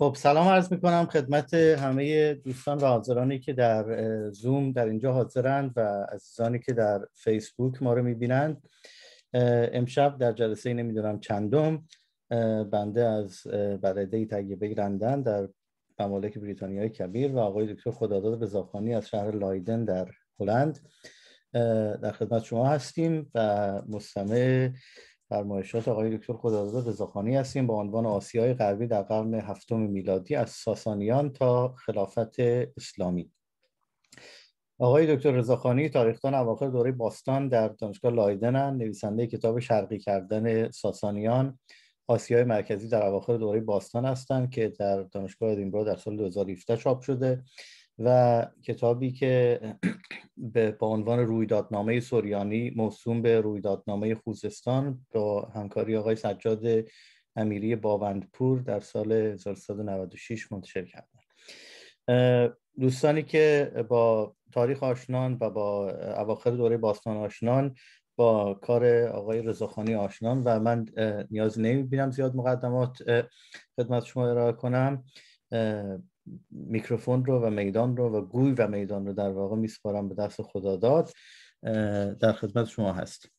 خب سلام عرض می کنم خدمت همه دوستان و حاضرانی که در زوم در اینجا حاضرند و عزیزانی که در فیسبوک ما رو میبینند امشب در جلسه نمیدونم چندم بنده از برده تگیبه لندن در ممالک بریتانیای کبیر و آقای دکتر خداداد بزاخانی از شهر لایدن در هلند در خدمت شما هستیم و مستمع فرمایشات آقای دکتر خدازاد رضاخانی هستیم با عنوان آسیای غربی در قرن هفتم میلادی از ساسانیان تا خلافت اسلامی آقای دکتر رضاخانی تاریخدان اواخر دوره باستان در دانشگاه لایدنن نویسنده کتاب شرقی کردن ساسانیان آسیای مرکزی در اواخر دوره باستان هستند که در دانشگاه ادینبرا در سال 2017 چاپ شده و کتابی که به با عنوان رویدادنامه سوریانی موسوم به رویدادنامه خوزستان با همکاری آقای سجاد امیری باوندپور در سال 1396 منتشر کردن دوستانی که با تاریخ آشنان و با اواخر دوره باستان آشنان با کار آقای رضاخانی آشنان و من نیاز بینم زیاد مقدمات خدمت شما ارائه کنم میکروفون رو و میدان رو و گوی و میدان رو در واقع میسپارم به دست خداداد در خدمت شما هست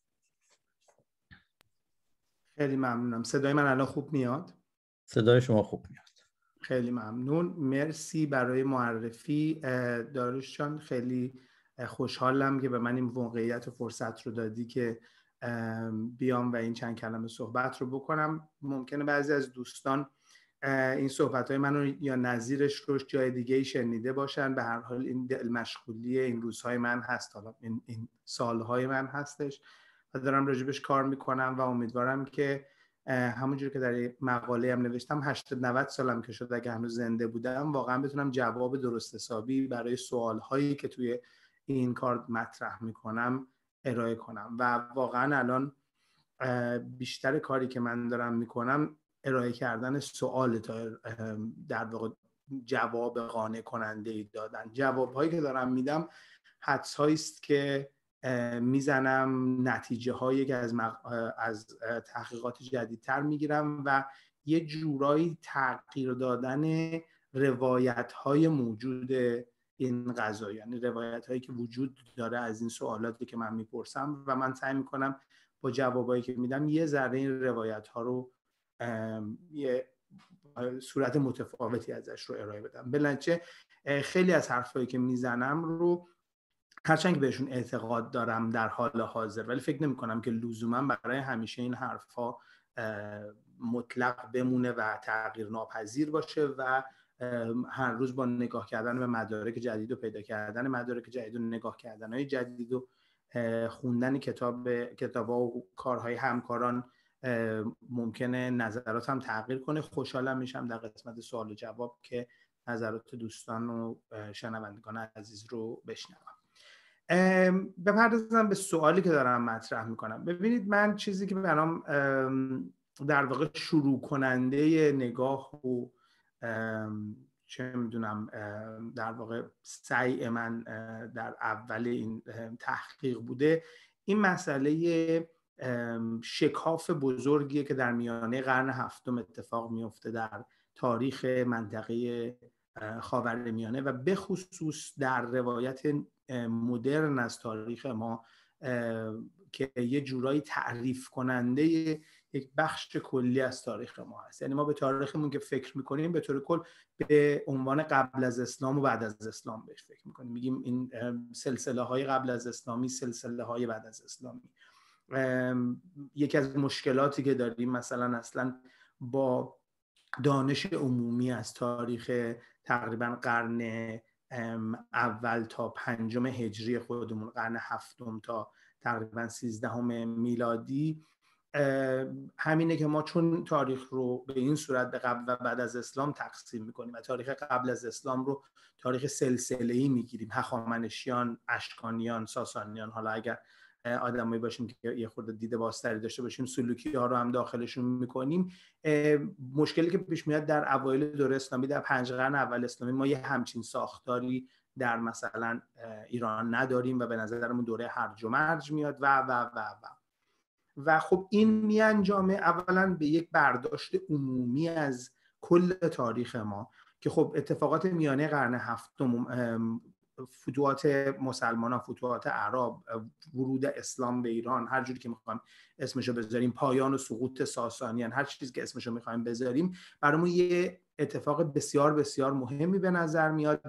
خیلی ممنونم صدای من الان خوب میاد صدای شما خوب میاد خیلی ممنون مرسی برای معرفی داروش جان خیلی خوشحالم که به من این موقعیت و فرصت رو دادی که بیام و این چند کلمه صحبت رو بکنم ممکنه بعضی از دوستان این صحبت های منو یا نظیرش رو جای دیگه ای شنیده باشن به هر حال این دل مشغولی این روزهای من هست حالا این, این سالهای من هستش و دارم راجبش کار میکنم و امیدوارم که همونجور که در مقاله هم نوشتم 80 90 سالم که شد اگه هنوز زنده بودم واقعا بتونم جواب درست حسابی برای سوال هایی که توی این کار مطرح میکنم ارائه کنم و واقعا الان بیشتر کاری که من دارم میکنم ارائه کردن سوال تا در واقع جواب قانع کننده ای دادن جواب هایی که دارم میدم حدس است که میزنم نتیجه هایی که از, مق... از تحقیقات جدیدتر میگیرم و یه جورایی تغییر دادن روایت های موجود این قضایی یعنی روایت هایی که وجود داره از این سوالاتی که من میپرسم و من سعی میکنم با جوابایی که میدم یه ذره این روایت ها رو یه صورت متفاوتی ازش رو ارائه بدم بلنچه خیلی از حرفهایی که میزنم رو هرچند بهشون اعتقاد دارم در حال حاضر ولی فکر نمی کنم که لزوما برای همیشه این حرفها مطلق بمونه و تغییر ناپذیر باشه و هر روز با نگاه کردن به مدارک جدید و پیدا کردن مدارک جدید و نگاه کردن های جدید و خوندن کتاب کتاب ها و کارهای همکاران ممکنه نظراتم تغییر کنه خوشحالم میشم در قسمت سوال و جواب که نظرات دوستان و شنوندگان عزیز رو بشنوم بپردازم به سوالی که دارم مطرح میکنم ببینید من چیزی که برام در واقع شروع کننده نگاه و چه میدونم در واقع سعی من در اول این تحقیق بوده این مسئله شکاف بزرگیه که در میانه قرن هفتم اتفاق میفته در تاریخ منطقه خاور میانه و به خصوص در روایت مدرن از تاریخ ما که یه جورایی تعریف کننده یک بخش کلی از تاریخ ما هست یعنی ما به تاریخمون که فکر میکنیم به طور کل به عنوان قبل از اسلام و بعد از اسلام بهش فکر میکنیم میگیم این سلسله های قبل از اسلامی سلسله های بعد از اسلامی یکی از مشکلاتی که داریم مثلا اصلا با دانش عمومی از تاریخ تقریبا قرن اول تا پنجم هجری خودمون قرن هفتم تا تقریبا سیزدهم میلادی همینه که ما چون تاریخ رو به این صورت به قبل و بعد از اسلام تقسیم میکنیم و تاریخ قبل از اسلام رو تاریخ سلسله ای میگیریم هخامنشیان اشکانیان ساسانیان حالا اگر آدمایی باشیم که یه خورده دیده بازتری داشته باشیم سلوکی ها رو هم داخلشون میکنیم مشکلی که پیش میاد در اوایل دوره اسلامی در پنج قرن اول اسلامی ما یه همچین ساختاری در مثلا ایران نداریم و به نظرمون دوره هرج و مرج میاد و و و و و خب این میانجامه اولا به یک برداشت عمومی از کل تاریخ ما که خب اتفاقات میانه قرن هفتم فتوحات مسلمانان فتوحات عرب ورود اسلام به ایران هر جوری که میخوایم اسمشو بذاریم پایان و سقوط ساسانیان هر چیزی که اسمشو میخوایم بذاریم برامون یه اتفاق بسیار بسیار مهمی به نظر میاد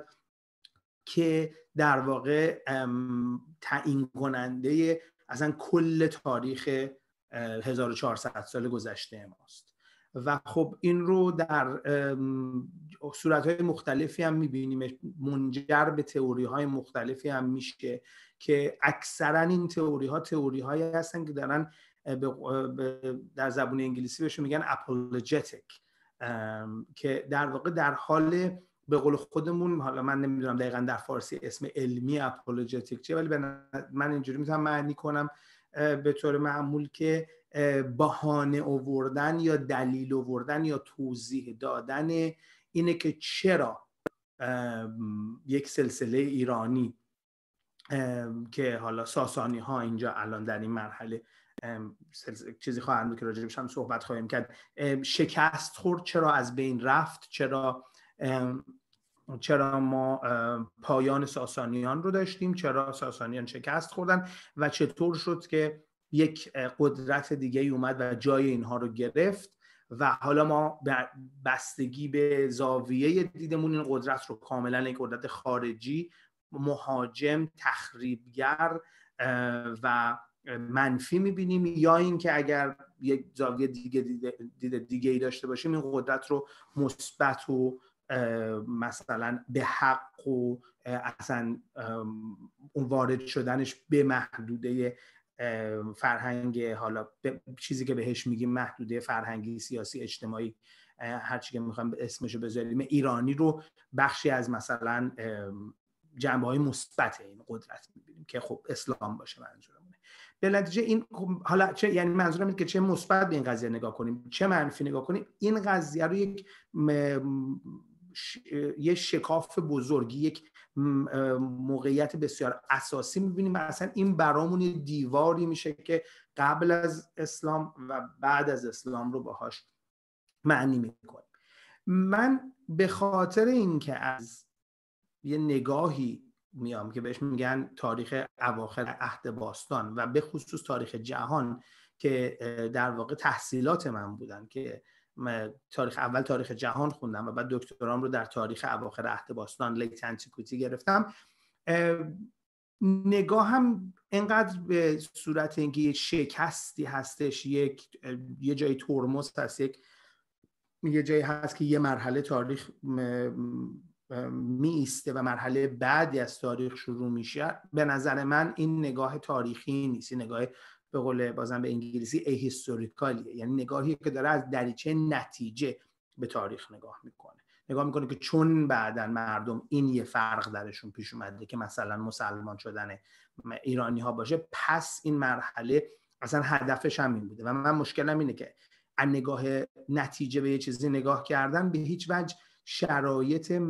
که در واقع تعیین کننده اصلا کل تاریخ 1400 سال گذشته ماست و خب این رو در صورت های مختلفی هم میبینیم منجر به تئوری های مختلفی هم میشه که اکثرا این تئوری ها تئوری هستن که دارن در زبون انگلیسی بهشون میگن apologetic که در واقع در حال به قول خودمون حالا من نمیدونم دقیقا در فارسی اسم علمی اپولوژتیک چیه ولی من اینجوری میتونم معنی کنم به طور معمول که بهانه اووردن یا دلیل اووردن یا توضیح دادن اینه که چرا یک سلسله ایرانی که حالا ساسانی ها اینجا الان در این مرحله چیزی خواهند بود که راجع هم صحبت خواهیم کرد شکست خورد چرا از بین رفت چرا چرا ما پایان ساسانیان رو داشتیم چرا ساسانیان شکست خوردن و چطور شد که یک قدرت دیگه ای اومد و جای اینها رو گرفت و حالا ما بستگی به زاویه دیدمون این قدرت رو کاملا یک قدرت خارجی مهاجم تخریبگر و منفی میبینیم یا اینکه اگر یک زاویه دیگه دیده, دیگه ای داشته باشیم این قدرت رو مثبت و مثلا به حق و اصلا اون وارد شدنش به محدوده فرهنگ حالا چیزی که بهش میگیم محدوده فرهنگی سیاسی اجتماعی هرچی که میخوایم اسمشو بذاریم ایرانی رو بخشی از مثلا جنبه های مثبت این قدرت میبینیم که خب اسلام باشه منظورمونه به نتیجه این خب، حالا چه یعنی منظورم اینه که چه مثبت به این قضیه نگاه کنیم چه منفی نگاه کنیم این قضیه رو یک یه شکاف بزرگی یک موقعیت بسیار اساسی میبینیم اصلا این برامون دیواری میشه که قبل از اسلام و بعد از اسلام رو باهاش معنی میکنیم من به خاطر اینکه از یه نگاهی میام که بهش میگن تاریخ اواخر عهد باستان و به خصوص تاریخ جهان که در واقع تحصیلات من بودن که تاریخ اول تاریخ جهان خوندم و بعد دکترام رو در تاریخ اواخر عهد باستان لیت انتیکوتی گرفتم نگاه هم اینقدر به صورت اینکه یه شکستی هستش یک یه جای ترمز هست یک یه جایی هست که یه مرحله تاریخ میسته و مرحله بعدی از تاریخ شروع میشه به نظر من این نگاه تاریخی نیست نگاه به قول بازم به انگلیسی اهیستوریکالیه یعنی نگاهی که داره از دریچه نتیجه به تاریخ نگاه میکنه نگاه میکنه که چون بعدا مردم این یه فرق درشون پیش اومده که مثلا مسلمان شدن ایرانی ها باشه پس این مرحله اصلا هدفش هم این بوده و من مشکلم اینه که از نگاه نتیجه به یه چیزی نگاه کردن به هیچ وجه شرایط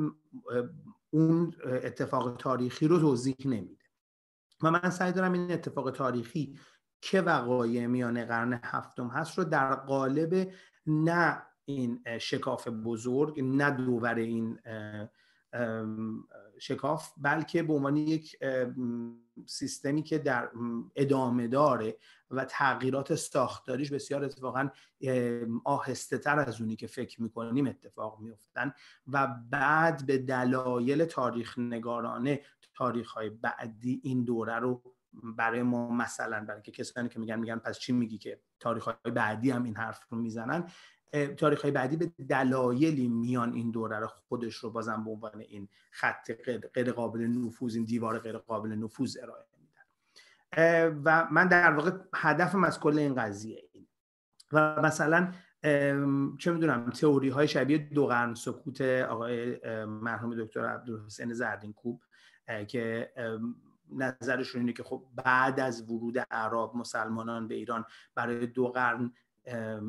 اون اتفاق تاریخی رو توضیح نمیده و من سعی دارم این اتفاق تاریخی که وقایع میان قرن هفتم هست رو در قالب نه این شکاف بزرگ نه دوور این شکاف بلکه به عنوان یک سیستمی که در ادامه داره و تغییرات ساختاریش بسیار اتفاقا آهسته تر از اونی که فکر میکنیم اتفاق میفتن و بعد به دلایل تاریخ نگارانه تاریخ های بعدی این دوره رو برای ما مثلا برای که کسانی که میگن میگن پس چی میگی که تاریخ های بعدی هم این حرف رو میزنن تاریخ های بعدی به دلایلی میان این دوره رو خودش رو بازم به عنوان این خط غیر قابل نفوذ این دیوار غیر قابل نفوذ ارائه میدن و من در واقع هدفم از کل این قضیه این و مثلا چه میدونم تئوری های شبیه دو قرن سکوت آقای مرحوم دکتر عبدالحسین زردین کوب که نظرشون اینه که خب بعد از ورود عرب مسلمانان به ایران برای دو قرن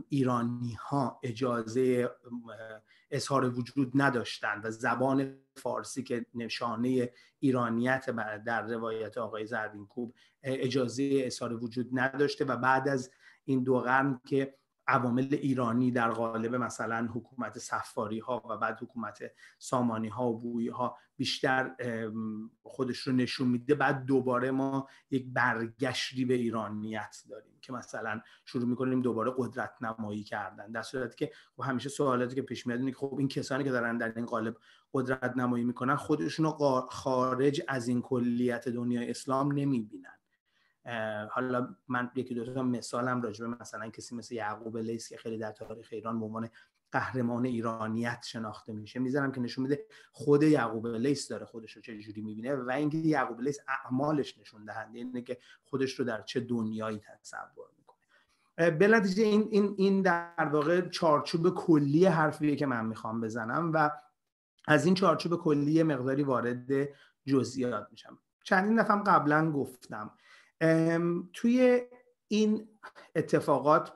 ایرانی ها اجازه اظهار وجود نداشتند و زبان فارسی که نشانه ایرانیت در روایت آقای زردین کوب اجازه اظهار وجود نداشته و بعد از این دو قرن که عوامل ایرانی در قالب مثلا حکومت سفاری ها و بعد حکومت سامانی ها و بویی ها بیشتر خودش رو نشون میده بعد دوباره ما یک برگشتی به ایرانیت داریم که مثلا شروع میکنیم دوباره قدرت نمایی کردن در صورتی که خب همیشه سوالاتی که پیش میاد اینه که خب این کسانی که دارن در این قالب قدرت نمایی میکنن خودشون رو خارج از این کلیت دنیای اسلام نمیبینن حالا من یکی دو تا مثالم راجبه مثلا کسی مثل یعقوب لیس که خیلی در تاریخ ایران به عنوان قهرمان ایرانیت شناخته میشه میذارم که نشون میده خود یعقوب لیس داره خودش رو چه جوری میبینه و اینکه یعقوب لیس اعمالش نشون دهنده اینه که خودش رو در چه دنیایی تصور میکنه به این این این در واقع چارچوب کلی حرفیه که من میخوام بزنم و از این چارچوب کلی مقداری وارد جزئیات میشم چندین دفعه قبلا گفتم توی این اتفاقات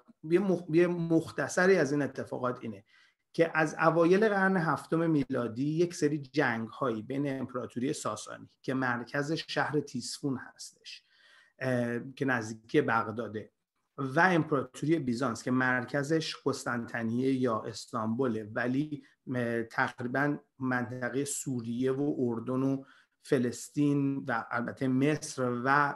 یه مختصری از این اتفاقات اینه که از اوایل قرن هفتم میلادی یک سری جنگ هایی بین امپراتوری ساسانی که مرکز شهر تیسفون هستش که نزدیکی بغداده و امپراتوری بیزانس که مرکزش قسطنطنیه یا استانبوله ولی تقریبا منطقه سوریه و اردن و فلسطین و البته مصر و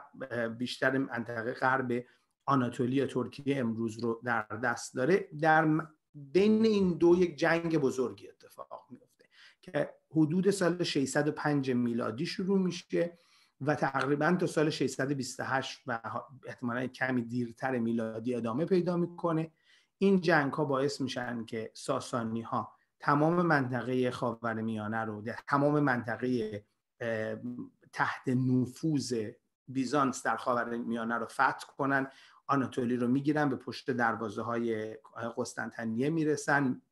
بیشتر منطقه غرب آناتولیا ترکیه امروز رو در دست داره در بین این دو یک جنگ بزرگی اتفاق میفته که حدود سال 605 میلادی شروع میشه و تقریبا تا سال 628 و احتمالا کمی دیرتر میلادی ادامه پیدا میکنه این جنگ ها باعث میشن که ساسانی ها تمام منطقه خاورمیانه رو تمام منطقه تحت نفوذ بیزانس در خاور میانه رو فتح کنن آناتولی رو میگیرن به پشت دروازه های قسطنطنیه میرسن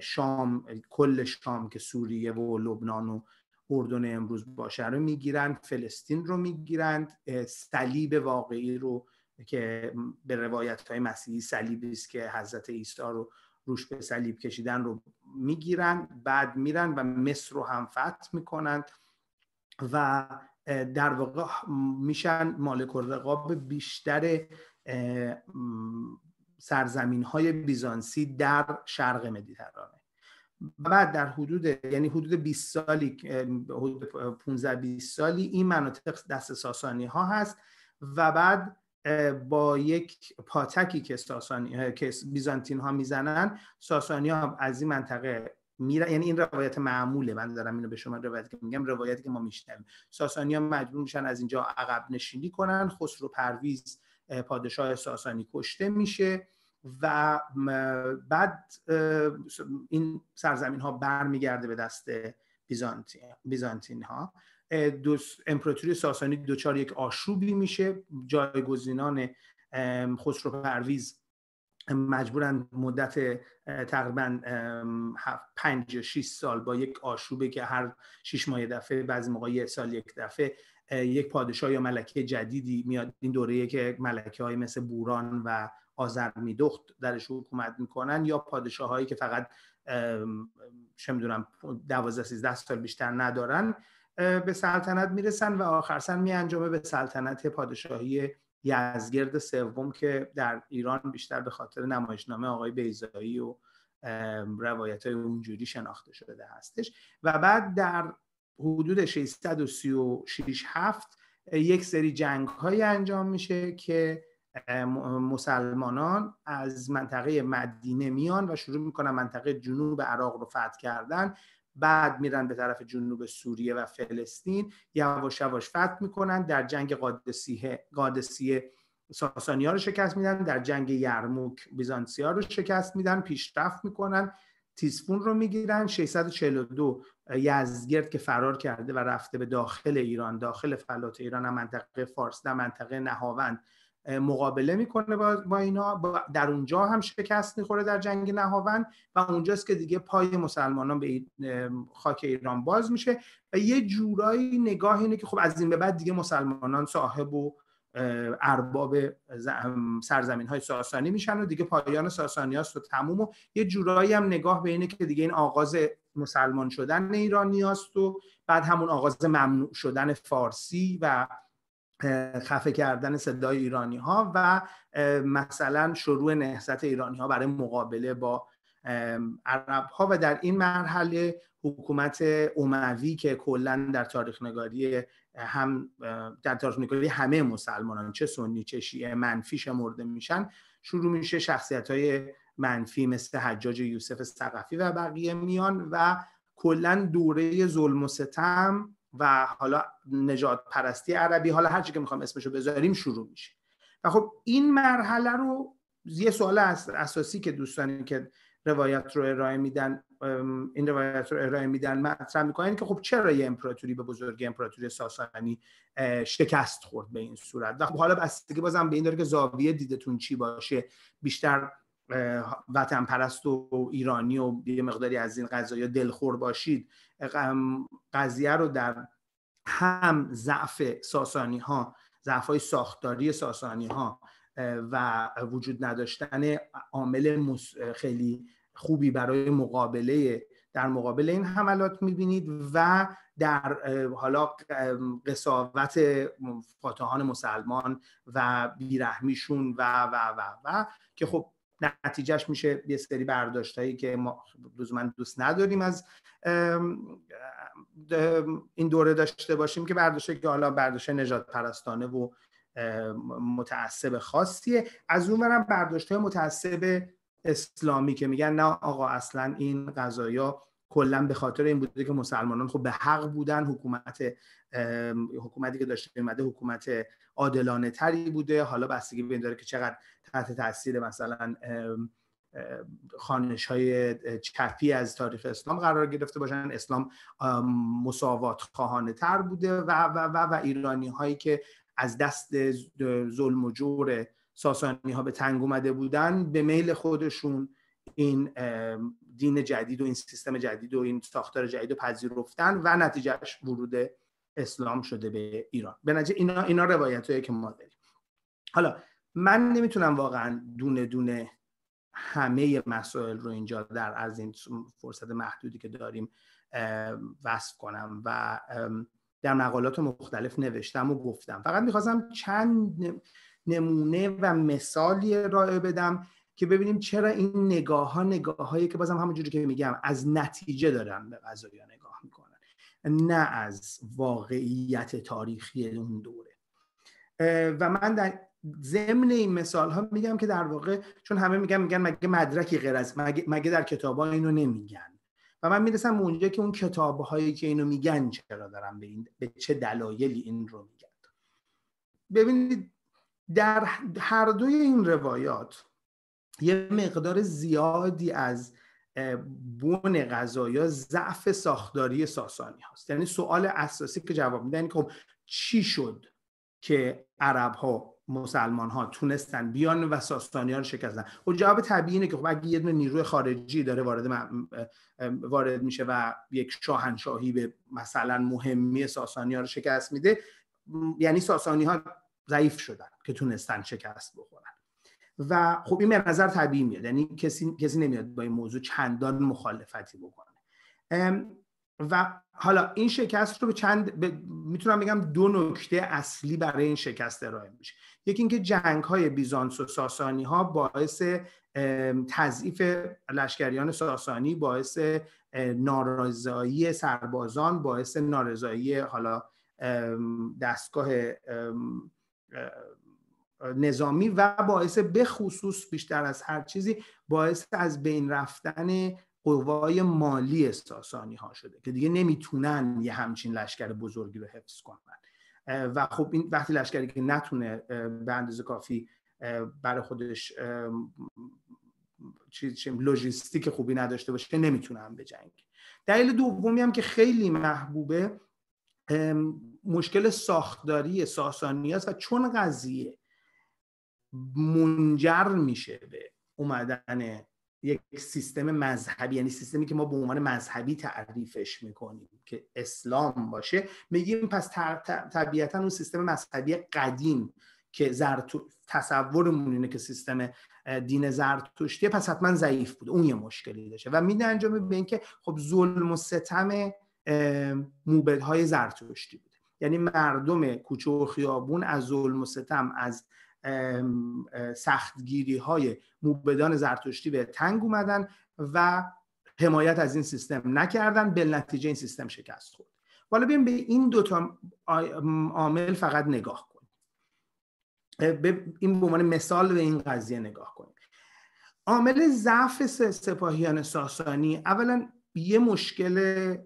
شام کل شام که سوریه و لبنان و اردن امروز باشه رو میگیرن فلسطین رو میگیرن صلیب واقعی رو که به روایت های مسیحی صلیبی است که حضرت عیسی رو روش به صلیب کشیدن رو میگیرن بعد میرن و مصر رو هم فتح میکنند و در واقع میشن مالک رقاب بیشتر سرزمین های بیزانسی در شرق مدیترانه بعد در حدود یعنی حدود 20 سالی حدود 15 20 سالی این مناطق دست ساسانی ها هست و بعد با یک پاتکی که, ساسانی، که بیزانتین ها میزنن ساسانی ها از این منطقه میرن یعنی این روایت معموله من دارم اینو به شما روایت که میگم روایتی که ما میشنویم ساسانی ها مجبور میشن از اینجا عقب نشینی کنن خسرو پرویز پادشاه ساسانی کشته میشه و بعد این سرزمین ها برمیگرده به دست بیزانتین, ها امپراتوری ساسانی دوچار یک آشوبی میشه جایگزینان خسرو پرویز مجبورن مدت تقریبا 5 6 سال با یک آشوبه که هر 6 ماه دفعه بعضی موقع یه سال یک دفعه یک پادشاه یا ملکه جدیدی میاد این دوره که ملکه های مثل بوران و آذر میدخت درش حکومت میکنن یا پادشاه هایی که فقط چه میدونم 12 13 سال بیشتر ندارن به سلطنت میرسن و آخر میانجامه به سلطنت پادشاهی یزگرد سوم که در ایران بیشتر به خاطر نمایشنامه آقای بیزایی و روایت های اونجوری شناخته شده هستش و بعد در حدود 636 هفت یک سری جنگ های انجام میشه که مسلمانان از منطقه مدینه میان و شروع میکنن منطقه جنوب عراق رو فتح کردن بعد میرن به طرف جنوب سوریه و فلسطین یواش یواش فتح میکنن در جنگ قادسیه قادسیه ها رو شکست میدن در جنگ یرموک ها رو شکست میدن پیشرفت میکنن تیسفون رو میگیرن 642 یزگرد که فرار کرده و رفته به داخل ایران داخل فلات ایران منطقه فارس در منطقه نهاوند مقابله میکنه با, اینا در اونجا هم شکست میخوره در جنگ نهاوند و اونجاست که دیگه پای مسلمانان به خاک ایران باز میشه و یه جورایی نگاه اینه که خب از این به بعد دیگه مسلمانان صاحب و ارباب سرزمین های ساسانی میشن و دیگه پایان ساسانی هاست و تموم و یه جورایی هم نگاه به اینه که دیگه این آغاز مسلمان شدن ایرانی و بعد همون آغاز ممنوع شدن فارسی و خفه کردن صدای ایرانی ها و مثلا شروع نهضت ایرانی ها برای مقابله با عرب ها و در این مرحله حکومت اوموی که کلا در تاریخ نگاری هم در تاریخ نگاری همه مسلمانان چه سنی چه شیعه منفی شمرده میشن شروع میشه شخصیت های منفی مثل حجاج یوسف ثقفی و بقیه میان و کلا دوره ظلم و ستم و حالا نجات پرستی عربی حالا هرچی که میخوام اسمشو بذاریم شروع میشه و خب این مرحله رو یه سوال اساسی که دوستانی که روایت رو ارائه میدن این روایت رو ارائه میدن مطرح میکنن که خب چرا یه امپراتوری به بزرگ امپراتوری ساسانی شکست خورد به این صورت و خب حالا بستگی بازم به این داره که زاویه دیدتون چی باشه بیشتر وطن پرست و ایرانی و یه مقداری از این ها دلخور باشید قضیه رو در هم ضعف ساسانی ها ضعف های ساختاری ساسانی ها و وجود نداشتن عامل خیلی خوبی برای مقابله در مقابل این حملات میبینید و در حالا قصاوت فاتحان مسلمان و بیرحمیشون و و و, و که خب نتیجهش میشه یه سری برداشت هایی که ما لزوما دوست نداریم از این دوره داشته باشیم که برداشت که حالا برداشت نجات پرستانه و متعصب خاصیه از اون برداشت های متعصب اسلامی که میگن نه آقا اصلا این غذایا کلا به خاطر این بوده که مسلمانان خب به حق بودن حکومت حکومتی که داشته اومده حکومت عادلانه تری بوده حالا بستگی به داره که چقدر تحت تاثیر مثلا خانش های چپی از تاریخ اسلام قرار گرفته باشن اسلام مساوات خواهانه تر بوده و و و و ایرانی هایی که از دست ظلم و جور ساسانی ها به تنگ اومده بودن به میل خودشون این دین جدید و این سیستم جدید و این ساختار جدید رو پذیرفتن و نتیجهش ورود اسلام شده به ایران به نتیجه اینا, اینا روایت که ما داریم حالا من نمیتونم واقعا دونه دونه همه مسائل رو اینجا در از این فرصت محدودی که داریم وصف کنم و در مقالات مختلف نوشتم و گفتم فقط میخواستم چند نمونه و مثالی ارائه بدم که ببینیم چرا این نگاه ها نگاه هایی که بازم همونجوری که میگم از نتیجه دارن به قضایی نگاه میکنن نه از واقعیت تاریخی اون دوره و من در ضمن این مثال ها میگم که در واقع چون همه میگن میگن مگه مدرکی غیر از مگه, مگه در کتاب ها اینو نمیگن و من میرسم اونجا که اون کتاب هایی که اینو میگن چرا دارن به, این به چه دلایلی این رو میگن ببینید در هر دوی این روایات یه مقدار زیادی از بون یا ضعف ساختاری ساسانی هاست یعنی سوال اساسی که جواب میدن خب چی شد که عرب ها مسلمان ها تونستن بیان و ساسانی ها رو شکستن و خب جواب طبیعی اینه که خب اگه یه نیروی خارجی داره وارد وارد میشه و یک شاهنشاهی به مثلا مهمی ساسانی ها رو شکست میده یعنی ساسانی ها ضعیف شدن که تونستن شکست بخورن و خب این به نظر طبیعی میاد یعنی کسی کسی نمیاد با این موضوع چندان مخالفتی بکنه و حالا این شکست رو به چند میتونم بگم دو نکته اصلی برای این شکست ارائه میشه یکی اینکه جنگ های بیزانس و ساسانی ها باعث تضعیف لشکریان ساسانی باعث نارضایی سربازان باعث نارضایی حالا دستگاه نظامی و باعث به خصوص بیشتر از هر چیزی باعث از بین رفتن قوای مالی ساسانی ها شده که دیگه نمیتونن یه همچین لشکر بزرگی رو حفظ کنن و خب این وقتی لشکری که نتونه به اندازه کافی برای خودش لوژیستیک خوبی نداشته باشه نمیتونه به جنگ دلیل دومی هم که خیلی محبوبه مشکل ساختاری ساسانی و چون قضیه منجر میشه به اومدن یک سیستم مذهبی یعنی سیستمی که ما به عنوان مذهبی تعریفش میکنیم که اسلام باشه میگیم پس طبیعتا اون سیستم مذهبی قدیم که زرتو... تصورمون اینه که سیستم دین زرتشتیه پس حتما ضعیف بود اون یه مشکلی داشته و میده انجام به اینکه خب ظلم و ستم موبدهای زرتشتی بوده یعنی مردم کوچه و خیابون از ظلم و ستم از سختگیری های موبدان زرتشتی به تنگ اومدن و حمایت از این سیستم نکردن به نتیجه این سیستم شکست خورد حالا بیم به این دوتا عامل فقط نگاه کنیم به این به عنوان مثال به این قضیه نگاه کنیم عامل ضعف سپاهیان ساسانی اولا یه مشکل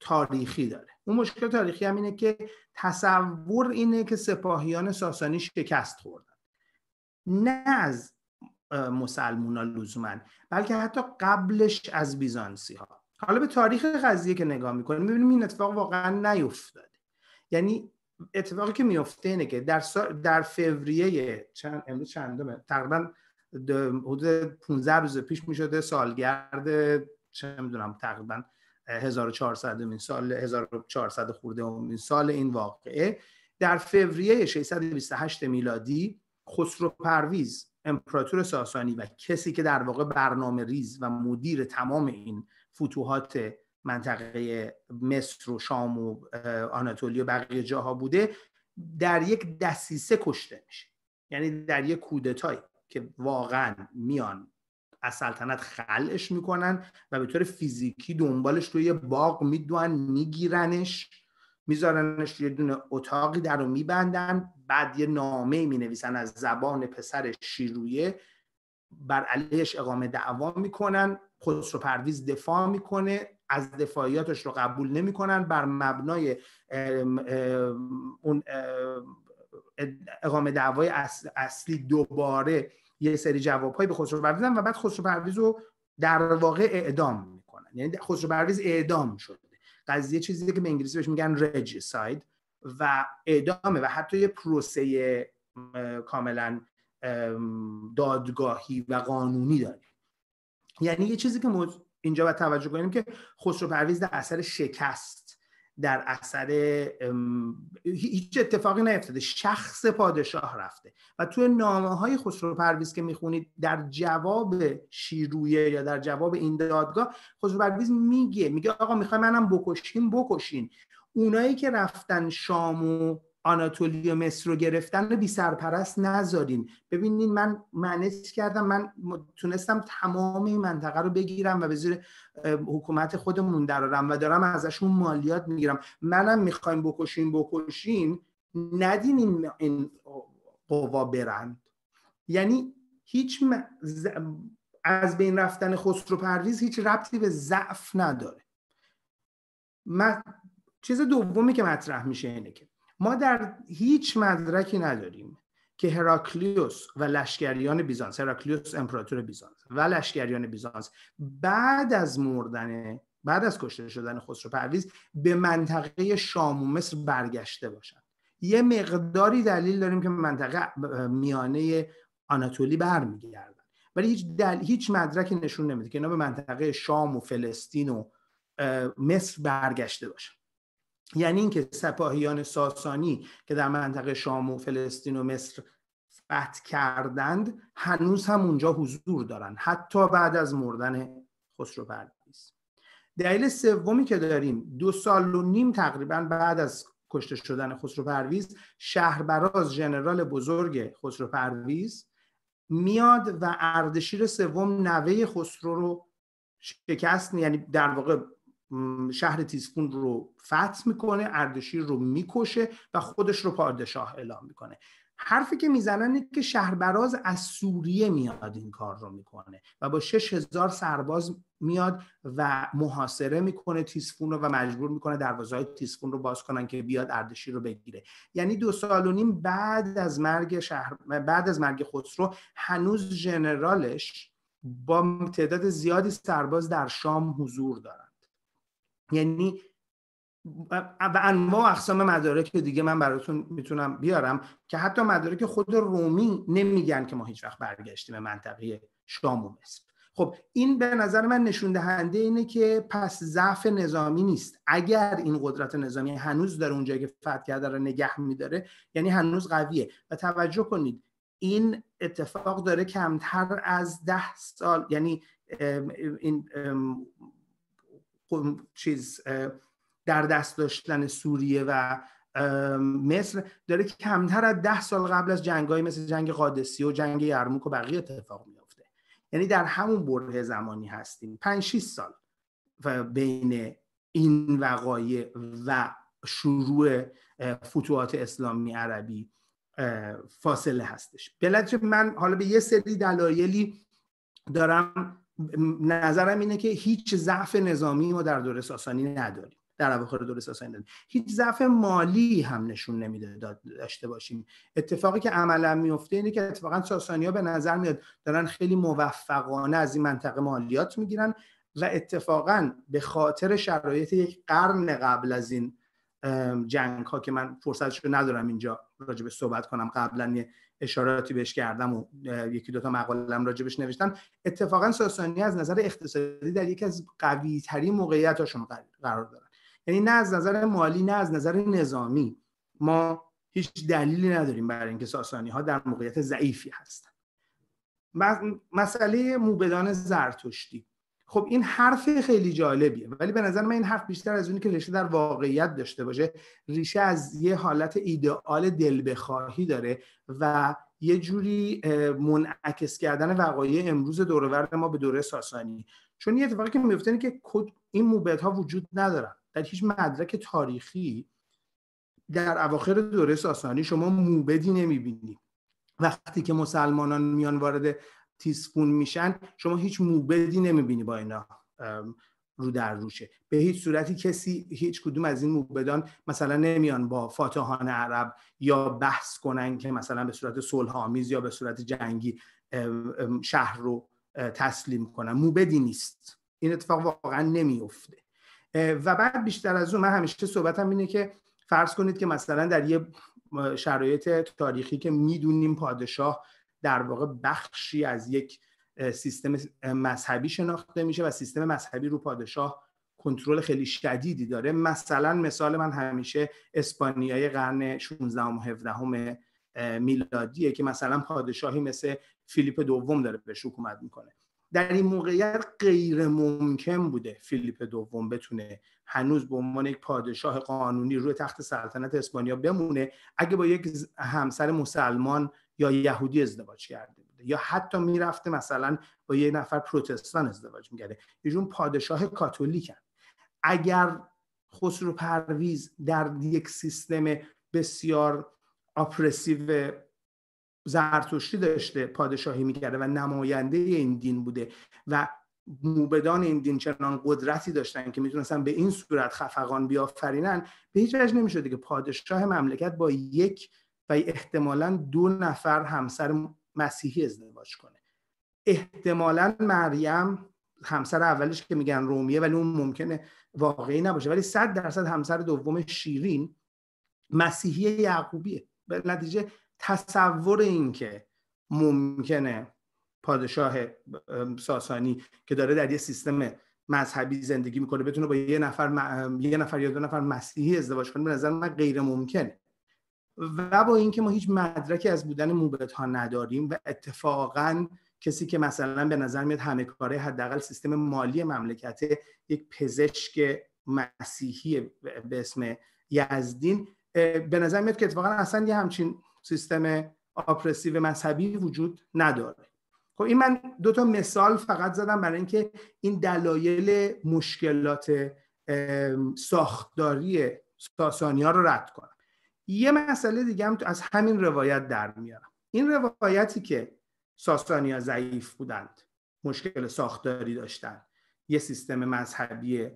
تاریخی داره اون مشکل تاریخی هم اینه که تصور اینه که سپاهیان ساسانی شکست خوردن نه از مسلمونا لزوما بلکه حتی قبلش از بیزانسی ها حالا به تاریخ قضیه که نگاه میکنیم میبینیم این اتفاق واقعا نیفتاده یعنی اتفاقی که میفته اینه که در, در فوریه چند امروز تقریبا حدود 15 روز پیش میشده سالگرد چه میدونم تقریبا 1400 این سال 1400 خورده این سال این واقعه در فوریه 628 میلادی خسرو پرویز امپراتور ساسانی و کسی که در واقع برنامه ریز و مدیر تمام این فتوحات منطقه مصر و شام و آناتولی و بقیه جاها بوده در یک دسیسه کشته میشه یعنی در یک کودتایی که واقعا میان از سلطنت خلش میکنن و به طور فیزیکی دنبالش توی یه باغ میدونن میگیرنش میذارنش یه دونه اتاقی در رو میبندن بعد یه نامه مینویسن از زبان پسر شیرویه بر علیهش اقامه دعوا میکنن خسرو پرویز دفاع میکنه از دفاعیاتش رو قبول نمیکنن بر مبنای اون اقامه دعوای اصلی دوباره یه سری جوابهایی به خسرو پرویز و بعد خسرو پرویز رو در واقع اعدام میکنن یعنی خسرو پرویز اعدام شده قضیه چیزی که به انگلیسی بهش میگن رجیساید و اعدامه و حتی یه پروسه کاملا دادگاهی و قانونی داره یعنی یه چیزی که اینجا باید توجه کنیم که خسرو پرویز در اثر شکست در اثر هیچ اتفاقی نیفتاده شخص پادشاه رفته و توی نامه های خسرو پرویز که میخونید در جواب شیرویه یا در جواب این دادگاه خسرو پرویز میگه میگه آقا میخوای منم بکشین بکشین اونایی که رفتن شامو آناتولی و مصر رو گرفتن رو بی سرپرست نذارین ببینین من منج کردم من تونستم تمام این منطقه رو بگیرم و به زیر حکومت خودمون درارم و دارم ازشون مالیات میگیرم منم میخوایم بکشین بکشین ندین این قوا برند یعنی هیچ از بین رفتن خسرو پرویز هیچ ربطی به ضعف نداره من... چیز دومی که مطرح میشه اینه که ما در هیچ مدرکی نداریم که هراکلیوس و لشکریان بیزانس هراکلیوس امپراتور بیزانس و لشکریان بیزانس بعد از مردن بعد از کشته شدن خسرو پرویز به منطقه شام و مصر برگشته باشند یه مقداری دلیل داریم که منطقه میانه آناتولی برمیگردن ولی هیچ هیچ مدرکی نشون نمیده که اینا به منطقه شام و فلسطین و مصر برگشته باشند یعنی اینکه سپاهیان ساسانی که در منطقه شام و فلسطین و مصر فتح کردند هنوز هم اونجا حضور دارن حتی بعد از مردن خسرو پرویز دلیل سومی که داریم دو سال و نیم تقریبا بعد از کشته شدن خسرو پرویز شهربراز ژنرال بزرگ خسرو پرویز میاد و اردشیر سوم نوه خسرو رو شکست یعنی در واقع شهر تیسفون رو فتح میکنه اردشیر رو میکشه و خودش رو پادشاه اعلام میکنه حرفی که میزنن که شهربراز از سوریه میاد این کار رو میکنه و با هزار سرباز میاد و محاصره میکنه تیسفون رو و مجبور میکنه دروازهای های تیسفون رو باز کنن که بیاد اردشی رو بگیره یعنی دو سال و نیم بعد از مرگ شهر بعد از مرگ خسرو هنوز ژنرالش با تعداد زیادی سرباز در شام حضور داره. یعنی و انواع اقسام مدارک دیگه من براتون میتونم بیارم که حتی مدارک خود رومی نمیگن که ما هیچ وقت برگشتیم به منطقه شام و مصر خب این به نظر من نشون دهنده اینه که پس ضعف نظامی نیست اگر این قدرت نظامی هنوز داره اونجایی که فتح کرده رو نگه میداره یعنی هنوز قویه و توجه کنید این اتفاق داره کمتر از ده سال یعنی این چیز در دست داشتن سوریه و مصر داره کمتر از ده سال قبل از جنگایی مثل جنگ قادسی و جنگ یرموک و بقیه اتفاق میفته یعنی در همون بره زمانی هستیم پنج شیست سال و بین این وقایع و شروع فتوحات اسلامی عربی فاصله هستش بلد من حالا به یه سری دلایلی دارم نظرم اینه که هیچ ضعف نظامی ما در دوره ساسانی نداریم در اواخر دوره ساسانی نداریم هیچ ضعف مالی هم نشون نمیده داشته باشیم اتفاقی که عملا میفته اینه که اتفاقا ها به نظر میاد دارن خیلی موفقانه از این منطقه مالیات میگیرن و اتفاقا به خاطر شرایط یک قرن قبل از این جنگ ها که من فرصتش رو ندارم اینجا راجبش صحبت کنم قبلا یه اشاراتی بهش کردم و یکی دوتا مقالم راجبش نوشتم اتفاقا ساسانی از نظر اقتصادی در یکی از قوی ترین موقعیتاشون قرار دارن یعنی نه از نظر مالی نه از نظر نظامی ما هیچ دلیلی نداریم برای اینکه ساسانی ها در موقعیت ضعیفی هستن مسئله موبدان زرتشتی خب این حرف خیلی جالبیه ولی به نظر من این حرف بیشتر از اونی که ریشه در واقعیت داشته باشه ریشه از یه حالت ایدئال دل داره و یه جوری منعکس کردن وقایع امروز دورورد ما به دوره ساسانی چون یه اتفاقی که میفته که این موبت ها وجود ندارن در هیچ مدرک تاریخی در اواخر دوره ساسانی شما موبدی نمیبینید وقتی که مسلمانان میان وارد تیسپون میشن شما هیچ موبدی نمیبینی با اینا رو در روشه به هیچ صورتی کسی هیچ کدوم از این موبدان مثلا نمیان با فاتحان عرب یا بحث کنن که مثلا به صورت صلحآمیز یا به صورت جنگی شهر رو تسلیم کنن موبدی نیست این اتفاق واقعا نمیفته و بعد بیشتر از اون من همیشه صحبتم هم اینه که فرض کنید که مثلا در یه شرایط تاریخی که میدونیم پادشاه در واقع بخشی از یک سیستم مذهبی شناخته میشه و سیستم مذهبی رو پادشاه کنترل خیلی شدیدی داره مثلا مثال من همیشه اسپانیای قرن 16 و 17 میلادیه که مثلا پادشاهی مثل فیلیپ دوم داره بهش حکومت میکنه در این موقعیت غیر ممکن بوده فیلیپ دوم بتونه هنوز به عنوان یک پادشاه قانونی روی تخت سلطنت اسپانیا بمونه اگه با یک همسر مسلمان یا یهودی ازدواج کرده بوده یا حتی میرفته مثلا با یه نفر پروتستان ازدواج میکرده ایشون پادشاه کاتولیکن اگر خسرو پرویز در یک سیستم بسیار آپرسیو زرتشتی داشته پادشاهی میکرده و نماینده این دین بوده و موبدان این دین چنان قدرتی داشتن که میتونستن به این صورت خفقان بیافرینن به هیچ وجه نمیشده که پادشاه مملکت با یک و احتمالا دو نفر همسر مسیحی ازدواج کنه احتمالا مریم همسر اولش که میگن رومیه ولی اون ممکنه واقعی نباشه ولی صد درصد همسر دوم شیرین مسیحی یعقوبیه به نتیجه تصور این که ممکنه پادشاه ساسانی که داره در یه سیستم مذهبی زندگی میکنه بتونه با یه نفر یه نفر یا دو نفر مسیحی ازدواج کنه به نظر من غیر ممکنه و با اینکه ما هیچ مدرکی از بودن موبت ها نداریم و اتفاقا کسی که مثلا به نظر میاد همه کاره حداقل سیستم مالی مملکت یک پزشک مسیحی به اسم یزدین به نظر میاد که اتفاقا اصلا یه همچین سیستم آپرسیو مذهبی وجود نداره خب این من دو تا مثال فقط زدم برای اینکه این دلایل مشکلات ساختاری ساسانی ها رو رد کنم یه مسئله دیگه هم از همین روایت در میارم این روایتی که ها ضعیف بودند مشکل ساختاری داشتند یه سیستم مذهبی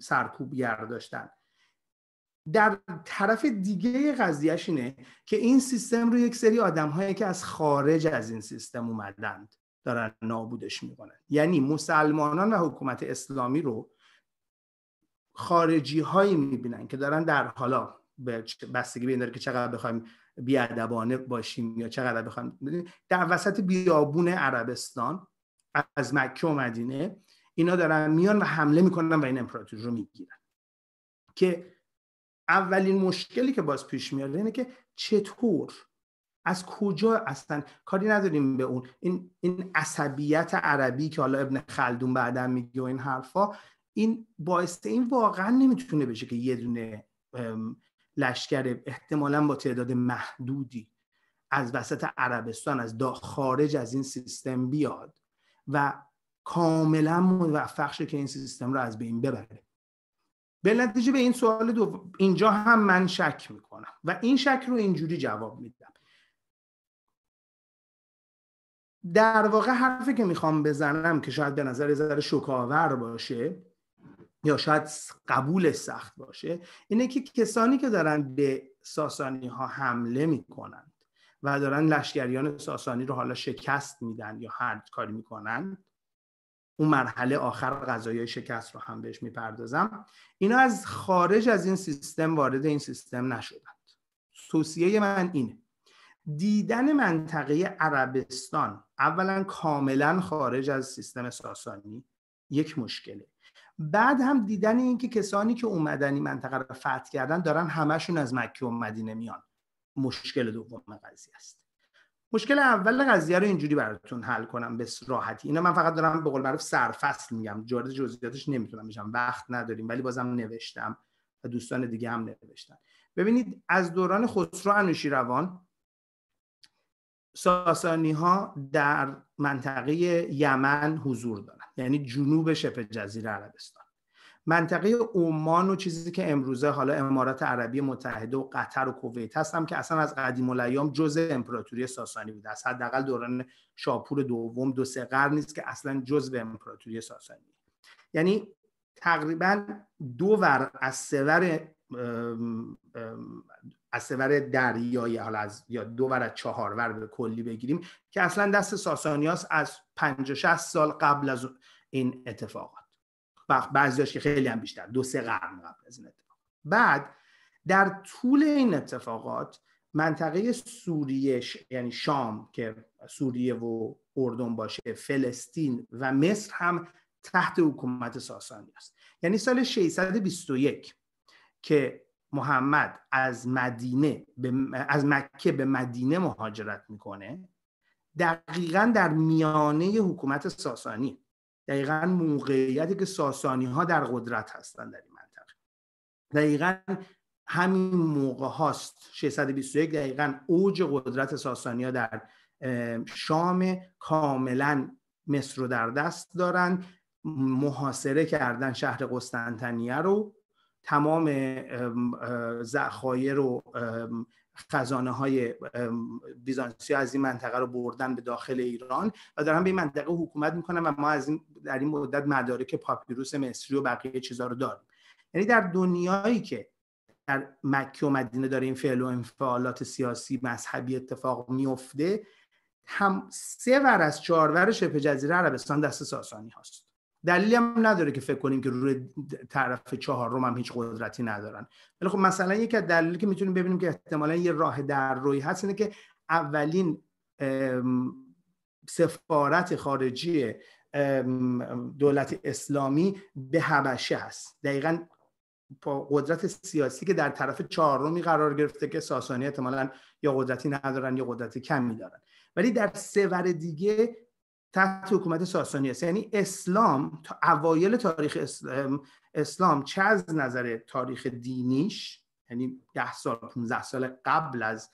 سرکوبگر داشتن در طرف دیگه قضیهش اینه که این سیستم رو یک سری آدم هایی که از خارج از این سیستم اومدند دارن نابودش میکنن یعنی مسلمانان و حکومت اسلامی رو خارجی هایی میبینن که دارن در حالا بستگی به که چقدر بخوایم بیادبانه باشیم یا چقدر بخوایم در وسط بیابون عربستان از مکه و مدینه اینا دارن میان و حمله میکنن و این امپراتوری رو میگیرن که اولین مشکلی که باز پیش میاد اینه که چطور از کجا اصلا کاری نداریم به اون این, این عصبیت عربی که حالا ابن خلدون بعدا میگه و این حرفا این باعث این واقعا نمیتونه بشه که یه دونه لشکر احتمالا با تعداد محدودی از وسط عربستان از خارج از این سیستم بیاد و کاملا موفق شه که این سیستم رو از بین ببره به نتیجه به این سوال دو اینجا هم من شک میکنم و این شک رو اینجوری جواب میدم در واقع حرفی که میخوام بزنم که شاید به نظر زر شکاور باشه یا شاید قبول سخت باشه اینه که کسانی که دارن به ساسانی ها حمله میکنند و دارن لشکریان ساسانی رو حالا شکست میدن یا هر کاری میکنن اون مرحله آخر غذایای شکست رو هم بهش میپردازم اینا از خارج از این سیستم وارد این سیستم نشدند توصیه من اینه دیدن منطقه عربستان اولا کاملا خارج از سیستم ساسانی یک مشکله بعد هم دیدن اینکه کسانی که اومدن این منطقه رو فتح کردن دارن همشون از مکه و مدینه میان مشکل دوم قضیه است مشکل اول قضیه رو اینجوری براتون حل کنم به راحتی اینا من فقط دارم به قول معروف سرفصل میگم جزئیاتش نمیتونم بشم وقت نداریم ولی بازم نوشتم و دوستان دیگه هم نوشتن ببینید از دوران خسرو انوشیروان ساسانی ها در منطقه یمن حضور دارن یعنی جنوب شبه جزیره عربستان منطقه عمان و چیزی که امروزه حالا امارات عربی متحده و قطر و کویت هستم که اصلا از قدیم الایام جزء امپراتوری ساسانی بوده از حداقل دوران شاپور دوم دو سه قرن نیست که اصلا جزء امپراتوری ساسانی یعنی تقریبا دو ور از ور از سور دریایی حالا از یا دو ور از چهار ور به کلی بگیریم که اصلا دست ساسانیاس از 50 60 سال قبل از این اتفاقات بعضیاش که خیلی هم بیشتر دو سه قرن قبل از این اتفاق بعد در طول این اتفاقات منطقه سوریه یعنی شام که سوریه و اردن باشه فلسطین و مصر هم تحت حکومت ساسانی است یعنی سال 621 که محمد از مدینه به از مکه به مدینه مهاجرت میکنه دقیقا در میانه حکومت ساسانی دقیقا موقعیتی که ساسانی ها در قدرت هستن در این منطقه دقیقا همین موقع هاست 621 دقیقا اوج قدرت ساسانی ها در شام کاملا مصر رو در دست دارن محاصره کردن شهر قسطنطنیه رو تمام زخایر و خزانه های بیزانسی از این منطقه رو بردن به داخل ایران و دارن به این منطقه حکومت میکنن و ما از این در این مدت مدارک پاپیروس مصری و بقیه چیزها رو داریم یعنی در دنیایی که در مکه و مدینه داره این فعل و انفعالات سیاسی مذهبی اتفاق میفته هم سه ور از ور شبه جزیره عربستان دست ساسانی هاست دلیلی هم نداره که فکر کنیم که روی طرف چهار روم هم هیچ قدرتی ندارن ولی خب مثلا یکی از دلیلی که میتونیم ببینیم که احتمالا یه راه در روی هست اینه که اولین سفارت خارجی دولت اسلامی به حبشه هست دقیقا قدرت سیاسی که در طرف رومی قرار گرفته که ساسانی احتمالا یا قدرتی ندارن یا قدرت کمی دارن ولی در سور دیگه تحت حکومت ساسانی است یعنی اسلام تا اوایل تاریخ اسلام, چه از نظر تاریخ دینیش یعنی 10 سال 15 سال قبل از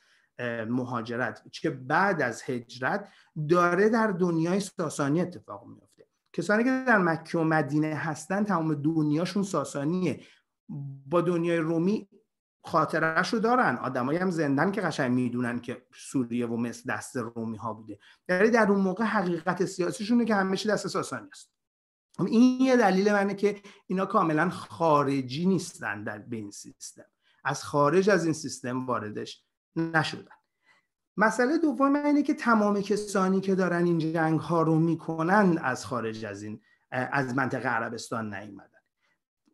مهاجرت چه بعد از هجرت داره در دنیای ساسانی اتفاق میفته کسانی که در مکه و مدینه هستن تمام دنیاشون ساسانیه با دنیای رومی خاطرش رو دارن آدمایی هم زندن که قشنگ میدونن که سوریه و مصر دست رومی ها بوده یعنی در اون موقع حقیقت سیاسیشونه که همه دست ساسانی است خب این یه دلیل منه که اینا کاملا خارجی نیستن در به این سیستم از خارج از این سیستم واردش نشدن مسئله دوم اینه که تمام کسانی که دارن این جنگ ها رو میکنن از خارج از این از منطقه عربستان نیومدن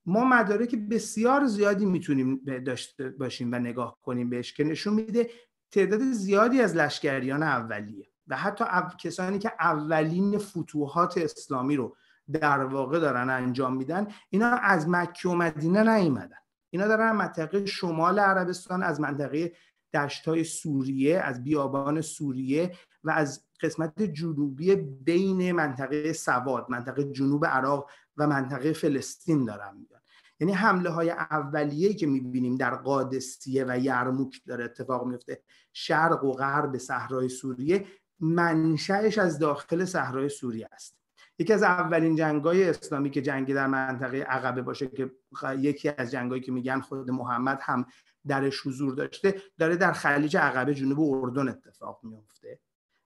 ما مدارک بسیار زیادی میتونیم داشته باشیم و نگاه کنیم بهش که نشون میده تعداد زیادی از لشکریان اولیه و حتی کسانی که اولین فتوحات اسلامی رو در واقع دارن انجام میدن اینا از مکه و مدینه نیومدن اینا دارن منطقه شمال عربستان از منطقه دشتای سوریه از بیابان سوریه و از قسمت جنوبی بین منطقه سواد منطقه جنوب عراق و منطقه فلسطین دارم میان یعنی حمله های اولیه که میبینیم در قادسیه و یرموک داره اتفاق میفته شرق و غرب صحرای سوریه منشأش از داخل صحرای سوریه است یکی از اولین جنگای اسلامی که جنگی در منطقه عقبه باشه که یکی از جنگایی که میگن خود محمد هم درش حضور داشته داره در خلیج عقبه جنوب اردن اتفاق میفته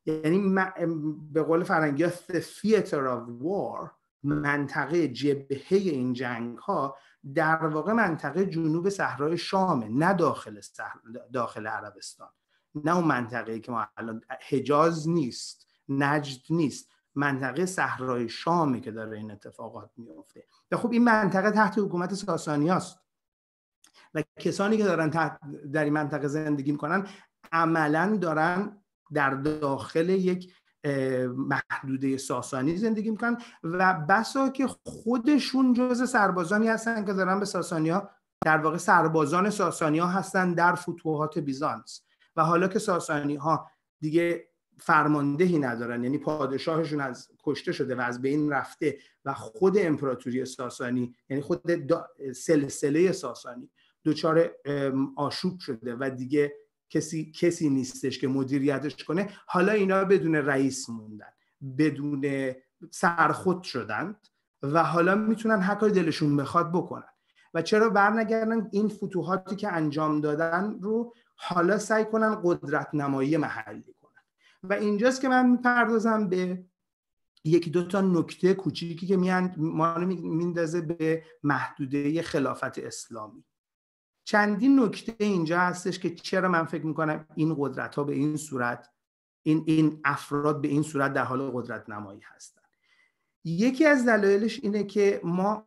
یعنی به قول فرنگی ها theater of war منطقه جبهه این جنگ ها در واقع منطقه جنوب صحرای شامه نه داخل, داخل عربستان نه اون منطقه که ما الان حجاز نیست نجد نیست منطقه صحرای شامه که داره این اتفاقات میفته و خب این منطقه تحت حکومت ساسانی هست. و کسانی که دارن در این منطقه زندگی میکنن عملا دارن در داخل یک محدوده ساسانی زندگی میکنن و بسا که خودشون جز سربازانی هستن که دارن به ها در واقع سربازان ساسانیا هستن در فتوحات بیزانس و حالا که ساسانی ها دیگه فرماندهی ندارن یعنی پادشاهشون از کشته شده و از بین رفته و خود امپراتوری ساسانی یعنی خود سلسله ساسانی دچار آشوب شده و دیگه کسی کسی نیستش که مدیریتش کنه حالا اینا بدون رئیس موندن بدون سرخود شدند و حالا میتونن هر کاری دلشون بخواد بکنن و چرا برنگردن این فتوحاتی که انجام دادن رو حالا سعی کنن قدرت نمایی محلی کنن و اینجاست که من میپردازم به یکی دو تا نکته کوچیکی که میان ما میندازه به محدوده خلافت اسلامی چندین نکته اینجا هستش که چرا من فکر میکنم این قدرت ها به این صورت این, این افراد به این صورت در حال قدرت نمایی هستن یکی از دلایلش اینه که ما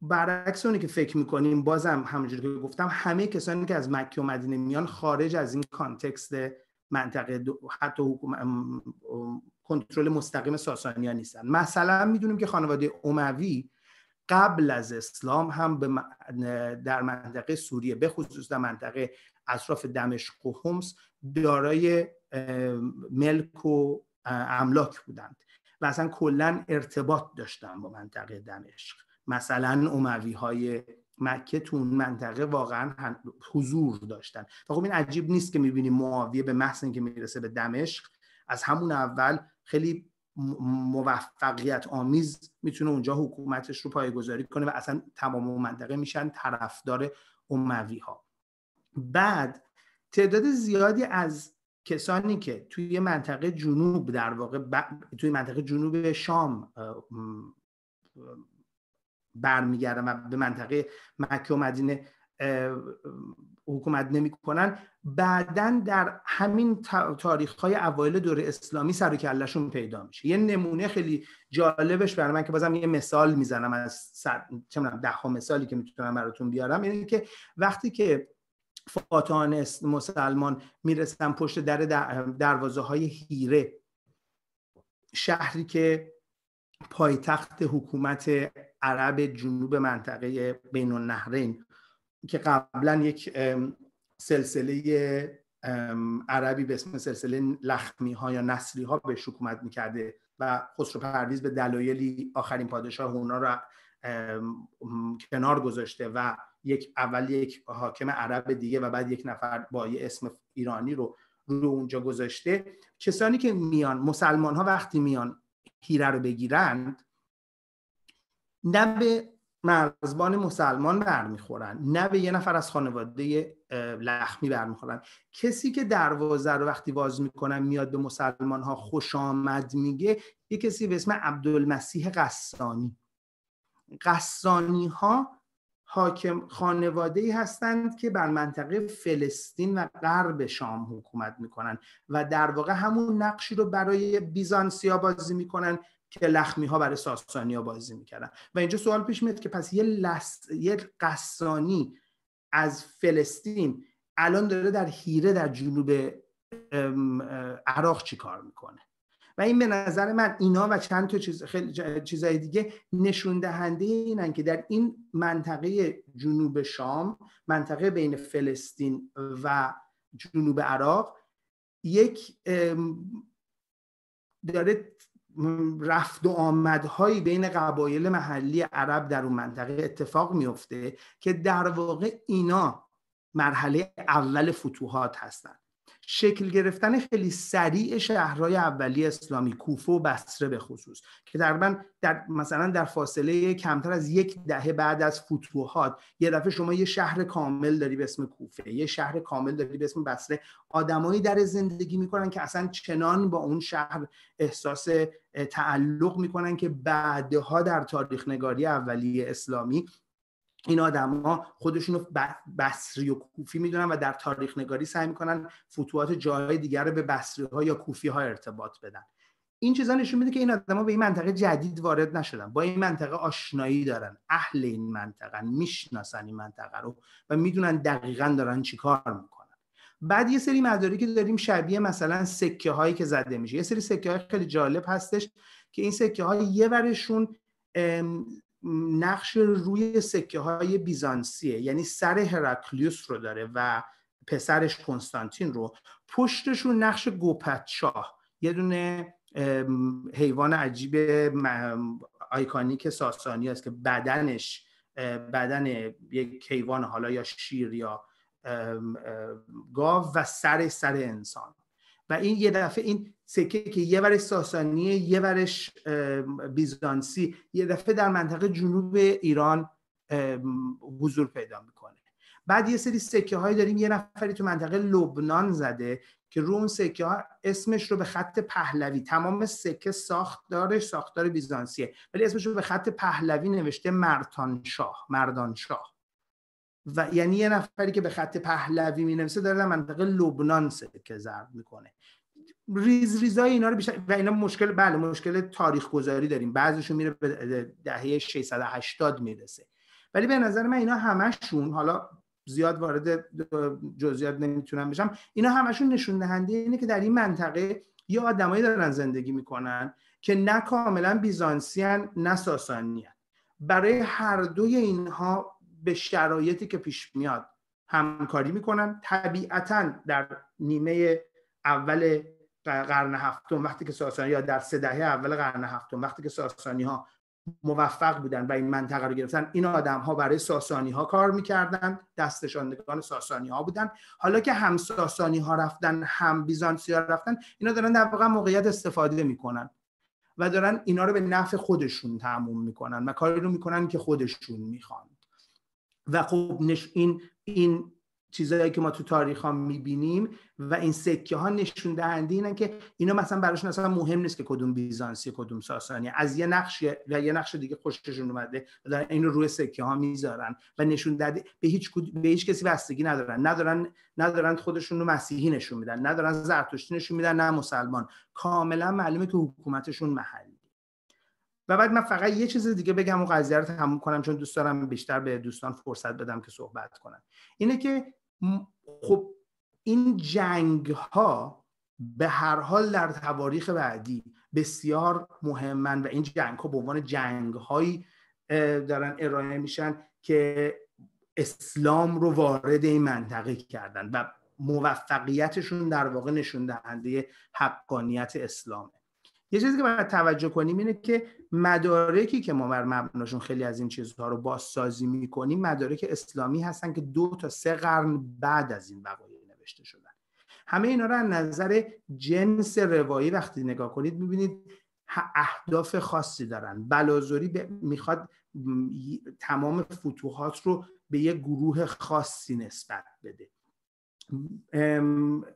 برعکس اونی که فکر میکنیم بازم همونجور که گفتم همه کسانی که از مکه و مدینه میان خارج از این کانتکست منطقه حتی کنترل مستقیم ساسانیان نیستن مثلا میدونیم که خانواده عموی قبل از اسلام هم به در منطقه سوریه به خصوص در منطقه اطراف دمشق و حمص دارای ملک و املاک بودند و اصلا کلا ارتباط داشتن با منطقه دمشق مثلا اموی های مکه تو اون منطقه واقعا حضور داشتن و خب این عجیب نیست که میبینیم معاویه به محض اینکه میرسه به دمشق از همون اول خیلی موفقیت آمیز میتونه اونجا حکومتش رو پایگذاری کنه و اصلا تمام منطقه میشن طرفدار اموی ها بعد تعداد زیادی از کسانی که توی منطقه جنوب در واقع توی منطقه جنوب شام برمیگردن و به منطقه مکه و مدینه حکومت کنن بعدا در همین تاریخ های اوایل دوره اسلامی سر کلشون پیدا میشه یه نمونه خیلی جالبش برای من که بازم یه مثال میزنم از سر... ده ها مثالی که میتونم براتون بیارم یعنی که وقتی که فاتحان مسلمان میرسن پشت در, در دروازه های هیره شهری که پایتخت حکومت عرب جنوب منطقه بین النهرین که قبلا یک سلسله عربی به اسم سلسله لخمی ها یا نسلی‌ها ها به حکومت میکرده و خسرو پرویز به دلایلی آخرین پادشاه اونا را کنار گذاشته و یک اول یک حاکم عرب دیگه و بعد یک نفر با یه اسم ایرانی رو رو اونجا گذاشته کسانی که میان مسلمان ها وقتی میان هیره رو بگیرند نه به مرزبان مسلمان برمیخورن نه به یه نفر از خانواده لخمی برمیخورن کسی که دروازه رو وقتی باز میکنن میاد به مسلمان ها خوش آمد میگه یه کسی به اسم عبدالمسیح قسانی قسانی ها حاکم خانواده ای هستند که بر منطقه فلسطین و غرب شام حکومت میکنن و در واقع همون نقشی رو برای بیزانسیا بازی میکنن که لخمی ها برای ها بازی میکردن و اینجا سوال پیش میاد که پس یه, لس... یه قسانی از فلسطین الان داره در هیره در جنوب عراق چی کار میکنه و این به نظر من اینا و چند تا چیز خیلی چیزای دیگه نشون دهنده اینن که در این منطقه جنوب شام منطقه بین فلسطین و جنوب عراق یک داره رفت و آمدهایی بین قبایل محلی عرب در اون منطقه اتفاق میفته که در واقع اینا مرحله اول فتوحات هستند شکل گرفتن خیلی سریع شهرهای اولی اسلامی کوفه و بصره به خصوص که تقریبا در مثلا در فاصله کمتر از یک دهه بعد از فتوحات یه دفعه شما یه شهر کامل داری به اسم کوفه یه شهر کامل داری به اسم بصره آدمایی در زندگی میکنن که اصلا چنان با اون شهر احساس تعلق میکنن که بعدها در تاریخ نگاری اولیه اسلامی این آدما خودشون رو بصری و کوفی میدونن و در تاریخ نگاری سعی میکنن فتوحات جاهای دیگر رو به بصری ها یا کوفی ها ارتباط بدن این چیزا نشون میده که این آدما به این منطقه جدید وارد نشدن با این منطقه آشنایی دارن اهل این منطقه میشناسن این منطقه رو و میدونن دقیقا دارن چیکار میکنن بعد یه سری مداری که داریم شبیه مثلا سکه هایی که زده میشه یه سری سکه های خیلی جالب هستش که این سکه های یه ورشون نقش روی سکه های بیزانسیه یعنی سر هراکلیوس رو داره و پسرش کنستانتین رو پشتشون نقش گوپتشاه یه دونه حیوان عجیب آیکانیک ساسانی است که بدنش بدن یک حیوان حالا یا شیر یا گاو و سر سر انسان و این یه دفعه این سکه که یه ورش ساسانیه یه ورش بیزانسی یه دفعه در منطقه جنوب ایران حضور پیدا میکنه بعد یه سری سکه هایی داریم یه نفری تو منطقه لبنان زده که رو اون سکه ها اسمش رو به خط پهلوی تمام سکه ساختارش ساختار بیزانسیه ولی اسمش رو به خط پهلوی نوشته مردان شاه مردان شاه و یعنی یه نفری که به خط پهلوی می نویسه داره در منطقه لبنان که زرد میکنه ریز ریزای اینا رو بیشتر و اینا مشکل بله مشکل تاریخ گذاری داریم بعضیشون میره به دهه 680 میرسه ولی به نظر من اینا همشون حالا زیاد وارد جزئیات نمیتونم بشم اینا همشون نشون دهنده اینه که در این منطقه یه آدمایی دارن زندگی میکنن که نه کاملا بیزانسیان نه ساسانیان برای هر دوی اینها به شرایطی که پیش میاد همکاری میکنن طبیعتا در نیمه اول قرن هفتم وقتی که ساسانی یا در سه دهه اول قرن هفتم وقتی که ساسانی ها موفق بودن و این منطقه رو گرفتن این آدم ها برای ساسانی ها کار میکردن دستشاندگان ساسانی ها بودن حالا که هم ساسانی ها رفتن هم بیزانسی ها رفتن اینا دارن در واقع موقعیت استفاده میکنن و دارن اینا رو به نفع خودشون تموم میکنن و کاری رو میکنن که خودشون میخوان و خب نش... این این چیزهایی که ما تو تاریخ ها میبینیم و این سکه ها نشون دهنده اینن که اینا مثلا براشون اصلا مهم نیست که کدوم بیزانسی کدوم ساسانی از یه نقش و یه نقش دیگه خوششون اومده و دارن اینو روی سکه ها میذارن و نشون دهنده به هیچ به هیچ کسی بستگی ندارن ندارن ندارن خودشون رو مسیحی نشون میدن ندارن زرتشتی نشون میدن نه مسلمان کاملا معلومه که حکومتشون محل و بعد من فقط یه چیز دیگه بگم و قضیه رو تموم کنم چون دوست دارم بیشتر به دوستان فرصت بدم که صحبت کنن اینه که خب این جنگ ها به هر حال در تواریخ بعدی بسیار مهمن و این جنگ ها به عنوان جنگ هایی دارن ارائه میشن که اسلام رو وارد این منطقه کردن و موفقیتشون در واقع نشون دهنده حقانیت اسلامه یه چیزی که باید توجه کنیم اینه که مدارکی که ما بر مبناشون خیلی از این چیزها رو بازسازی میکنیم مدارک اسلامی هستن که دو تا سه قرن بعد از این وقایع نوشته شدن همه اینا رو از نظر جنس روایی وقتی نگاه کنید میبینید اهداف خاصی دارن بلازوری ب... میخواد تمام فتوحات رو به یه گروه خاصی نسبت بده ام...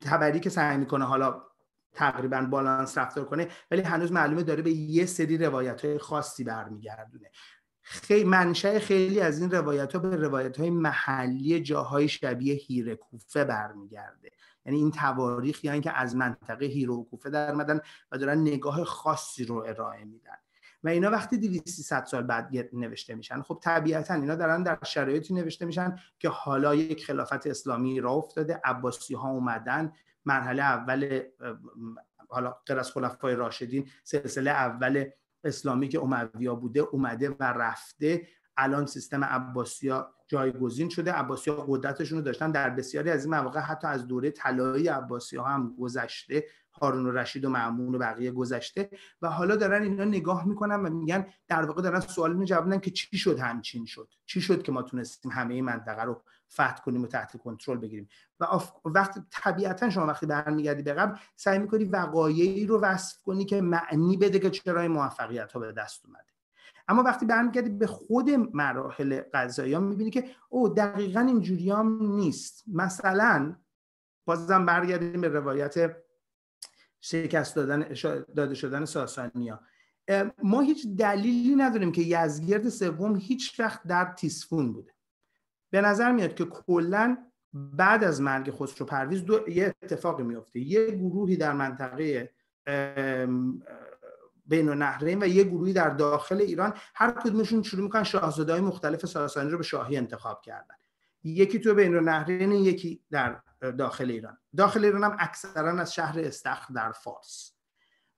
تبری که سعی میکنه حالا تقریبا بالانس رفتار کنه ولی هنوز معلومه داره به یه سری روایت های خاصی برمیگردونه خیلی منشه خیلی از این روایت ها به روایت های محلی جاهای شبیه هیره کوفه برمیگرده یعنی این تواریخ یعنی که از منطقه هیره و کوفه درمدن و دارن نگاه خاصی رو ارائه میدن و اینا وقتی 200 سال بعد نوشته میشن خب طبیعتا اینا دارن در شرایطی نوشته میشن که حالا یک خلافت اسلامی را افتاده عباسی ها اومدن مرحله اول حالا غیر از خلفای راشدین سلسله اول اسلامی که امویا بوده اومده و رفته الان سیستم ها جایگزین شده عباسیا قدرتشون رو داشتن در بسیاری از این مواقع حتی از دوره طلایی عباسی ها هم گذشته هارون و رشید و معمون و بقیه گذشته و حالا دارن اینا نگاه میکنن و میگن در واقع دارن سوال جواب که چی شد همچین شد چی شد که ما تونستیم همه این منطقه رو فتح کنیم و تحت کنترل بگیریم و آف... وقت طبیعتا شما وقتی برمیگردی به قبل سعی میکنی وقایعی رو وصف کنی که معنی بده که چرا این موفقیت ها به دست اومده اما وقتی برمیگردی به خود مراحل قضایی میبینی که او دقیقا اینجوریام نیست مثلا بازم برگردیم به روایت شکست دادن داده شدن ساسانیا ما هیچ دلیلی نداریم که یزگرد سوم هیچ وقت در تیسفون بوده به نظر میاد که کلا بعد از مرگ خسرو پرویز دو یه اتفاقی میفته یه گروهی در منطقه بین نهرین و یه گروهی در داخل ایران هر کدومشون شروع میکنن شاهزادهای مختلف ساسانی رو به شاهی انتخاب کردن یکی تو بین نهرین یکی در داخل ایران داخل ایران هم اکثرا از شهر استخر در فارس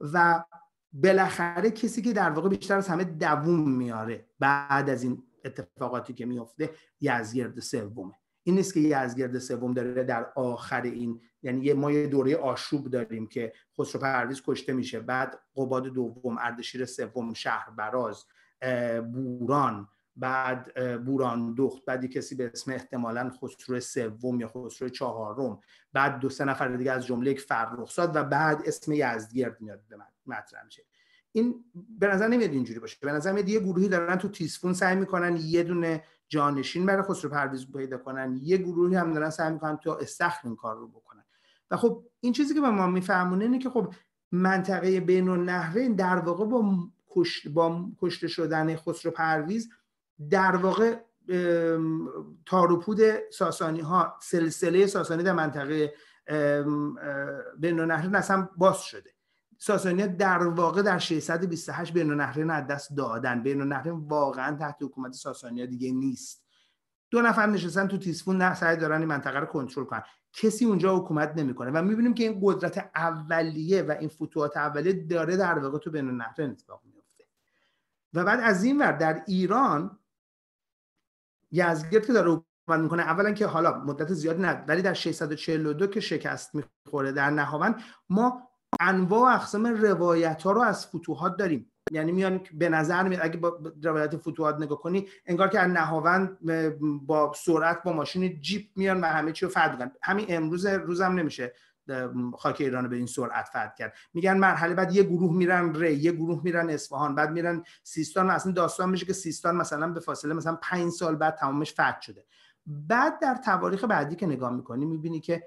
و بالاخره کسی که در واقع بیشتر از همه دووم میاره بعد از این اتفاقاتی که میفته یزگرد سومه این نیست که یزگرد سوم داره در آخر این یعنی ما یه دوره آشوب داریم که خسرو پرویز کشته میشه بعد قباد دوم اردشیر سوم شهر براز بوران بعد بوران دخت بعد کسی به اسم احتمالا خسرو سوم یا خسرو چهارم بعد دو سه نفر دیگه از جمله یک فرخزاد و بعد اسم یزدگرد میاد به مطرح میشه این به نظر نمیاد اینجوری باشه به نظر میاد یه گروهی دارن تو تیسفون سعی میکنن یه دونه جانشین برای خسرو پرویز پیدا کنن یه گروهی هم دارن سعی میکنن تو استخر این کار رو بکنن و خب این چیزی که به ما میفهمونه اینه که خب منطقه بین النهرین در واقع با کشت کشته شدن خسرو پرویز در واقع تاروپود ساسانی ها سلسله ساسانی در منطقه بین نهرین اصلا باز شده ساسانی ها در واقع در 628 بین نهرین از دست دادن بین نهرین واقعا تحت حکومت ساسانی ها دیگه نیست دو نفر نشستن تو تیسفون نه سعی دارن این منطقه رو کنترل کنن کسی اونجا حکومت نمیکنه و میبینیم که این قدرت اولیه و این فتوحات اولیه داره در واقع تو بین نهرین اتفاق میفته و بعد از این ور در ایران یزگرد که داره حکومت میکنه اولا که حالا مدت زیاد نه ولی در 642 که شکست میخوره در نهاوند ما انواع و اقسام روایت ها رو از فتوحات داریم یعنی میان به نظر میاد اگه با روایت فتوحات نگاه کنی انگار که از نهاوند با سرعت با ماشین جیپ میان و همه چی رو فد همین امروز روزم نمیشه خاک ایران رو به این سرعت فتح کرد میگن مرحله بعد یه گروه میرن ری یه گروه میرن اصفهان بعد میرن سیستان و اصلا داستان میشه که سیستان مثلا به فاصله مثلا 5 سال بعد تمامش فتح شده بعد در تواریخ بعدی که نگاه میکنی میبینی که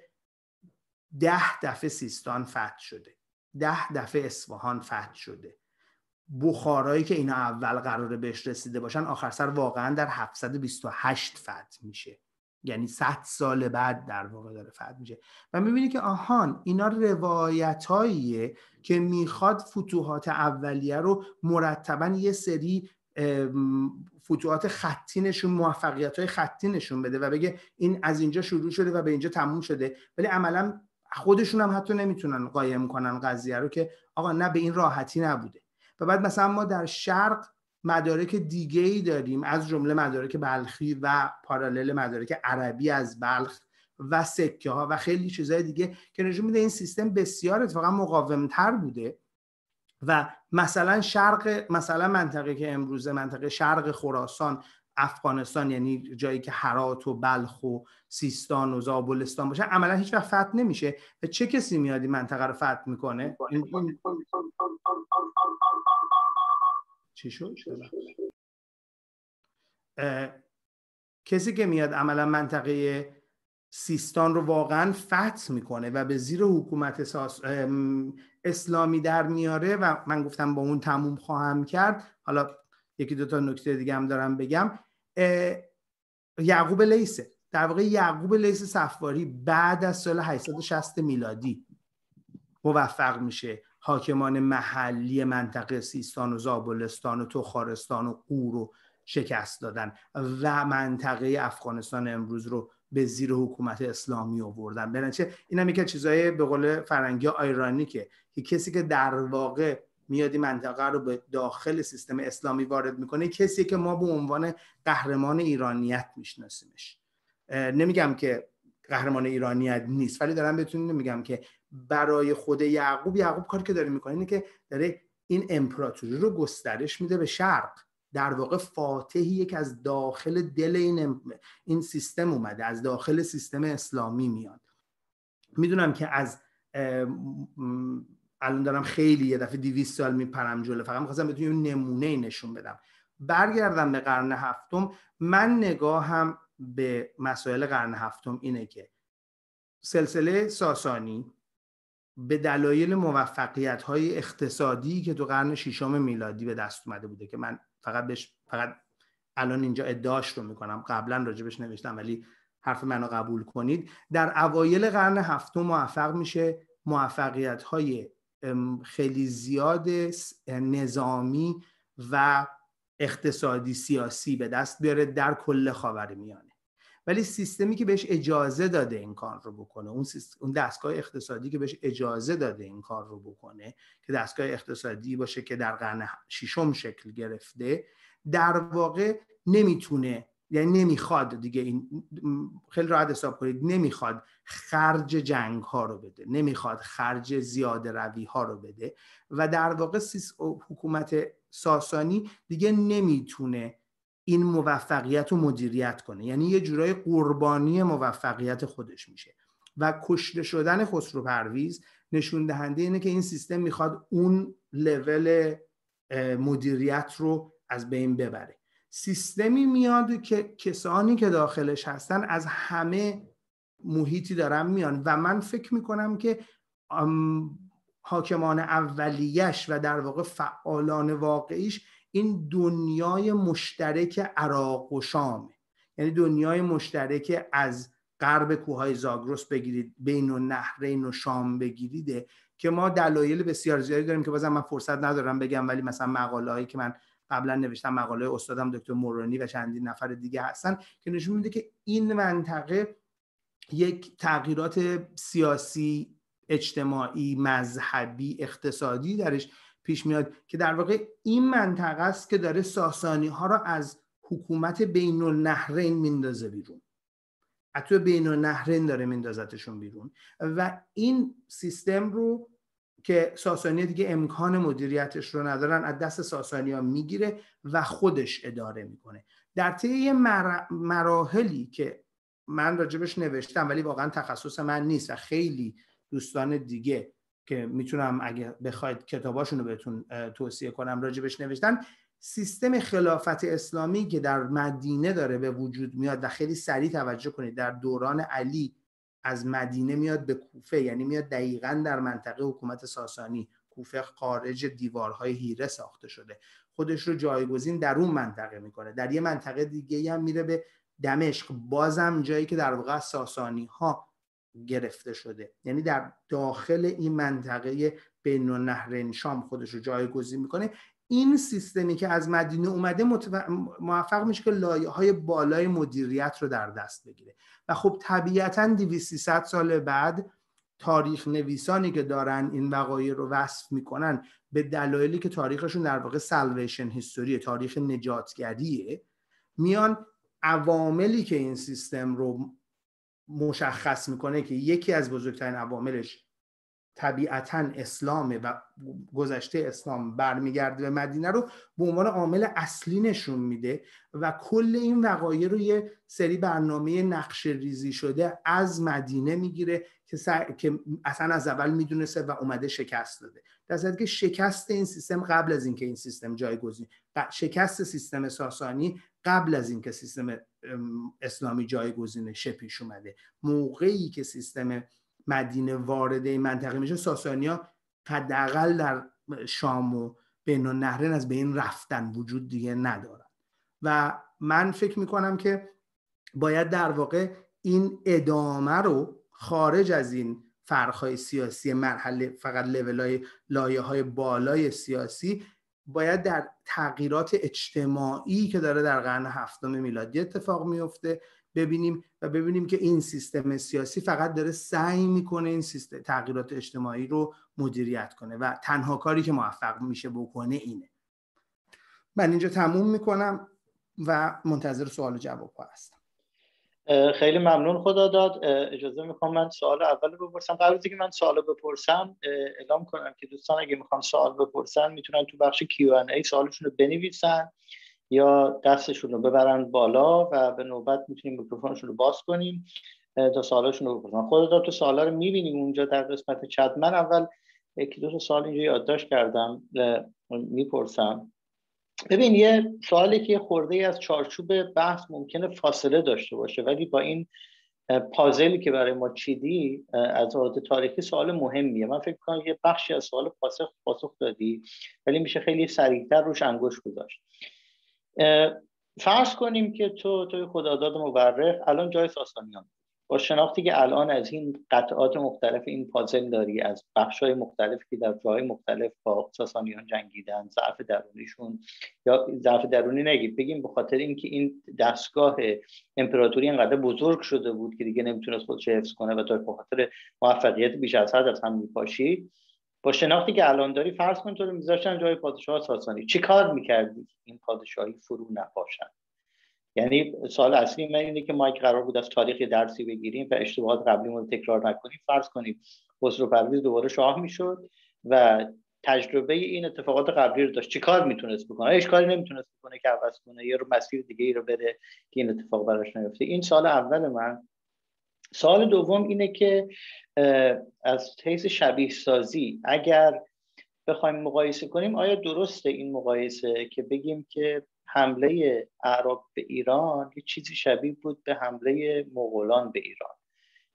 ده دفعه سیستان فتح شده ده دفعه اصفهان فتح شده بخارایی که اینا اول قراره بهش رسیده باشن آخر سر واقعا در 728 فتح میشه یعنی 100 سال بعد در واقع داره فرد میشه و میبینی که آهان اینا روایت که میخواد فتوحات اولیه رو مرتبا یه سری فتوحات خطی نشون موفقیت های خطی نشون بده و بگه این از اینجا شروع شده و به اینجا تموم شده ولی عملا خودشون هم حتی نمیتونن قایم کنن قضیه رو که آقا نه به این راحتی نبوده و بعد مثلا ما در شرق مدارک دیگه ای داریم از جمله مدارک بلخی و پارالل مدارک عربی از بلخ و سکه ها و خیلی چیزهای دیگه که نشون میده این سیستم بسیار اتفاقا مقاومتر بوده و مثلا شرق مثلا منطقه که امروزه منطقه شرق خراسان افغانستان یعنی جایی که هرات و بلخ و سیستان و زابلستان باشه عملا هیچ وقت فتح نمیشه و چه کسی میاد این منطقه رو فتح میکنه چی کسی که میاد عملا منطقه سیستان رو واقعا فتح میکنه و به زیر حکومت اسلامی در میاره و من گفتم با اون تموم خواهم کرد حالا یکی دو تا نکته دیگه هم دارم بگم یعقوب لیسه در واقع یعقوب لیس صفواری بعد از سال 860 میلادی موفق میشه حاکمان محلی منطقه سیستان و زابلستان و تخارستان و قور شکست دادن و منطقه افغانستان امروز رو به زیر حکومت اسلامی آوردن برنچه این هم یکی چیزای به قول فرنگی آیرانی که کسی که در واقع میادی منطقه رو به داخل سیستم اسلامی وارد میکنه کسی که ما به عنوان قهرمان ایرانیت میشناسیمش نمیگم که قهرمان ایرانیت نیست ولی دارم بتونید میگم که برای خود یعقوب یعقوب کاری که داره میکنه اینه که داره این امپراتوری رو گسترش میده به شرق در واقع فاتحی یک از داخل دل این, این سیستم اومده از داخل سیستم اسلامی میاد میدونم که از الان دارم خیلی یه دفعه دیویست سال میپرم جلو فقط میخواستم بتونم نمونه نشون بدم برگردم به قرن هفتم من نگاهم به مسائل قرن هفتم اینه که سلسله ساسانی به دلایل موفقیت های اقتصادی که تو قرن ششم میلادی به دست اومده بوده که من فقط بهش فقط الان اینجا ادعاش رو میکنم قبلا راجبش نوشتم ولی حرف منو قبول کنید در اوایل قرن هفتم موفق میشه موفقیت های خیلی زیاد نظامی و اقتصادی سیاسی به دست بیاره در کل خاور میانه ولی سیستمی که بهش اجازه داده این کار رو بکنه اون, اون دستگاه اقتصادی که بهش اجازه داده این کار رو بکنه که دستگاه اقتصادی باشه که در قرن شیشم شکل گرفته در واقع نمیتونه یعنی نمیخواد دیگه این خیلی راحت حساب کنید نمیخواد خرج جنگ ها رو بده نمیخواد خرج زیاد روی ها رو بده و در واقع سیس... حکومت ساسانی دیگه نمیتونه این موفقیت رو مدیریت کنه یعنی یه جورای قربانی موفقیت خودش میشه و کشته شدن خسرو پرویز نشون دهنده اینه که این سیستم میخواد اون لول مدیریت رو از بین ببره سیستمی میاد که کسانی که داخلش هستن از همه محیطی دارن میان و من فکر میکنم که حاکمان اولیش و در واقع فعالان واقعیش این دنیای مشترک عراق و شامه یعنی دنیای مشترک از غرب کوههای زاگرس بگیرید بین و نهرین و شام بگیرید که ما دلایل بسیار زیادی داریم که بازم من فرصت ندارم بگم ولی مثلا مقاله هایی که من قبلا نوشتم مقاله استادم دکتر مورانی و چندین نفر دیگه هستن که نشون میده که این منطقه یک تغییرات سیاسی اجتماعی مذهبی اقتصادی درش پیش میاد که در واقع این منطقه است که داره ساسانی ها را از حکومت بین النهرین میندازه بیرون تو بین النهرین داره میندازتشون بیرون و این سیستم رو که ساسانی دیگه امکان مدیریتش رو ندارن از دست ساسانی ها میگیره و خودش اداره میکنه در طی مراحلی که من راجبش نوشتم ولی واقعا تخصص من نیست و خیلی دوستان دیگه که میتونم اگه بخواید کتاباشون رو بهتون توصیه کنم راجبش نوشتن سیستم خلافت اسلامی که در مدینه داره به وجود میاد و خیلی سریع توجه کنید در دوران علی از مدینه میاد به کوفه یعنی میاد دقیقا در منطقه حکومت ساسانی کوفه خارج دیوارهای هیره ساخته شده خودش رو جایگزین در اون منطقه میکنه در یه منطقه دیگه هم میره به دمشق بازم جایی که در واقع ساسانی ها گرفته شده یعنی در داخل این منطقه بین و نهرین شام خودش رو جایگزین میکنه این سیستمی که از مدینه اومده موفق میشه که لایه های بالای مدیریت رو در دست بگیره و خب طبیعتا 2300 سال بعد تاریخ نویسانی که دارن این وقایع رو وصف میکنن به دلایلی که تاریخشون در واقع سالویشن هیستوریه تاریخ نجاتگریه میان عواملی که این سیستم رو مشخص میکنه که یکی از بزرگترین عواملش طبیعتا اسلامه و گذشته اسلام برمیگرده به مدینه رو به عنوان عامل اصلی نشون میده و کل این وقایع رو یه سری برنامه نقش ریزی شده از مدینه میگیره که, که اصلا از اول میدونسته و اومده شکست داده در صورتی که شکست این سیستم قبل از اینکه این سیستم جایگزین شکست سیستم ساسانی قبل از اینکه سیستم اسلامی جایگزین شه پیش اومده موقعی که سیستم مدینه وارد این منطقه میشه ساسانیا حداقل در شام و بین و از بین رفتن وجود دیگه ندارن و من فکر میکنم که باید در واقع این ادامه رو خارج از این فرقهای سیاسی مرحله فقط های لایه های بالای سیاسی باید در تغییرات اجتماعی که داره در قرن هفتم میلادی اتفاق میفته ببینیم و ببینیم که این سیستم سیاسی فقط داره سعی میکنه این سیستم تغییرات اجتماعی رو مدیریت کنه و تنها کاری که موفق میشه بکنه اینه من اینجا تموم میکنم و منتظر سوال و جواب هستم خیلی ممنون خدا داد اجازه میخوام من سوال اول بپرسم قبل از اینکه من سوال بپرسم اعلام کنم که دوستان اگه میخوان سوال بپرسن میتونن تو بخش ای سوالشون رو بنویسن یا دستشون رو ببرن بالا و به نوبت میتونیم میکروفونشون رو باز کنیم تا سوالشون رو بپرسن خدا داد تو سوالا رو میبینیم اونجا در قسمت چت من اول یکی دو تا سوال اینجا یادداشت کردم میپرسم ببین یه سوالی که خورده از چارچوب بحث ممکنه فاصله داشته باشه ولی با این پازلی که برای ما چیدی از عادت تاریخی سوال مهمیه من فکر کنم یه بخشی از سوال پاسخ پاسخ دادی ولی میشه خیلی سریعتر روش انگوش گذاشت فرض کنیم که تو توی خداداد مورخ الان جای ساسانیان با شناختی که الان از این قطعات مختلف این پازل داری از بخش های مختلف که در جای مختلف با ساسانیان جنگیدن ضعف درونیشون یا ضعف درونی نگید بگیم به خاطر اینکه این دستگاه امپراتوری انقدر بزرگ شده بود که دیگه نمیتونست خودش حفظ کنه و تا به خاطر موفقیت بیش از حد از هم میپاشید با شناختی که الان داری فرض کن تو میذاشتن جای پادشاه ساسانی چیکار میکردی این پادشاهی فرو نپاشند یعنی سال اصلی من اینه که ما اگه قرار بود از تاریخ درسی بگیریم و اشتباهات قبلیمون رو تکرار نکنیم فرض کنیم خسرو پرویز دوباره شاه میشد و تجربه این اتفاقات قبلی رو داشت چیکار میتونست بکنه هیچ کاری نمیتونست بکنه که عوض کنه یا رو مسیر دیگه ای رو بره که این اتفاق براش نیفته این سال اول من سال دوم اینه که از حیث شبیه سازی اگر بخوایم مقایسه کنیم آیا درسته این مقایسه که بگیم که حمله اعراب به ایران یه چیزی شبیه بود به حمله مغولان به ایران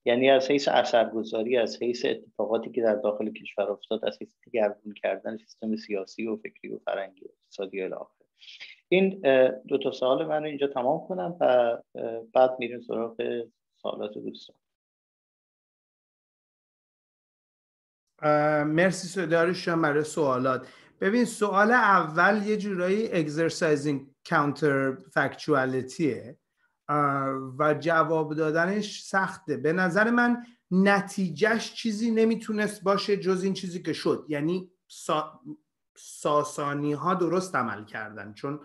یعنی از حیث اثرگذاری از حیث اتفاقاتی که در داخل کشور افتاد از حیث دگرگون کردن سیستم سیاسی و فکری و فرنگی و اقتصادی و این دو تا سوال من رو اینجا تمام کنم و بعد میریم سراغ سوالات دوستان مرسی شما برای سوالات ببین سوال اول یه جورایی exercising کانتر فکتوالیتیه و جواب دادنش سخته به نظر من نتیجهش چیزی نمیتونست باشه جز این چیزی که شد یعنی سا... ساسانی ها درست عمل کردن چون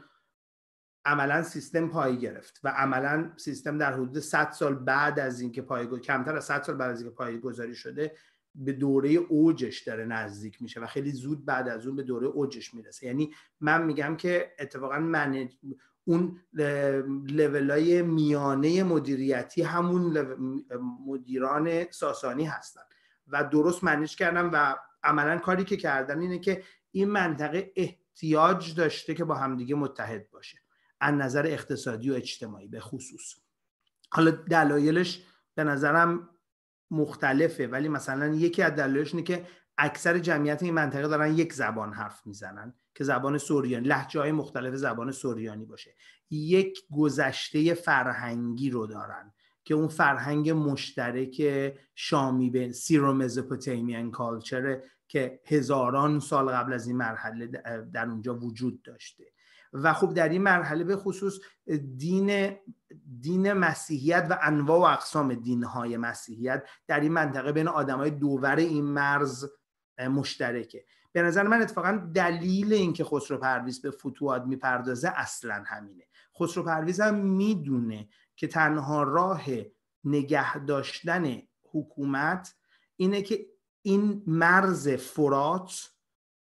عملا سیستم پای گرفت و عملا سیستم در حدود 100 سال بعد از اینکه پای کمتر از 100 سال بعد از اینکه پای گذاری شده به دوره اوجش داره نزدیک میشه و خیلی زود بعد از اون به دوره اوجش میرسه یعنی من میگم که اتفاقا من اون لولای میانه مدیریتی همون مدیران ساسانی هستن و درست منیج کردم و عملا کاری که کردن اینه که این منطقه احتیاج داشته که با همدیگه متحد باشه از نظر اقتصادی و اجتماعی به خصوص حالا دلایلش به نظرم مختلفه ولی مثلا یکی از دلایلش اینه که اکثر جمعیت این منطقه دارن یک زبان حرف میزنن که زبان سوریانی لحجه های مختلف زبان سوریانی باشه یک گذشته فرهنگی رو دارن که اون فرهنگ مشترک شامی به سیرو کالچره که هزاران سال قبل از این مرحله در اونجا وجود داشته و خب در این مرحله به خصوص دین دین مسیحیت و انواع و اقسام دینهای مسیحیت در این منطقه بین آدمای دوور این مرز مشترکه به نظر من اتفاقا دلیل اینکه خسرو پرویز به فتوحات میپردازه اصلا همینه خسرو پرویز هم میدونه که تنها راه نگه داشتن حکومت اینه که این مرز فرات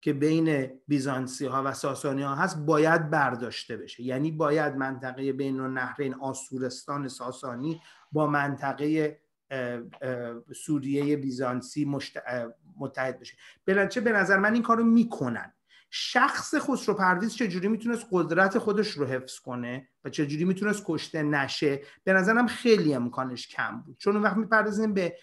که بین بیزانسی ها و ساسانی ها هست باید برداشته بشه یعنی باید منطقه بین نهرین آسورستان ساسانی با منطقه سوریه بیزانسی متحد بشه بلنچه به نظر من این کارو میکنن شخص خسرو چجوری میتونست قدرت خودش رو حفظ کنه و چجوری میتونست کشته نشه به نظرم خیلی امکانش کم بود چون اون وقت میپردازیم به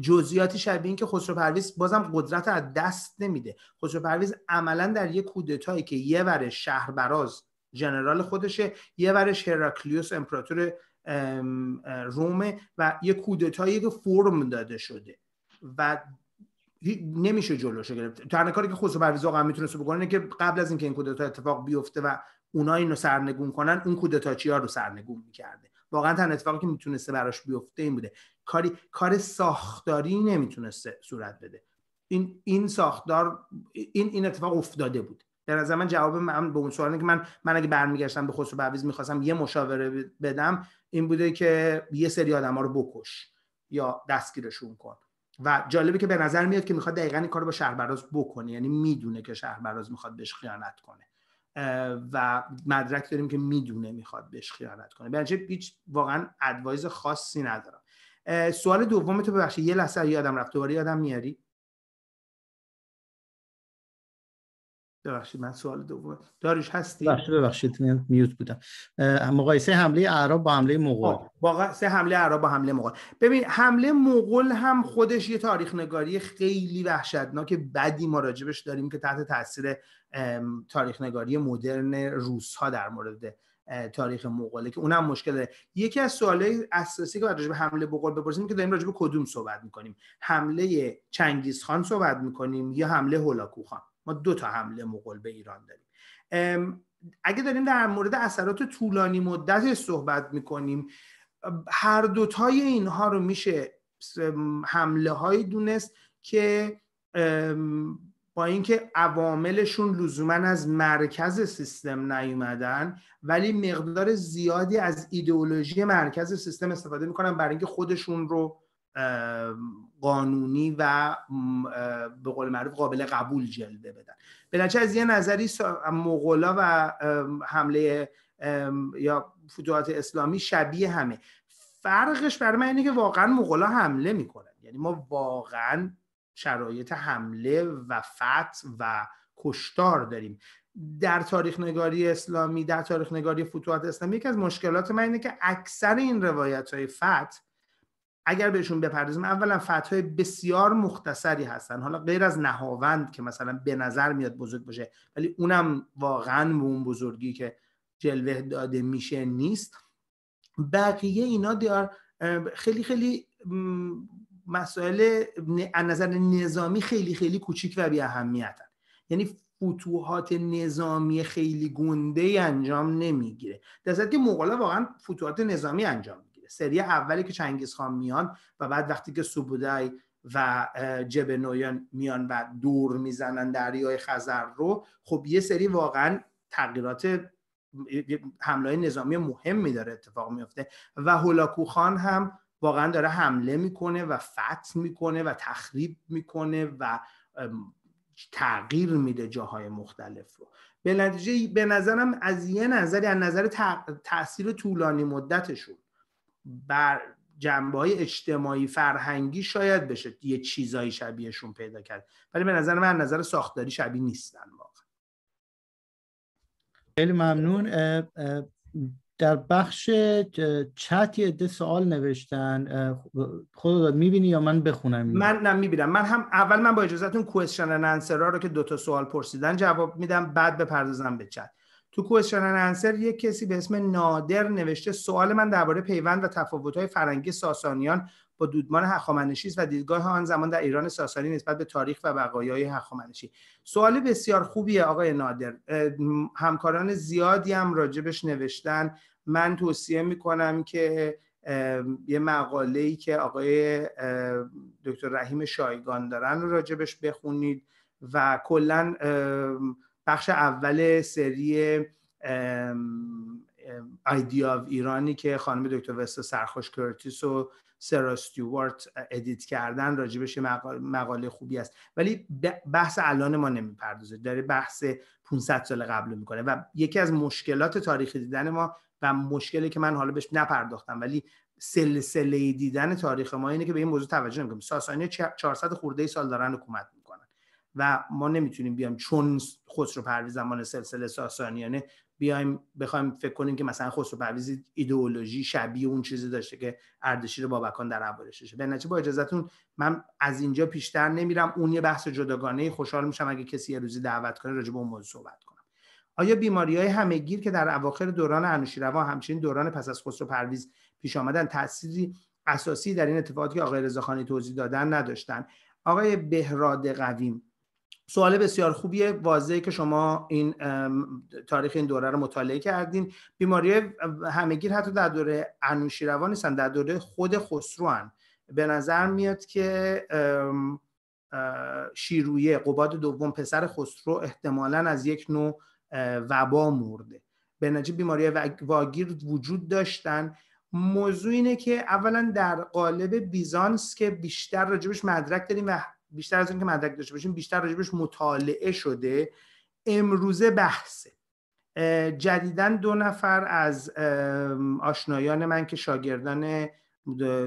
جزئیاتی شبیه این که خسرو پرویز بازم قدرت از دست نمیده خسرو پرویز عملا در یک کودتایی که یه ور شهر جنرال خودشه یه ورش هراکلیوس امپراتور رومه و یه کودتایی که فرم داده شده و نمیشه جلوش گرفت تنها کاری که خسرو پرویز آقا میتونه بکنه اینه که قبل از اینکه این کودتا اتفاق بیفته و اونا اینو سرنگون کنن اون کودتاچی ها رو سرنگون میکرده واقعا تنها اتفاقی که میتونسته براش بیفته این بوده کاری کار ساختاری نمیتونسته صورت بده این این ساختار این این اتفاق افتاده بود در نظر من جواب من به اون سوال که من من اگه برمیگشتم به خسرو بعویز میخواستم یه مشاوره بدم این بوده که یه سری آدم ها رو بکش یا دستگیرشون کن و جالبه که به نظر میاد که میخواد دقیقا این کار با شهربراز بکنه یعنی میدونه که شهربراز میخواد بهش خیانت کنه و مدرک داریم که میدونه میخواد بهش خیانت کنه به هیچ واقعا ادوایز خاصی ندارم سوال دوم تو ببخشی یه لحظه یادم رفت دوباره یادم میاری ببخشید من سوال دوم داریش هستی ببخشید ببخشید میوت بودم مقایسه حمله اعراب با حمله مغول خب، واقعا سه حمله اعراب با حمله مغول ببین حمله مغول هم خودش یه تاریخ نگاری خیلی وحشتناک بدی ما راجبش داریم که تحت تاثیر تاریخ نگاری مدرن روس ها در مورد تاریخ مغوله که اونم مشکل داره یکی از سوالای اساسی که راجع به حمله بغل بپرسیم که داریم راجع به کدوم صحبت میکنیم حمله چنگیز خان صحبت میکنیم یا حمله خان ما دو تا حمله مغول به ایران داریم اگه داریم در مورد اثرات طولانی مدت صحبت میکنیم هر دوتای اینها رو میشه حمله های دونست که با اینکه عواملشون لزوما از مرکز سیستم نیومدن ولی مقدار زیادی از ایدئولوژی مرکز سیستم استفاده میکنن برای اینکه خودشون رو قانونی و به قول معروف قابل قبول جلوه بدن بلنچه از یه نظری مغولا و حمله یا فتوحات اسلامی شبیه همه فرقش برای من اینه که واقعا مغولا حمله میکنن یعنی ما واقعا شرایط حمله و فتح و کشتار داریم در تاریخ نگاری اسلامی در تاریخ نگاری فتوحات اسلامی یکی از مشکلات من اینه که اکثر این روایت های فتح اگر بهشون بپردازیم اولا فتح بسیار مختصری هستن حالا غیر از نهاوند که مثلا به نظر میاد بزرگ باشه ولی اونم واقعا به اون بزرگی که جلوه داده میشه نیست بقیه اینا دیار خیلی خیلی مسائل از نظر نظامی خیلی خیلی کوچیک و بی اهمیتن یعنی فتوحات نظامی خیلی گنده انجام نمیگیره در حالی که مغولا واقعا فتوحات نظامی انجام میگیره سری اولی که چنگیزخان میان و بعد وقتی که سوبودای و جبه نویان میان و دور میزنن دریای خزر رو خب یه سری واقعا تغییرات حمله نظامی مهم می داره اتفاق میفته و هولاکو خان هم واقعا داره حمله میکنه و فتح میکنه و تخریب میکنه و تغییر میده جاهای مختلف رو به نتیجه به نظرم از یه نظری از نظر تاثیر طولانی مدتشون بر جنبه های اجتماعی فرهنگی شاید بشه یه چیزایی شبیهشون پیدا کرد ولی به نظر من نظر ساختاری شبیه نیستن واقعا خیلی ممنون در بخش چت یه عده سوال نوشتن خدا خب، خب، میبینی یا من بخونم من نه من هم اول من با اجازهتون کوئسشن ها رو که دوتا سوال پرسیدن جواب میدم بعد بپردازم به چت تو کوئسشن انسر یک کسی به اسم نادر نوشته سوال من درباره پیوند و های فرنگی ساسانیان با دودمان هخامنشی و دیدگاه آن زمان در ایران ساسانی نسبت به تاریخ و بقایای هخامنشی سوال بسیار خوبیه آقای نادر همکاران زیادی هم راجبش نوشتن من توصیه میکنم که یه مقاله ای که آقای دکتر رحیم شایگان دارن راجبش بخونید و کلا بخش اول سری ایدیا ایرانی که خانم دکتر وستا سرخوش کرتیس و سرا ستیوارت ادیت کردن راجبش مقاله خوبی است ولی بحث الان ما نمیپردازه داره بحث 500 سال قبل میکنه و یکی از مشکلات تاریخی دیدن ما و مشکلی که من حالا بهش نپرداختم ولی سلسله دیدن تاریخ ما اینه که به این موضوع توجه نمیکنیم ساسانی 400 خورده سال دارن حکومت میکنن و ما نمیتونیم بیام چون خسرو پرویز زمان سلسله ساسانیانه بیایم بخوایم فکر کنیم که مثلا خسرو پرویز ایدئولوژی شبیه اون چیزی داشته که اردشیر بابکان در اولششه به با اجازهتون من از اینجا پیشتر نمیرم اون یه بحث جداگانه خوشحال میشم اگه کسی یه روزی دعوت کنه راجع به اون موضوع صحبت کنم آیا بیماری های گیر که در اواخر دوران انوشیروان همچنین دوران پس از خسرو پرویز پیش آمدن تأثیری اساسی در این اتفاقاتی که آقای رضاخانی توضیح دادن نداشتن آقای بهراد قویم سوال بسیار خوبیه واضحه که شما این تاریخ این دوره رو مطالعه کردین بیماری همگیر حتی در دوره انوشیروان نیستن در دوره خود خسرو به نظر میاد که شیرویه قباد دوم پسر خسرو احتمالا از یک نوع وبا مرده به نجیب بیماری واگیر وجود داشتن موضوع اینه که اولا در قالب بیزانس که بیشتر راجبش مدرک داریم و بیشتر از اینکه مدرک داشته باشیم بیشتر راجبش مطالعه شده امروزه بحثه جدیدا دو نفر از آشنایان من که شاگردان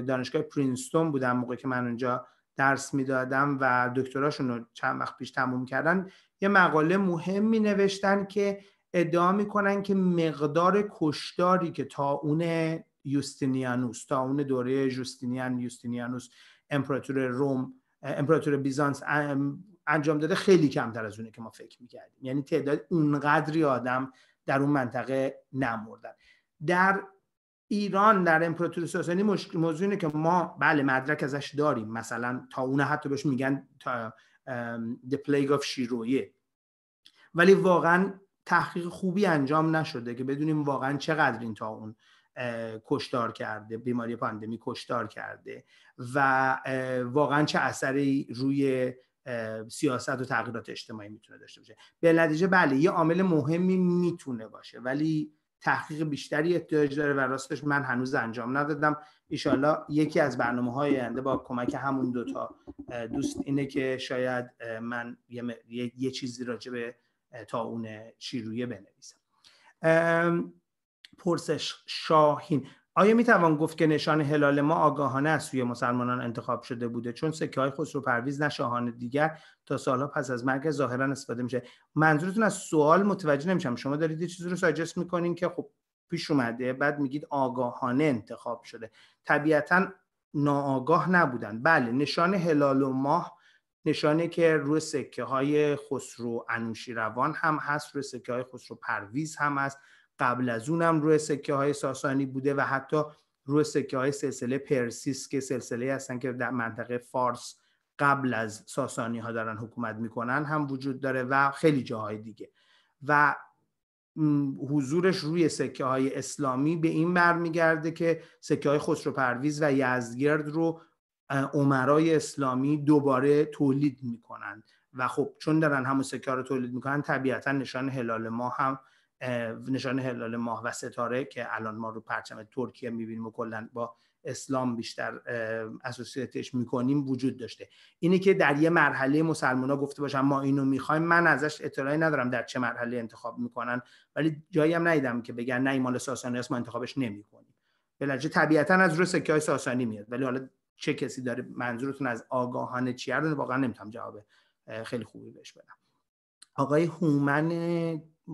دانشگاه پرینستون بودن موقع که من اونجا درس میدادم و دکتراشون رو چند وقت پیش تموم کردن یه مقاله مهمی نوشتن که ادعا میکنن که مقدار کشداری که تا اون یوستینیانوس تا اون دوره جوستینیان یوستینیانوس امپراتور روم امپراتور بیزانس انجام داده خیلی کمتر از اونه که ما فکر میکردیم یعنی تعداد اونقدری آدم در اون منطقه نمردن در ایران در امپراتوری ساسانی مشکل موضوع اینه که ما بله مدرک ازش داریم مثلا تا اونه حتی بهش میگن تا The Plague of شیرویه ولی واقعا تحقیق خوبی انجام نشده که بدونیم واقعا چقدر این تا اون کشدار کرده بیماری پاندمی کشدار کرده و واقعا چه اثری روی سیاست و تغییرات اجتماعی میتونه داشته باشه به نتیجه بله یه عامل مهمی میتونه باشه ولی تحقیق بیشتری احتیاج داره و راستش من هنوز انجام ندادم ایشالله یکی از برنامه های آینده با کمک همون دوتا دوست اینه که شاید من یه, چیزی راجع به تا اون بنویسم پرسش شاهین آیا می توان گفت که نشان هلال ما آگاهانه از سوی مسلمانان انتخاب شده بوده چون سکه های خسرو پرویز نه شاهانه دیگر تا سالها پس از مرگ ظاهرا استفاده میشه منظورتون از سوال متوجه نمیشم شما دارید یه چیزی رو ساجست میکنین که خب پیش اومده بعد میگید آگاهانه انتخاب شده طبیعتا ناآگاه نبودن بله نشان هلال و ماه نشانه که روی سکه های خسرو انوشیروان هم هست روی سکه های خسرو پرویز هم هست قبل از اونم روی سکه های ساسانی بوده و حتی روی سکه های سلسله پرسیس که سلسله هستن که در منطقه فارس قبل از ساسانی ها دارن حکومت میکنن هم وجود داره و خیلی جاهای دیگه و حضورش روی سکه های اسلامی به این برمیگرده که سکه های خسرو پرویز و یزدگرد رو عمرای اسلامی دوباره تولید میکنند و خب چون دارن همون سکه رو تولید میکنن طبیعتا نشان هلال ما هم نشان هلال ماه و ستاره که الان ما رو پرچم ترکیه میبینیم و کلا با اسلام بیشتر اسوسییتش میکنیم وجود داشته اینه که در یه مرحله مسلمان ها گفته باشن ما اینو میخوایم من ازش اطلاعی ندارم در چه مرحله انتخاب میکنن ولی جایی هم ندیدم که بگن نه این ساسانی هست ما انتخابش نمیکنیم بلکه طبیعتا از روی سکه های ساسانی میاد ولی حالا چه کسی داره منظورتون از آگاهانه چیه واقعا نمیتونم جواب خیلی خوبی بهش بدم آقای هومن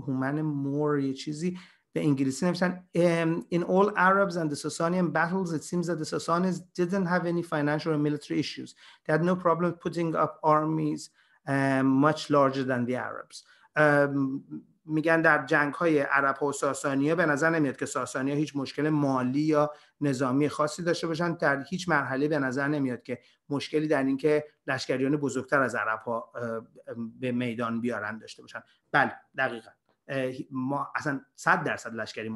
هومن مور یه چیزی به انگلیسی نوشتن um, in all Arabs and the Sasanian battles it seems that the Sasanians didn't have any financial or military issues they had no problem putting up armies um, much larger than the Arabs um, میگن در جنگ های عرب و ساسانیا به نظر نمیاد که ساسانیا هیچ مشکل مالی یا نظامی خاصی داشته باشن در هیچ مرحله به نظر نمیاد که مشکلی در اینکه لشکریان بزرگتر از عرب ها به میدان بیارن داشته باشن بله دقیقا ما اصلا صد درصد لشکری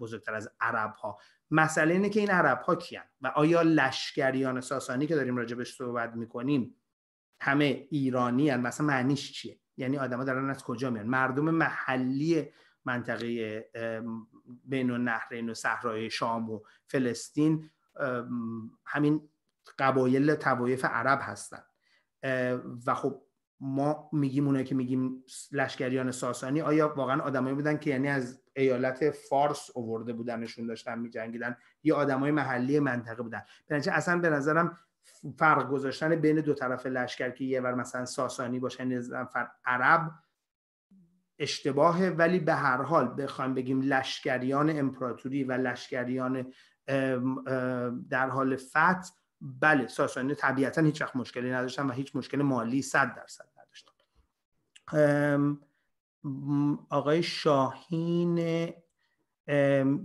بزرگتر از عرب ها مسئله اینه که این عرب ها کیان و آیا لشکریان ساسانی که داریم راجبش صحبت میکنیم همه ایرانی هن؟ مثلا معنیش چیه یعنی ها دارن از کجا میان مردم محلی منطقه بین النهرین و صحرای شام و فلسطین همین قبایل توایف عرب هستند و خب ما میگیم اونایی که میگیم لشکریان ساسانی آیا واقعا آدمایی بودن که یعنی از ایالت فارس اوورده بودنشون داشتن میجنگیدن یا آدمای محلی منطقه بودن بنابراین اصلا به نظرم فرق گذاشتن بین دو طرف لشکر که یه ور مثلا ساسانی نظرم نفر عرب اشتباهه ولی به هر حال بخوایم بگیم لشکریان امپراتوری و لشکریان در حال فتح بله ساسانی طبیعتا هیچ وقت مشکلی نداشتم و هیچ مشکل مالی صد درصد نداشتم آقای شاهین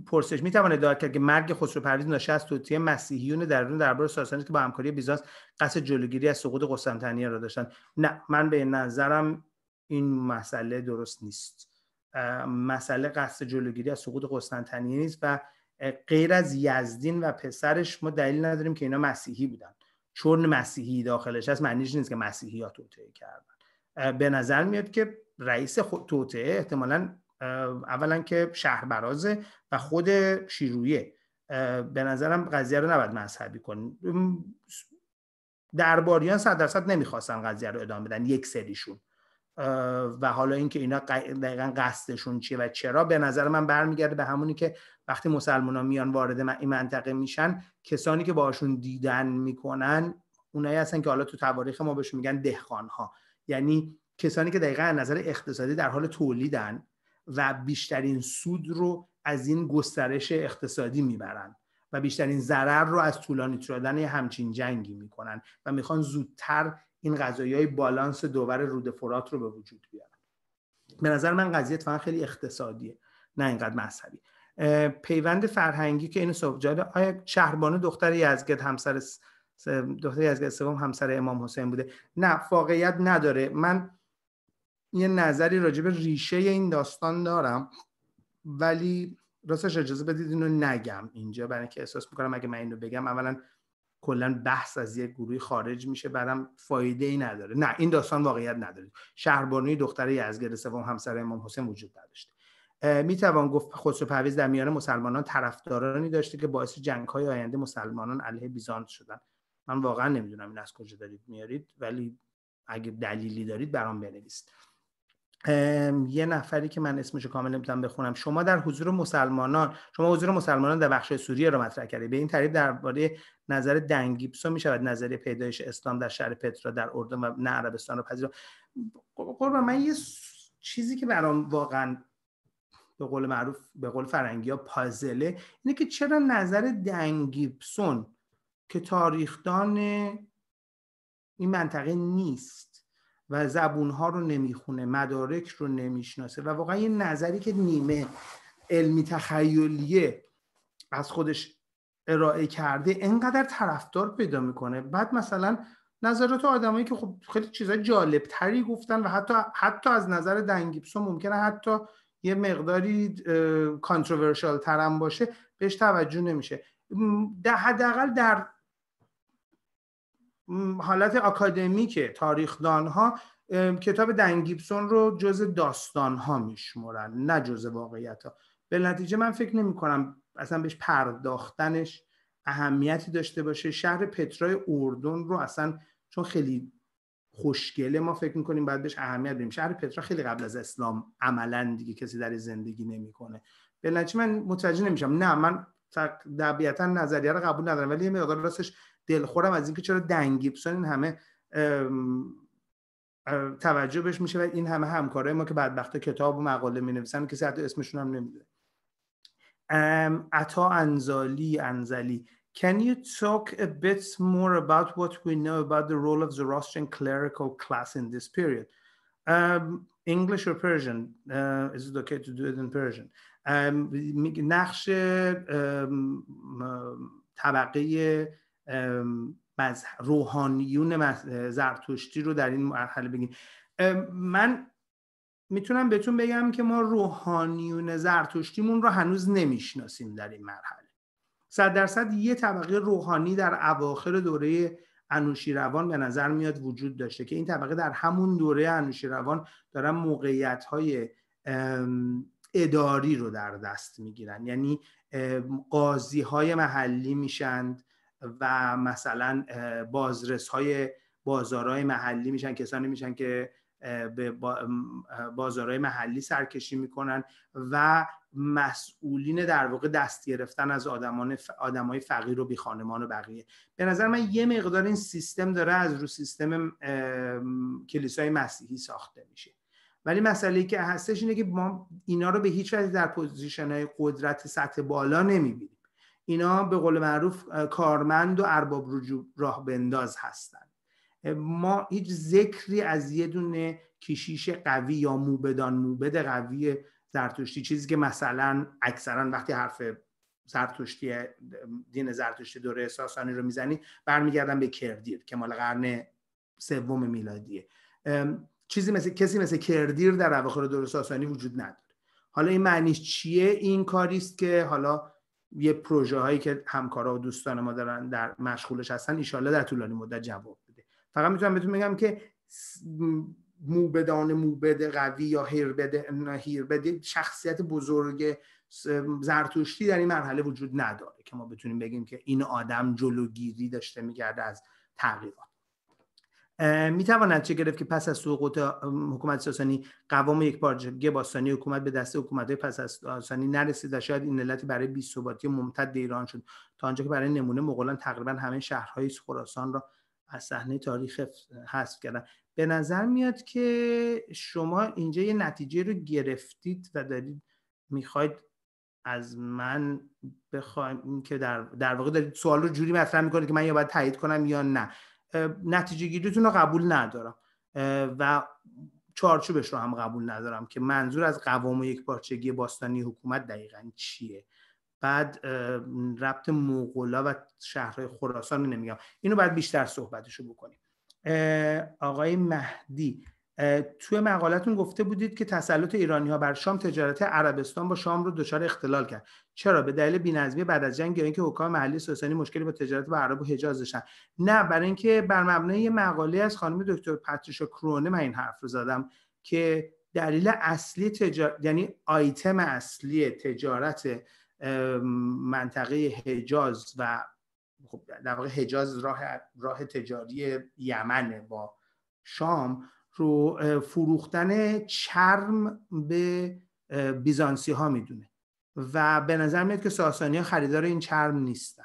پرسش می تواند کرد که مرگ خسرو پرویز ناشی از توطیه مسیحیون درون درباره ساسانی که با همکاری بیزانس قصد جلوگیری از سقوط قسطنطنیه را داشتن نه من به نظرم این مسئله درست نیست مسئله قصد جلوگیری از سقوط قسطنطنیه نیست و غیر از یزدین و پسرش ما دلیل نداریم که اینا مسیحی بودن چون مسیحی داخلش هست معنیش نیست که مسیحی ها توتعه کردن به نظر میاد که رئیس خود احتمالا اولا که شهر برازه و خود شیرویه به نظرم قضیه رو نباید مذهبی کنیم. درباریان صد درصد نمیخواستن قضیه رو ادامه بدن یک سریشون و حالا اینکه اینا دقیقا قصدشون چیه و چرا به نظر من برمیگرده به همونی که وقتی مسلمان ها میان وارد این منطقه میشن کسانی که باشون دیدن میکنن اونایی هستن که حالا تو تواریخ ما بهشون میگن دهخانها ها یعنی کسانی که دقیقا از نظر اقتصادی در حال تولیدن و بیشترین سود رو از این گسترش اقتصادی میبرن و بیشترین ضرر رو از طولانی شدن همچین جنگی میکنن و میخوان زودتر این قضایی های بالانس دوور رود فرات رو به وجود بیارن به نظر من قضیه فقط خیلی اقتصادیه نه اینقدر مذهبی پیوند فرهنگی که این سوجاد آیا شهربانو دختر یزگد همسر دختر یزگد سوم همسر امام حسین بوده نه واقعیت نداره من یه نظری راجع به ریشه این داستان دارم ولی راستش اجازه بدید اینو نگم اینجا برای اینکه احساس میکنم اگه من اینو بگم اولا کلا بحث از یک گروه خارج میشه بعدم فایده ای نداره نه این داستان واقعیت نداره شهربانوی دختر یزگرد سوم همسر امام حسین وجود می میتوان گفت خسرو پرویز در میان مسلمانان طرفدارانی داشته که باعث جنگ های آینده مسلمانان علیه بیزانت شدن من واقعا نمیدونم این از کجا دارید میارید ولی اگه دلیلی دارید برام بنویسید یه نفری که من اسمشو کامل نمیتونم بخونم شما در حضور مسلمانان شما حضور مسلمانان در بخش سوریه رو مطرح کردید به این طریق درباره نظر می میشود نظر پیدایش اسلام در شهر پترا در اردن و نه عربستان رو پذیرا قربان من یه چیزی که برام واقعا به قول معروف به قول فرنگی ها پازله اینه که چرا نظر دنگیبسون که تاریخدان این منطقه نیست و زبونها رو نمیخونه مدارک رو نمیشناسه و واقعا یه نظری که نیمه علمی تخیلیه از خودش ارائه کرده انقدر طرفدار پیدا میکنه بعد مثلا نظرات آدمایی که خب خیلی چیزای جالب تری گفتن و حتی حتی از نظر دنگیبسون ممکنه حتی یه مقداری کانتروورشال ترم باشه بهش توجه نمیشه حداقل در حالت اکادمیک تاریخدان ها کتاب دنگیبسون رو جز داستان ها میشمرن نه جز واقعیت ها به نتیجه من فکر نمی کنم اصلا بهش پرداختنش اهمیتی داشته باشه شهر پترای اردن رو اصلا چون خیلی خوشگله ما فکر میکنیم باید بهش اهمیت بدیم شهر پترا خیلی قبل از اسلام عملا دیگه کسی در زندگی نمیکنه به نتیجه من متوجه نمیشم نه من طبیعتا نظریه رو قبول ندارم ولی یه راستش دلخورم از اینکه چرا دنگیبسون این همه توجه بهش میشه و این همه همکارای ما که بدبخت کتاب و مقاله نویسن کسی حتی اسمشون هم نمیده عطا انزالی انزلی Can you talk a bit more about what we know about the role of Zoroastrian clerical class in this period? Um, English or Persian? Uh, is it okay to do it in Persian? Um, نقش um, طبقه روحانیون زرتشتی رو در این مرحله بگیم من میتونم بهتون بگم که ما روحانیون زرتشتیمون رو هنوز نمیشناسیم در این مرحله صد درصد یه طبقه روحانی در اواخر دوره انوشیروان به نظر میاد وجود داشته که این طبقه در همون دوره انوشیروان دارن موقعیت های اداری رو در دست میگیرن یعنی قاضی های محلی میشند و مثلا بازرس های بازارهای محلی میشن کسانی میشن که به بازارهای محلی سرکشی میکنن و مسئولین در واقع دست گرفتن از آدمان ف... فقیر و بیخانمان و بقیه به نظر من یه مقدار این سیستم داره از رو سیستم کلیسای مسیحی ساخته میشه ولی مسئله که هستش اینه که ما اینا رو به هیچ وجه در پوزیشن های قدرت سطح بالا نمیبینیم اینا به قول معروف کارمند و ارباب رجوع راه بنداز هستند. ما هیچ ذکری از یه دونه کشیش قوی یا موبدان موبد قوی زرتشتی چیزی که مثلا اکثرا وقتی حرف زرتشتی دین زرتشتی دوره ساسانی رو میزنی برمیگردن به کردیر که مال قرن سوم میلادیه چیزی مثل کسی مثل کردیر در اواخر دوره ساسانی وجود نداره حالا این معنیش چیه این کاریست که حالا یه پروژه هایی که همکارا و دوستان ما دارن در مشغولش هستن ایشالله در طولانی مدت جواب بده فقط میتونم بهتون بگم که موبدان موبد قوی یا هیربد هیربد شخصیت بزرگ زرتشتی در این مرحله وجود نداره که ما بتونیم بگیم که این آدم جلوگیری داشته میگرده از تغییرات می تواند چه گرفت که پس از سقوط حکومت ساسانی قوام یک پارچگی باستانی حکومت به دست حکومت پس از ساسانی نرسید و شاید این علتی برای بی ممتد ایران شد تا آنجا که برای نمونه مغولان تقریبا همه شهرهای خراسان را از صحنه تاریخ حذف کردن به نظر میاد که شما اینجا یه نتیجه رو گرفتید و دارید میخواید از من بخوایم که در, در واقع دارید سوال رو جوری مطرح میکنید که من یا باید تایید کنم یا نه نتیجه گیریتون رو قبول ندارم و چارچوبش رو هم قبول ندارم که منظور از قوام و یک پارچگی باستانی حکومت دقیقا چیه بعد ربط مغولا و شهرهای خراسان رو نمیگم اینو باید بیشتر صحبتشو بکنیم آقای مهدی توی مقالتون گفته بودید که تسلط ایرانی ها بر شام تجارت عربستان با شام رو دچار اختلال کرد چرا به دلیل بی‌نظمی بعد از جنگ یا اینکه حکام محلی ساسانی مشکلی با تجارت با عرب و حجاز داشتن نه برای اینکه بر مبنای یه مقاله از خانم دکتر پاتریشا کرونه من این حرف رو زدم که دلیل اصلی تجارت یعنی آیتم اصلی تجارت منطقه حجاز و خب در واقع حجاز راه راه تجاری یمنه با شام رو فروختن چرم به بیزانسی ها میدونه و به نظر میاد که ساسانی ها خریدار این چرم نیستن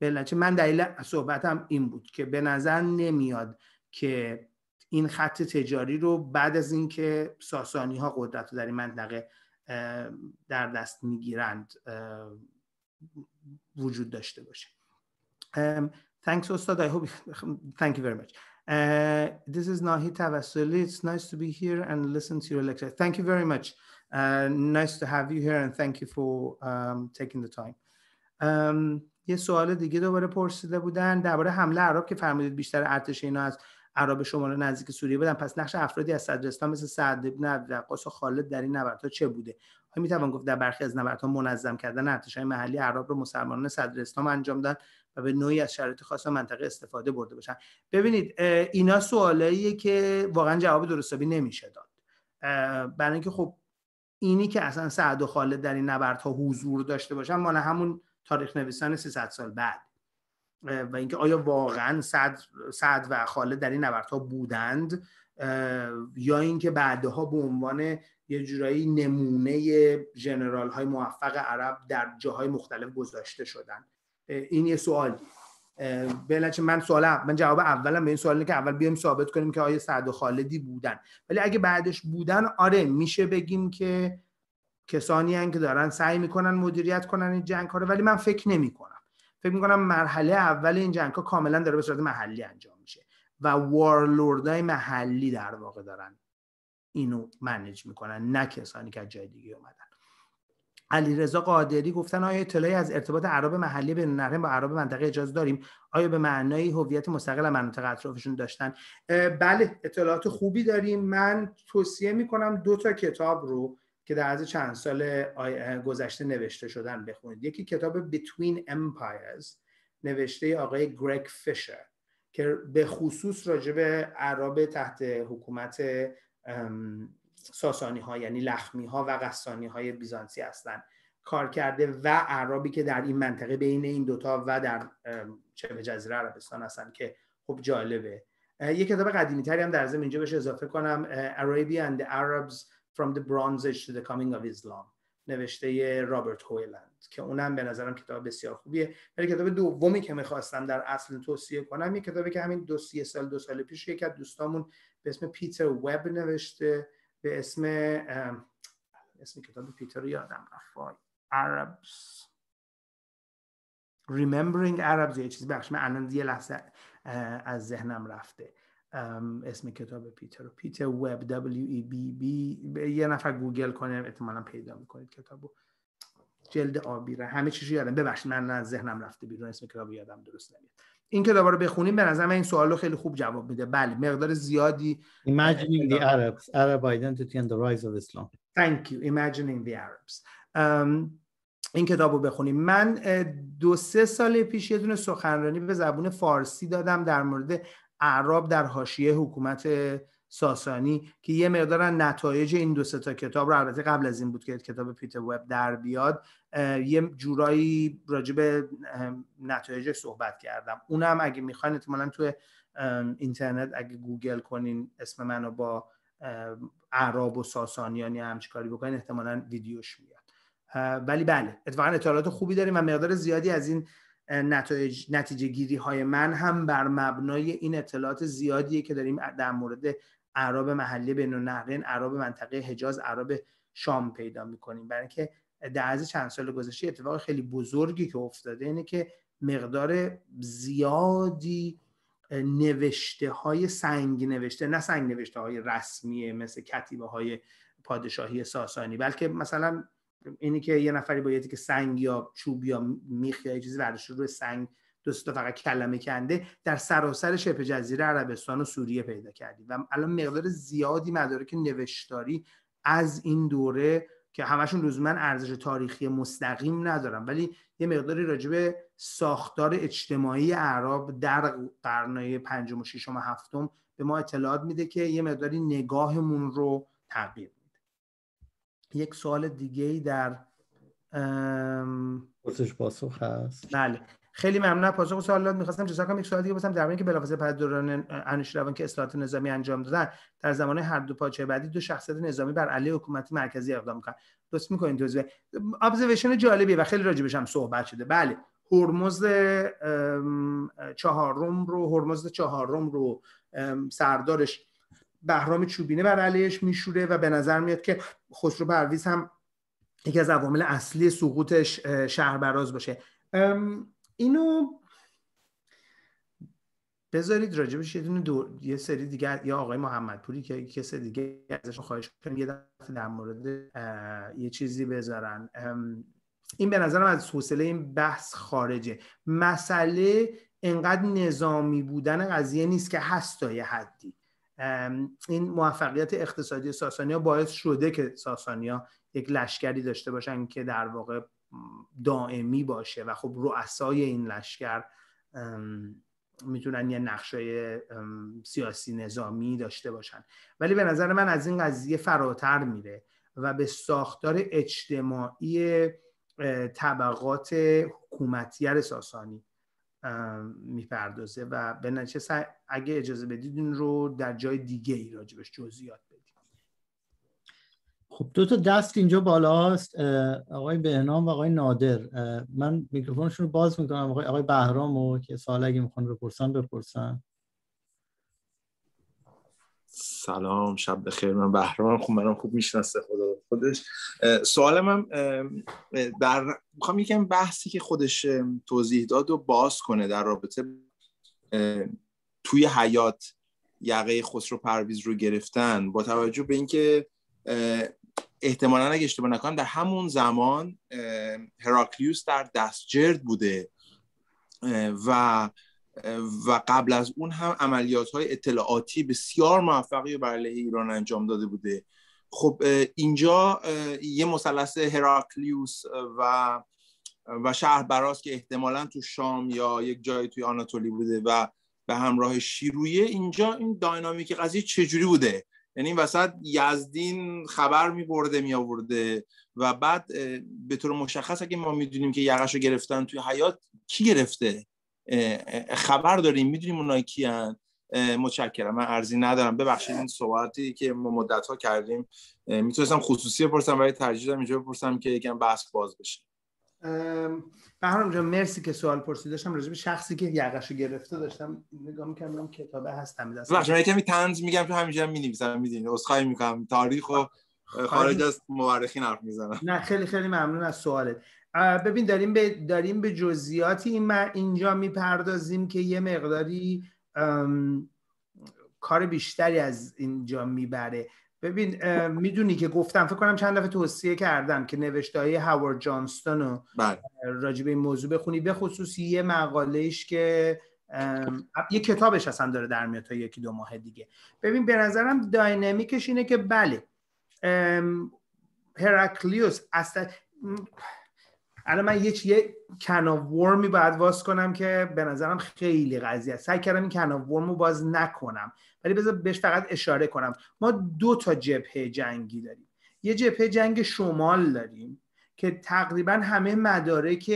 بلنچه من دلیل صحبتم این بود که به نظر نمیاد که این خط تجاری رو بعد از اینکه ساسانی ها قدرت رو در این منطقه در دست میگیرند وجود داشته باشه thanks استاد I hope thank you very much Uh, this is Nahi Tavassuli. It's nice to be here and listen to your lecture. Thank you very much. Uh, nice to have you here and thank you for um, taking the time. Um, یه سوال دیگه دوباره پرسیده بودن درباره حمله عرب که فرمودید بیشتر ارتش اینا از عرب شمال نزدیک سوریه بودن پس نقش افرادی از صدرستان مثل سعد ابن عبدالقاس و خالد در این نبردها چه بوده آیا میتوان گفت در برخی از نبردها منظم کردن های محلی عرب رو مسلمانان صدرستان انجام دادن به نوعی از شرایط خاص منطقه استفاده برده باشن ببینید اینا سوالاییه که واقعا جواب درستابی نمیشه داد برای اینکه خب اینی که اصلا سعد و خالد در این نبردها حضور داشته باشن مال همون تاریخ نویسان 300 سال بعد و اینکه آیا واقعا سعد, سعد و خالد در این نبردها بودند یا اینکه بعدها به عنوان یه جورایی نمونه جنرال های موفق عرب در جاهای مختلف گذاشته شدند؟ این یه سوال بلنچه من سوالم من جواب اولم به این سوال که اول بیایم ثابت کنیم که آیا سعد و خالدی بودن ولی اگه بعدش بودن آره میشه بگیم که کسانی هن که دارن سعی میکنن مدیریت کنن این جنگ ها رو ولی من فکر نمیکنم فکر میکنم مرحله اول این جنگ ها کاملا داره به صورت محلی انجام میشه و های محلی در واقع دارن اینو منیج میکنن نه کسانی که از جای دیگه اومدن علیرضا قادری گفتن آیا اطلاعی از ارتباط عرب محلی به نهرین با عرب منطقه اجازه داریم آیا به معنای هویت مستقل منطقه اطرافشون داشتن بله اطلاعات خوبی داریم من توصیه میکنم دو تا کتاب رو که در از چند سال گذشته نوشته شدن بخونید یکی کتاب Between Empires نوشته آقای گرگ فیشر که به خصوص راجب عرب تحت حکومت ساسانی ها یعنی لخمی ها و قسانی های بیزانسی هستند کار کرده و عربی که در این منطقه بین این دوتا و در چه جزیره عربستان هستن که خب جالبه یک کتاب قدیمی تری هم در ضمن اینجا بهش اضافه کنم Arabia and the Arabs from the Bronze Age to the Coming of نوشته رابرت هویلند که اونم به نظرم کتاب بسیار خوبیه ولی کتاب دومی که میخواستم در اصل توصیه کنم یه کتابی که همین دو سی سال دو سال پیش یکی از دوستامون به اسم پیتر وب نوشته به اسم اسم کتاب پیتر رو یادم رفت عرب Remembering Arabs یه چیزی بخش من الان یه لحظه از ذهنم رفته اسم کتاب پیتر رو پیتر وب W ای بی بی یه نفر گوگل کنه احتمالا پیدا میکنید کتابو جلد آبی را همه چیزی یادم ببخشید من از ذهنم رفته بیرون اسم کتاب یادم درست نمیاد این که دوباره بخونیم به نظر من این سوال رو خیلی خوب جواب میده بله مقدار زیادی Imagining the Arabs Arab identity and the rise of Islam Thank you Imagining the Arabs um, این کتاب رو بخونیم من دو سه سال پیش یه دونه سخنرانی به زبون فارسی دادم در مورد اعراب در حاشیه حکومت ساسانی که یه مقدار نتایج این دو تا کتاب رو البته قبل از این بود که کتاب پیتر وب در بیاد یه جورایی راجع نتایج نتایجش صحبت کردم اونم اگه میخواین احتمالا توی اینترنت اگه گوگل کنین اسم منو با اعراب و ساسانیانی یا همچی کاری بکنین احتمالا ویدیوش میاد ولی بله اتفاقا اطلاعات خوبی داریم و مقدار زیادی از این نتایج نتیجه گیری های من هم بر مبنای این اطلاعات زیادیه که داریم در مورد عرب محلی بین نهرین، عرب منطقه حجاز عرب شام پیدا میکنیم برای اینکه در از چند سال گذشته اتفاق خیلی بزرگی که افتاده اینه که مقدار زیادی نوشته های سنگ نوشته نه سنگ نوشته های رسمی مثل کتیبه های پادشاهی ساسانی بلکه مثلا اینی که یه نفری بایدی که سنگ یا چوب یا میخ یا چیزی برداشته روی سنگ دوست فقط کلمه کنده در سراسر شبه جزیره عربستان و سوریه پیدا کردیم و الان مقدار زیادی مدارک نوشتاری از این دوره که همشون لزوما ارزش تاریخی مستقیم ندارن ولی یه مقداری راجب ساختار اجتماعی عرب در قرنهای پنجم و ششم و هفتم به ما اطلاعات میده که یه مقداری نگاهمون رو تغییر میده یک سوال دیگه در ام... پرسش هست بله خیلی ممنون پاسخ سوالات میخواستم چه کنم یک سوال دیگه بپرسم مورد اینکه بلافاصله پس دوران انوشیروان که اصلاحات نظامی انجام دادن در زمان هر دو پاچه بعدی دو شخصیت نظامی بر علیه حکومت مرکزی اقدام میکنن درست میکنین توضیح ابزرویشن جالبیه و خیلی راجبش هم صحبت شده بله هرمز چهارم رو هرمز چهارم رو سردارش بهرام چوبینه بر علیهش میشوره و به نظر میاد که خسرو پرویز هم یکی از عوامل اصلی سقوطش براز باشه اینو بذارید راجبش یه دونه دور... یه سری دیگر یا آقای محمد پوری که کس دیگه ازشون خواهش کنم یه دفعه در مورد یه چیزی بذارن این به نظرم از حوصله این بحث خارجه مسئله انقدر نظامی بودن قضیه نیست که هست تا یه حدی این موفقیت اقتصادی ساسانیا باعث شده که ساسانیا یک لشکری داشته باشن که در واقع دائمی باشه و خب رؤسای این لشکر میتونن یه نقشای سیاسی نظامی داشته باشن ولی به نظر من از این قضیه فراتر میره و به ساختار اجتماعی طبقات حکومتیر ساسانی میپردازه و به اگه اجازه بدید این رو در جای دیگه ای راجبش جزئیات خب دو تا دست اینجا بالا هست آقای بهنام و آقای نادر من میکروفونشون رو باز میکنم آقای آقای بهرام و که سوال اگه میخوان بپرسن بپرسن سلام شب بخیر من بهرام خوب منم خوب میشناسه خدا خودش سوالم در میخوام یکم بحثی که خودش توضیح داد و باز کنه در رابطه توی حیات یقه خسرو پرویز رو گرفتن با توجه به اینکه احتمالا اگه اشتباه نکنم در همون زمان هراکلیوس در دستجرد بوده و و قبل از اون هم عملیات های اطلاعاتی بسیار موفقی و برای ایران انجام داده بوده خب اینجا یه مثلث هراکلیوس و و شهر براست که احتمالا تو شام یا یک جایی توی آناتولی بوده و به همراه شیرویه اینجا این داینامیک قضیه چجوری بوده یعنی این وسط یزدین خبر می برده می آورده و بعد به طور مشخص اگه ما میدونیم که یقش رو گرفتن توی حیات کی گرفته خبر داریم میدونیم کی کیان متشکرم من ارزی ندارم ببخشید این صحبتی که ما مدت ها کردیم میتونستم خصوصی بپرسم ولی ترجیح دارم اینجا بپرسم که یکم بحث باز بشه بهرام مرسی که سوال پرسید داشتم راجع به شخصی که یقشو گرفته داشتم نگاه می‌کردم کتابه هستم دست بخش من کمی میگم تو همینجا می‌نویسم می‌دین عذرخواهی می‌کنم تاریخ و خب. خارج از مورخین حرف میزنم نه خیلی خیلی ممنون از سوالت ببین داریم به داریم به جزئیاتی اینجا میپردازیم که یه مقداری کار بیشتری از اینجا میبره ببین میدونی که گفتم فکر کنم چند دفعه توصیه کردم که نوشته های هاورد جانستون رو بله. به این موضوع بخونی به خصوص یه مقالهش که یه کتابش اصلا داره در میاد تا یکی دو ماه دیگه ببین به نظرم داینامیکش اینه که بله هراکلیوس اصلا الان من یه چیه کناورمی باید واس کنم که به نظرم خیلی قضیه سعی کردم این کناورم رو باز نکنم ولی بذار بهش فقط اشاره کنم ما دو تا جبهه جنگی داریم یه جبهه جنگ شمال داریم که تقریبا همه مدارک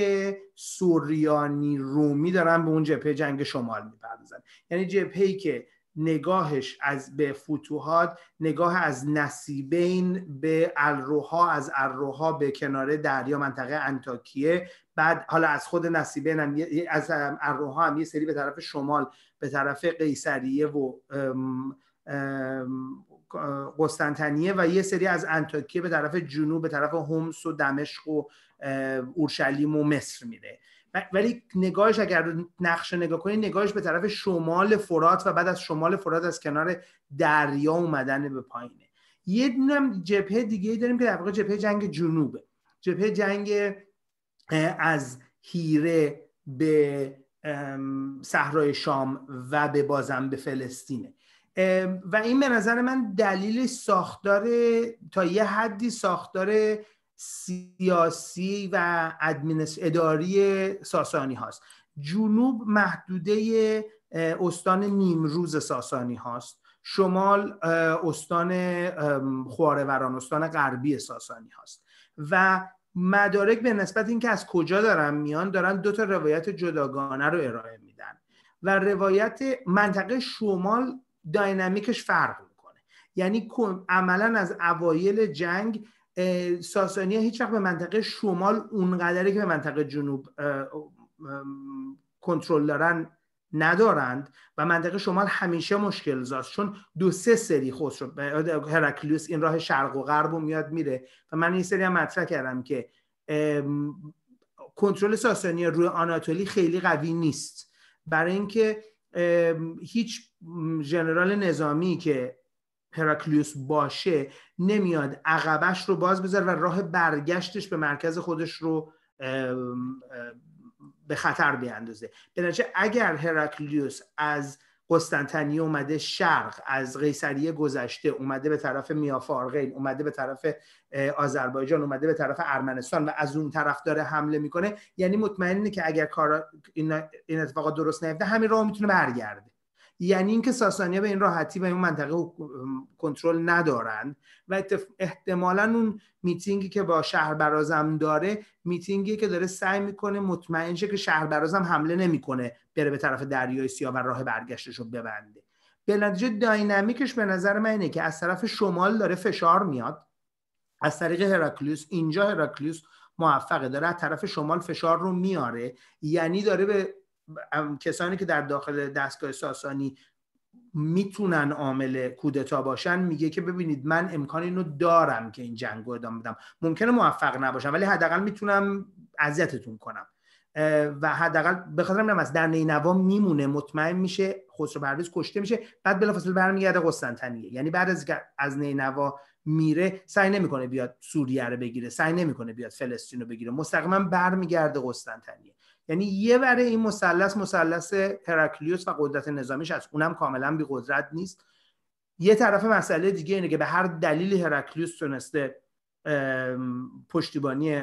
سوریانی رومی دارن به اون جبهه جنگ شمال میپردازن یعنی جبهه‌ای که نگاهش از به فتوحات نگاه از نصیبین به الروها از الروها به کنار دریا منطقه انتاکیه بعد حالا از خود نصیبین هم از الروها هم یه سری به طرف شمال به طرف قیصریه و قسطنطنیه و یه سری از انتاکیه به طرف جنوب به طرف همس و دمشق و اورشلیم و مصر میره ولی نگاهش اگر نقشه نگاه کنی نگاهش به طرف شمال فرات و بعد از شمال فرات از کنار دریا اومدن به پایینه یه دونم جبهه دیگه ای داریم که در واقع جبهه جنگ جنوبه جبهه جنگ از هیره به صحرای شام و به بازم به فلسطینه و این به نظر من دلیل ساختار تا یه حدی ساختار سیاسی و اداری ساسانی هاست جنوب محدوده استان نیمروز ساسانی هاست شمال استان خوارهوران استان غربی ساسانی هاست و مدارک به نسبت اینکه از کجا دارن میان دارن دو تا روایت جداگانه رو ارائه میدن و روایت منطقه شمال داینامیکش فرق میکنه یعنی عملا از اوایل جنگ ساسانی هیچ وقت به منطقه شمال اونقدری که به منطقه جنوب کنترل دارن ندارند و منطقه شمال همیشه مشکل زاست چون دو سه سری شد هرکلیوس این راه شرق و غرب و میاد میره و من این سری هم مطرح کردم که کنترل ساسانی روی آناتولی خیلی قوی نیست برای اینکه هیچ ژنرال نظامی که هراکلیوس باشه نمیاد عقبش رو باز بذاره و راه برگشتش به مرکز خودش رو به خطر بیاندازه به اگر هراکلیوس از قسطنطنیه اومده شرق از قیصریه گذشته اومده به طرف میافارغین اومده به طرف آذربایجان اومده به طرف ارمنستان و از اون طرف داره حمله میکنه یعنی مطمئنه که اگر کار این اتفاقات درست نیفته همین راه میتونه برگرده یعنی اینکه ساسانیا به این راحتی به این منطقه کنترل ندارند و احتمالا اون میتینگی که با شهر برازم داره میتینگی که داره سعی میکنه مطمئن شه که شهر برازم حمله نمیکنه بره به طرف دریای سیاه و راه برگشتش رو ببنده به نتیجه داینامیکش به نظر من اینه که از طرف شمال داره فشار میاد از طریق هراکلیوس اینجا هراکلیوس موفقه داره از طرف شمال فشار رو میاره یعنی داره به کسانی که در داخل دستگاه ساسانی میتونن عامل کودتا باشن میگه که ببینید من امکان اینو دارم که این جنگ رو ادامه بدم ممکنه موفق نباشم ولی حداقل میتونم اذیتتون کنم و حداقل به خاطر از در نینوا میمونه مطمئن میشه خسرو پرویز کشته میشه بعد بلافاصله برمیگرده قسطنطنیه یعنی بعد از از نینوا میره سعی نمیکنه بیاد سوریه رو بگیره سعی نمیکنه بیاد فلسطین رو بگیره مستقیما برمیگرده قسطنطنیه یعنی یه بره این مثلث مثلث هراکلیوس و قدرت نظامیش از اونم کاملا بی قدرت نیست یه طرف مسئله دیگه اینه که به هر دلیلی هراکلیوس تونسته پشتیبانی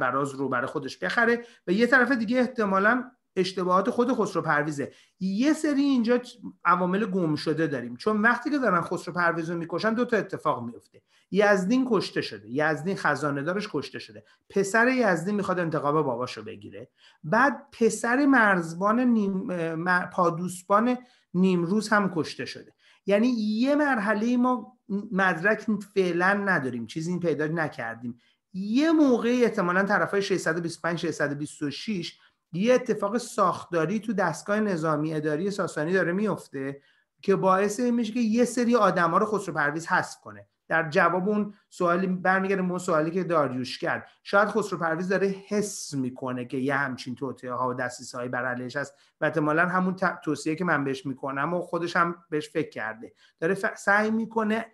براز رو برای خودش بخره و یه طرف دیگه احتمالا اشتباهات خود خسرو پرویزه یه سری اینجا عوامل گم شده داریم چون وقتی که دارن خسرو پرویز رو میکشن دو تا اتفاق میفته یزدین کشته شده یزدین خزانه دارش کشته شده پسر یزدین میخواد انتقام باباش رو بگیره بعد پسر مرزبان نیم... پادوسبان نیمروز هم کشته شده یعنی یه مرحله ما مدرک فعلا نداریم چیزی پیدا نکردیم یه موقعی احتمالا طرف های 625 626 یه اتفاق ساختاری تو دستگاه نظامی اداری ساسانی داره میفته که باعث میشه که یه سری ها رو خسرو پرویز حذف کنه در جواب اون سوالی برمیگرده اون سوالی که داریوش کرد شاید خسرو پرویز داره حس میکنه که یه همچین توطئه ها و دستیس های بر علیهش هست و احتمالا همون توصیه که من بهش میکنم و خودش هم بهش فکر کرده داره سعی میکنه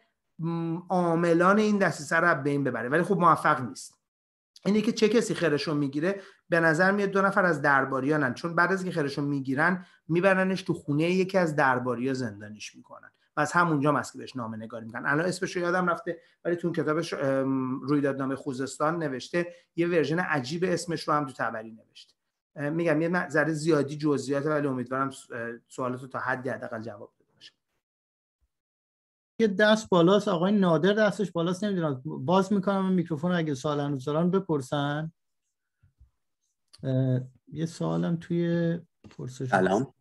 عاملان این دستیسه رو به این ببره ولی خب موفق نیست اینه که چه کسی خیرشو میگیره به نظر میاد دو نفر از درباریانن چون بعد از اینکه خیرشو میگیرن میبرنش تو خونه یکی از درباریا زندانیش میکنن و از همونجا که بهش نامه نگاری میکنن الان اسمش رو یادم رفته ولی تو کتابش دادنامه خوزستان نوشته یه ورژن عجیب اسمش رو هم تو تبری نوشته میگم یه ذره زیادی جزئیات ولی امیدوارم سوالتو تا حدی حداقل جواب یه دست بالاست آقای نادر دستش بالاست نمیدونم باز میکنم میکروفون اگه سوال هنوز دارن بپرسن یه سوالم توی پرسش سلام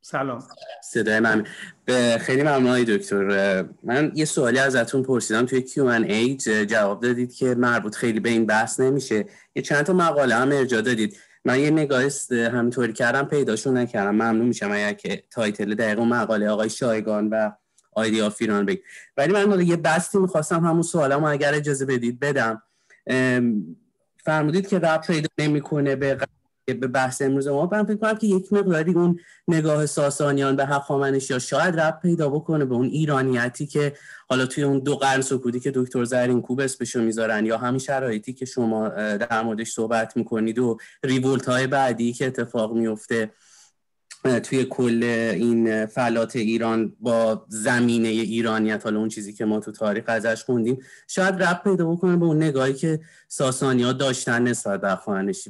سلام صدای من به خیلی ممنون دکتر من یه سوالی ازتون پرسیدم توی کیو Q&A جواب دادید که مربوط خیلی به این بحث نمیشه یه چند تا مقاله هم ارجا دادید من یه نگاه همینطوری کردم پیداشون نکردم ممنون میشم اگر که تایتل دقیق مقاله آقای شایگان و آیدیا فیران بگیر ولی من یه بستی میخواستم همون سوالمو اگر اجازه بدید بدم فرمودید که رب پیدا نمیکنه به به بحث امروز ما من فکر که یک مقداری اون نگاه ساسانیان به هخامنش یا شاید رب پیدا بکنه به اون ایرانیتی که حالا توی اون دو قرن سکوتی که دکتر زرین کوبس بهشون میذارن یا همین شرایطی که شما در موردش صحبت میکنید و ریولت های بعدی که اتفاق میفته توی کل این فلات ایران با زمینه ایرانیت حالا اون چیزی که ما تو تاریخ ازش خوندیم شاید رب پیدا بکنه به اون نگاهی که ساسانی ها داشتن نسبت به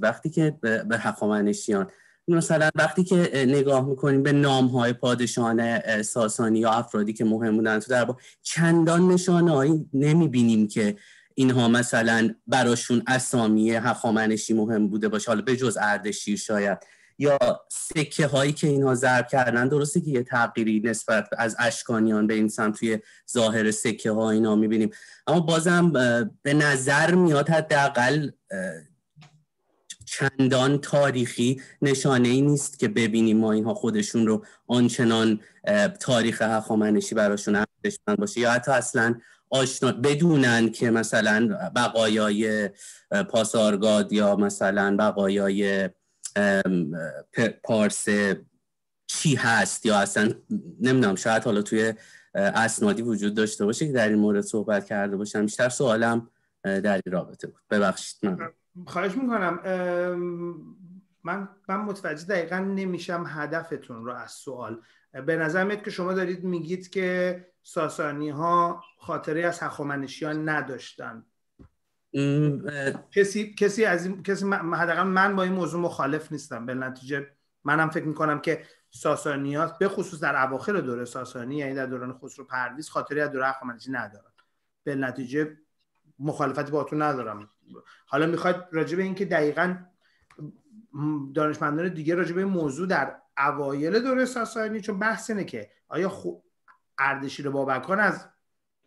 وقتی که به حقامنشیان مثلا وقتی که نگاه میکنیم به نام های پادشاهان ساسانی یا افرادی که مهم بودن تو دربار چندان نشانه هایی نمیبینیم که اینها مثلا براشون اسامی هخامنشی مهم بوده باشه حالا به جز اردشیر شاید یا سکه هایی که اینها ضرب کردن درسته که یه تغییری نسبت از اشکانیان به این سمت توی ظاهر سکه ها اینا میبینیم اما بازم به نظر میاد حداقل چندان تاریخی نشانه ای نیست که ببینیم ما اینها خودشون رو آنچنان تاریخ هخامنشی براشون ارزشمند باشه یا حتی اصلا آشنا بدونن که مثلا بقایای پاسارگاد یا مثلا بقایای پارس چی هست یا اصلا نمیدونم شاید حالا توی اسنادی وجود داشته باشه که در این مورد صحبت کرده باشم بیشتر سوالم در این رابطه بود ببخشید من خواهش میکنم من من متوجه دقیقا نمیشم هدفتون رو از سوال به نظر میاد که شما دارید میگید که ساسانی ها خاطره از هخامنشیان نداشتند کسی کسی از این کسی حداقل من با این موضوع مخالف نیستم به نتیجه منم فکر میکنم که ساسانیات به خصوص در اواخر دوره ساسانی یعنی در دوران خسرو پرویز خاطری از دوره اخامنشی ندارن به نتیجه مخالفتی تو ندارم حالا میخواد راجع به اینکه دقیقا دانشمندان دیگه راجع به موضوع در اوایل دوره ساسانی چون بحث اینه که آیا خو... اردشیر بابکان از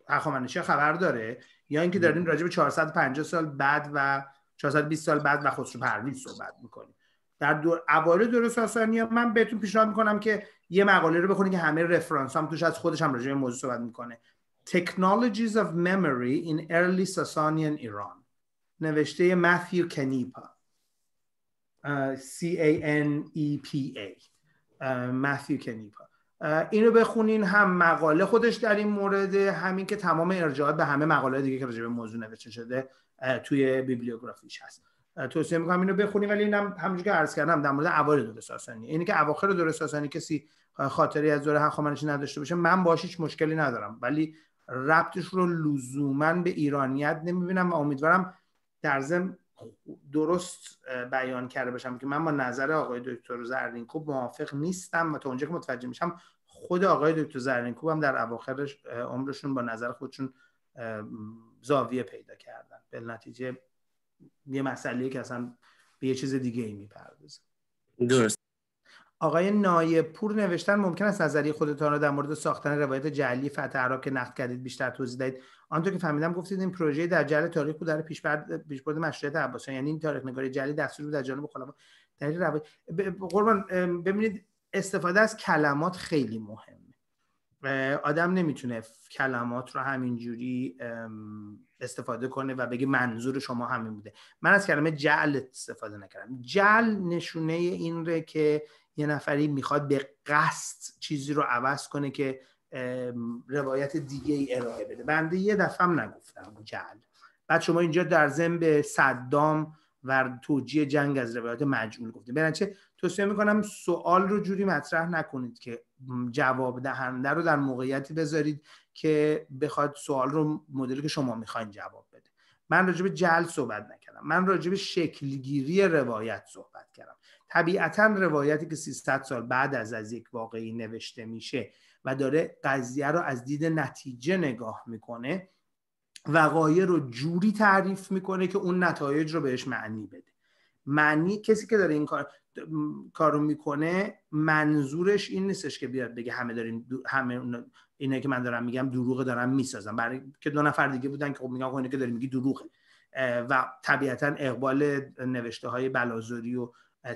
هخامنشی خبر داره یا اینکه داریم راجع به 450 سال بعد و 420 سال بعد و خسرو پرویز صحبت میکنیم در دور اوایل دور ساسانی من بهتون پیشنهاد میکنم که یه مقاله رو بخونید که همه رفرنس هم توش از خودش هم راجع به موضوع صحبت میکنه Technologies of Memory in Early Sasanian Iran نوشته ماثیو کنیپا C A N E P A ماثیو کنیپا اینو بخونین هم مقاله خودش در این مورد همین که تمام ارجاعات به همه مقاله دیگه که راجع به موضوع نوشته شده توی بیبلیوگرافیش هست توصیه میکنم اینو بخونین ولی اینم همونجوری که عرض کردم در مورد اوایل دوره ساسانی اینی که اواخر دوره ساسانی کسی خاطری از دوره هخامنشی نداشته باشه من باش هیچ مشکلی ندارم ولی ربطش رو لزوما به ایرانیت نمیبینم و امیدوارم در ضمن درست بیان کرده باشم که من با نظر آقای دکتر زرینکو موافق نیستم و تا اونجا که متوجه میشم خود آقای دکتر زرینکوب هم در اواخر عمرشون با نظر خودشون زاویه پیدا کردن به نتیجه یه مسئله که اصلا به یه چیز دیگه ای میپردازه درست آقای نایه پور نوشتن ممکن است نظری خودتان را در مورد ساختن روایت جعلی فتح عراق که نقد کردید بیشتر توضیح دهید آنطور که فهمیدم گفتید این پروژه در جل تاریخ بود در پیشبرد پیشبرد مشروعیت عباسیان یعنی این تاریخ نگاری جعلی دستور بود در جانب خلافا در روایت قربان ببینید استفاده از کلمات خیلی مهمه آدم نمیتونه کلمات رو همینجوری استفاده کنه و بگه منظور شما همین بوده من از کلمه جعل استفاده نکردم جعل نشونه این که یه نفری میخواد به قصد چیزی رو عوض کنه که روایت دیگه ای ارائه بده بنده یه دفعه نگفتم جعل بعد شما اینجا در ضمن به صدام و توجیه جنگ از روایت مجعول گفتیم برنچه توصیه میکنم سوال رو جوری مطرح نکنید که جواب دهنده رو در موقعیتی بذارید که بخواد سوال رو مدلی که شما میخواین جواب بده من راجب به جل صحبت نکردم من راجع به شکلگیری روایت صحبت کردم طبیعتا روایتی که 300 سال بعد از از یک واقعی نوشته میشه و داره قضیه رو از دید نتیجه نگاه میکنه وقایع رو جوری تعریف میکنه که اون نتایج رو بهش معنی بده معنی کسی که داره این کار کارو میکنه منظورش این نیستش که بیاد بگه همه داریم همه اینه که من دارم میگم دروغ دارم میسازم برای که دو نفر دیگه بودن که خب میگم اینه که داری میگی دروغه و طبیعتا اقبال نوشته های بلازوری و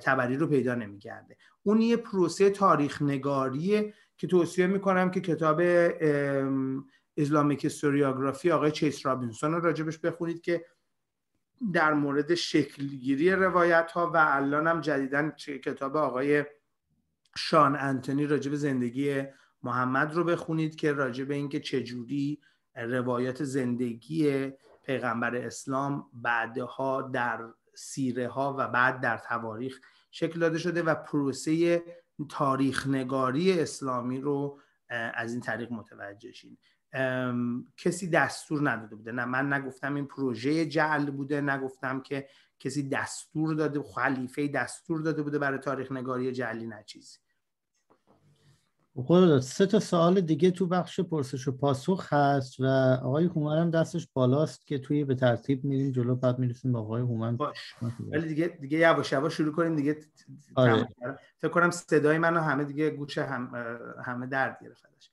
تبری رو پیدا نمیکرده اون یه پروسه تاریخ نگاریه که توصیه میکنم که کتاب اسلامیک استوریوگرافی آقای چیس رابینسون رو راجبش بخونید که در مورد شکلگیری روایت ها و الان هم جدیدن کتاب آقای شان انتونی راجب زندگی محمد رو بخونید که راجب اینکه چجوری روایت زندگی پیغمبر اسلام بعدها در سیره ها و بعد در تواریخ شکل داده شده و پروسه تاریخ نگاری اسلامی رو از این طریق متوجه شید کسی دستور نداده بوده نه من نگفتم این پروژه جعل بوده نگفتم که کسی دستور داده خلیفه دستور داده بوده برای تاریخ نگاری جعلی نه چیزی خود سه تا سوال دیگه تو بخش پرسش و پاسخ هست و آقای هومن هم دستش بالاست که توی به ترتیب میریم جلو بعد میرسیم با آقای هومن باش ولی دیگه دیگه یواش یواش شروع کنیم دیگه آره. فکر کنم صدای منو همه دیگه گوش هم همه درد گرفتش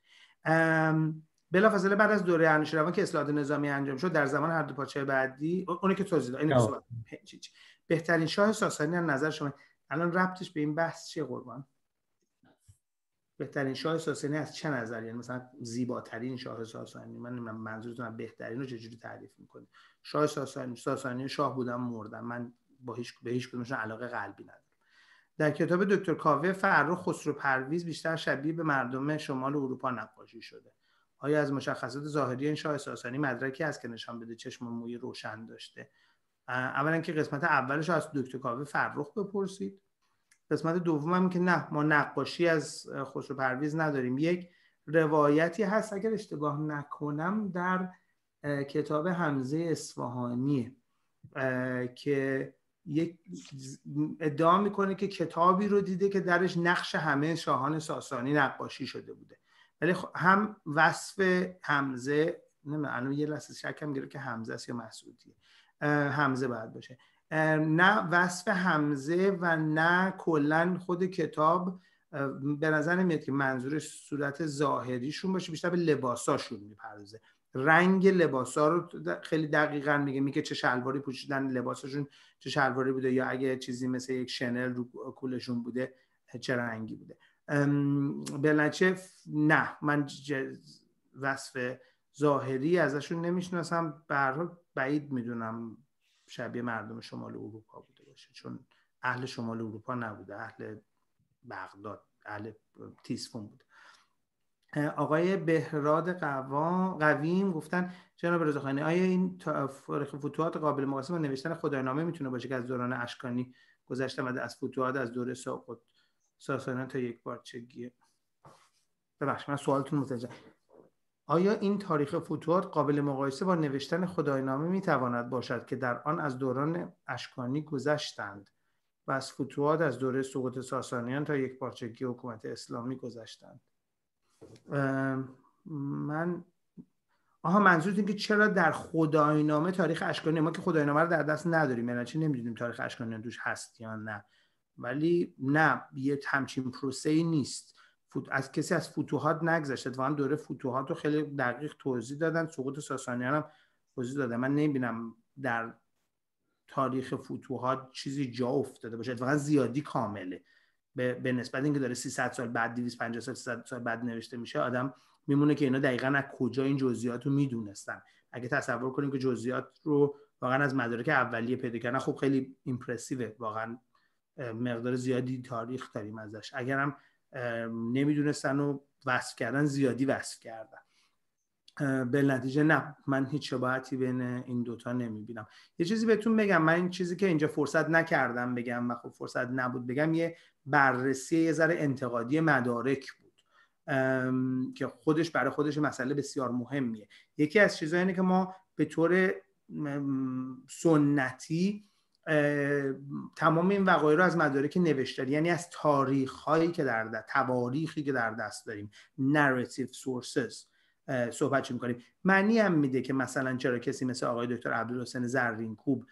بلافاصله بعد از دوره انوشیروان که اصلاحات نظامی انجام شد در زمان هر دو پادشاه بعدی اون که توضیح داد این بهترین شاه ساسانی از نظر شما الان ربطش به این بحث چیه قربان بهترین شاه ساسانی از چه نظر یعنی مثلا زیباترین شاه ساسانی من نمیدونم منظورتون بهترین رو چجوری تعریف میکنه شاه ساسانی ساسانی شاه بودم مردم من با هیچ به هیچ کدومشون علاقه قلبی ندارم در کتاب دکتر کاوه فرخ خسرو پرویز بیشتر شبیه به مردم شمال اروپا نقاشی شده آیا از مشخصات ظاهری این شاه ساسانی مدرکی است که نشان بده چشم و موی روشن داشته اولا که قسمت اولش از دکتر کاوه فرخ بپرسید قسمت دوم هم که نه ما نقاشی از خسرو پرویز نداریم یک روایتی هست اگر اشتباه نکنم در کتاب حمزه اصفهانی که یک ادعا میکنه که کتابی رو دیده که درش نقش همه شاهان ساسانی نقاشی شده بوده ولی خب هم وصف همزه نمیدونم الان یه لحظه شکم گیره که حمزه است یا مسعودیه حمزه باید باشه نه وصف همزه و نه کلا خود کتاب به نظر میاد که منظورش صورت ظاهریشون باشه بیشتر به لباساشون میپردازه رنگ لباسا رو خیلی دقیقا میگه میگه چه شلواری پوشیدن لباسشون چه شلواری بوده یا اگه چیزی مثل یک شنل رو کولشون بوده چه رنگی بوده بلنچه نه من وصف ظاهری ازشون نمیشناسم به بعید میدونم شبیه مردم شمال اروپا بوده باشه چون اهل شمال اروپا نبوده اهل بغداد اهل تیسفون بوده آقای بهراد قویم گفتن جناب رضاخانی آیا این تاریخ فتوحات قابل مقایسه با نوشتن خداینامه میتونه باشه که از دوران اشکانی گذشته و از فتوحات از دوره سقوط. ساسانه تا یک بارچگیه بخش من سوالتون متوجه آیا این تاریخ فتوحات قابل مقایسه با نوشتن خداینامه می تواند باشد که در آن از دوران اشکانی گذشتند و از فتوحات از دوره سقوط ساسانیان تا یک پارچگی حکومت اسلامی گذشتند من آها منظور که چرا در خداینامه تاریخ اشکانی ما که خداینامه رو در دست نداریم یعنی چه نمیدونیم تاریخ اشکانیان توش هست یا نه ولی نه یه همچین پروسه ای نیست از کسی از فتوحات نگذشت اتفاقا دوره فتوحات رو خیلی دقیق توضیح دادن سقوط ساسانیان هم توضیح دادن من نمیبینم در تاریخ فتوحات چیزی جا افتاده باشه اتفاقا زیادی کامله به, به نسبت اینکه داره 300 سال بعد 250 سال 300 سال بعد نوشته میشه آدم میمونه که اینا دقیقا از کجا این جزئیات رو میدونستن اگه تصور کنیم که جزئیات رو واقعا از مدارک اولیه پیدا کردن خب خیلی ایمپرسیوه واقعا مقدار زیادی تاریخ داریم ازش اگرم نمیدونستن و وصف کردن زیادی وصف کردن به نتیجه نه من هیچ شباهتی بین این دوتا نمیبینم یه چیزی بهتون بگم من این چیزی که اینجا فرصت نکردم بگم و خب فرصت نبود بگم یه بررسی یه ذره انتقادی مدارک بود که خودش برای خودش مسئله بسیار مهمیه یکی از چیزایی اینه که ما به طور سنتی تمام این وقایع رو از مدارک نوشتاری یعنی از تاریخ هایی که در, دست تواریخی که در دست داریم narrative sources صحبت میکنیم معنی هم میده که مثلا چرا کسی مثل آقای دکتر عبدالحسین زرین کوب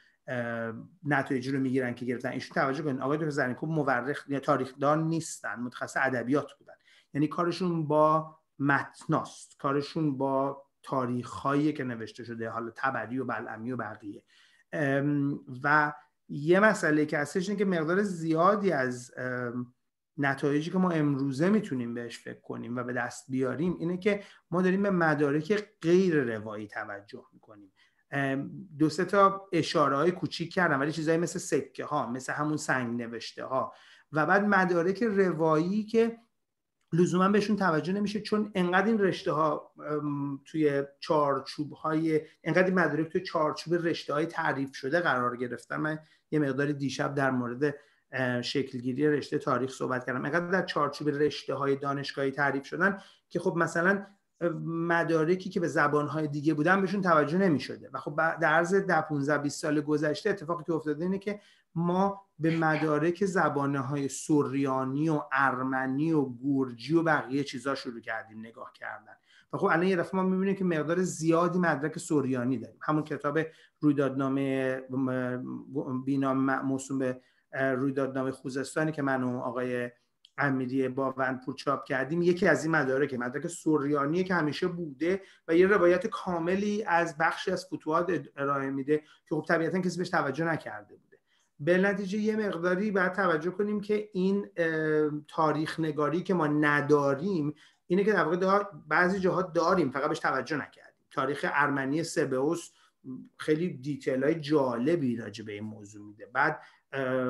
نتایجی رو میگیرن که گرفتن ایشون توجه کنید آقای دکتر زرین کوب مورخ یا تاریخدان نیستن متخصص ادبیات بودن یعنی کارشون با متناست کارشون با تاریخ هایی که نوشته شده حالا تبری و بلعمی و بقیه و یه مسئله که هستش اینه که مقدار زیادی از نتایجی که ما امروزه میتونیم بهش فکر کنیم و به دست بیاریم اینه که ما داریم به مدارک غیر روایی توجه میکنیم دو سه تا اشاره های کوچیک کردم ولی چیزایی مثل سکه ها مثل همون سنگ نوشته ها و بعد مدارک روایی که لزوما بهشون توجه نمیشه چون انقدر این رشته ها توی چارچوب های انقدر این مدارک توی چارچوب رشته های تعریف شده قرار گرفتن من یه مقدار دیشب در مورد شکلگیری رشته تاریخ صحبت کردم انقدر در چارچوب رشته های دانشگاهی تعریف شدن که خب مثلا مدارکی که به زبانهای دیگه بودن بهشون توجه نمی شده و خب در عرض ده 15 20 سال گذشته اتفاقی که افتاده اینه که ما به مدارک زبانه های سوریانی و ارمنی و گرجی و بقیه چیزا شروع کردیم نگاه کردن و خب الان یه دفعه ما میبینیم که مقدار زیادی مدرک سوریانی داریم همون کتاب رویدادنامه بینام موسوم به رویدادنامه خوزستانی که من و آقای امیری باونپور چاپ کردیم یکی از این مدارک مدرک سوریانی که همیشه بوده و یه روایت کاملی از بخشی از فتوحات ارائه میده که خب طبیعتا کسی بهش توجه نکرده بوده به نتیجه یه مقداری باید توجه کنیم که این تاریخ نگاری که ما نداریم اینه که در واقع بعضی جاها داریم فقط بهش توجه نکردیم تاریخ ارمنی سبئوس خیلی دیتیل های جالبی راجع به این موضوع میده بعد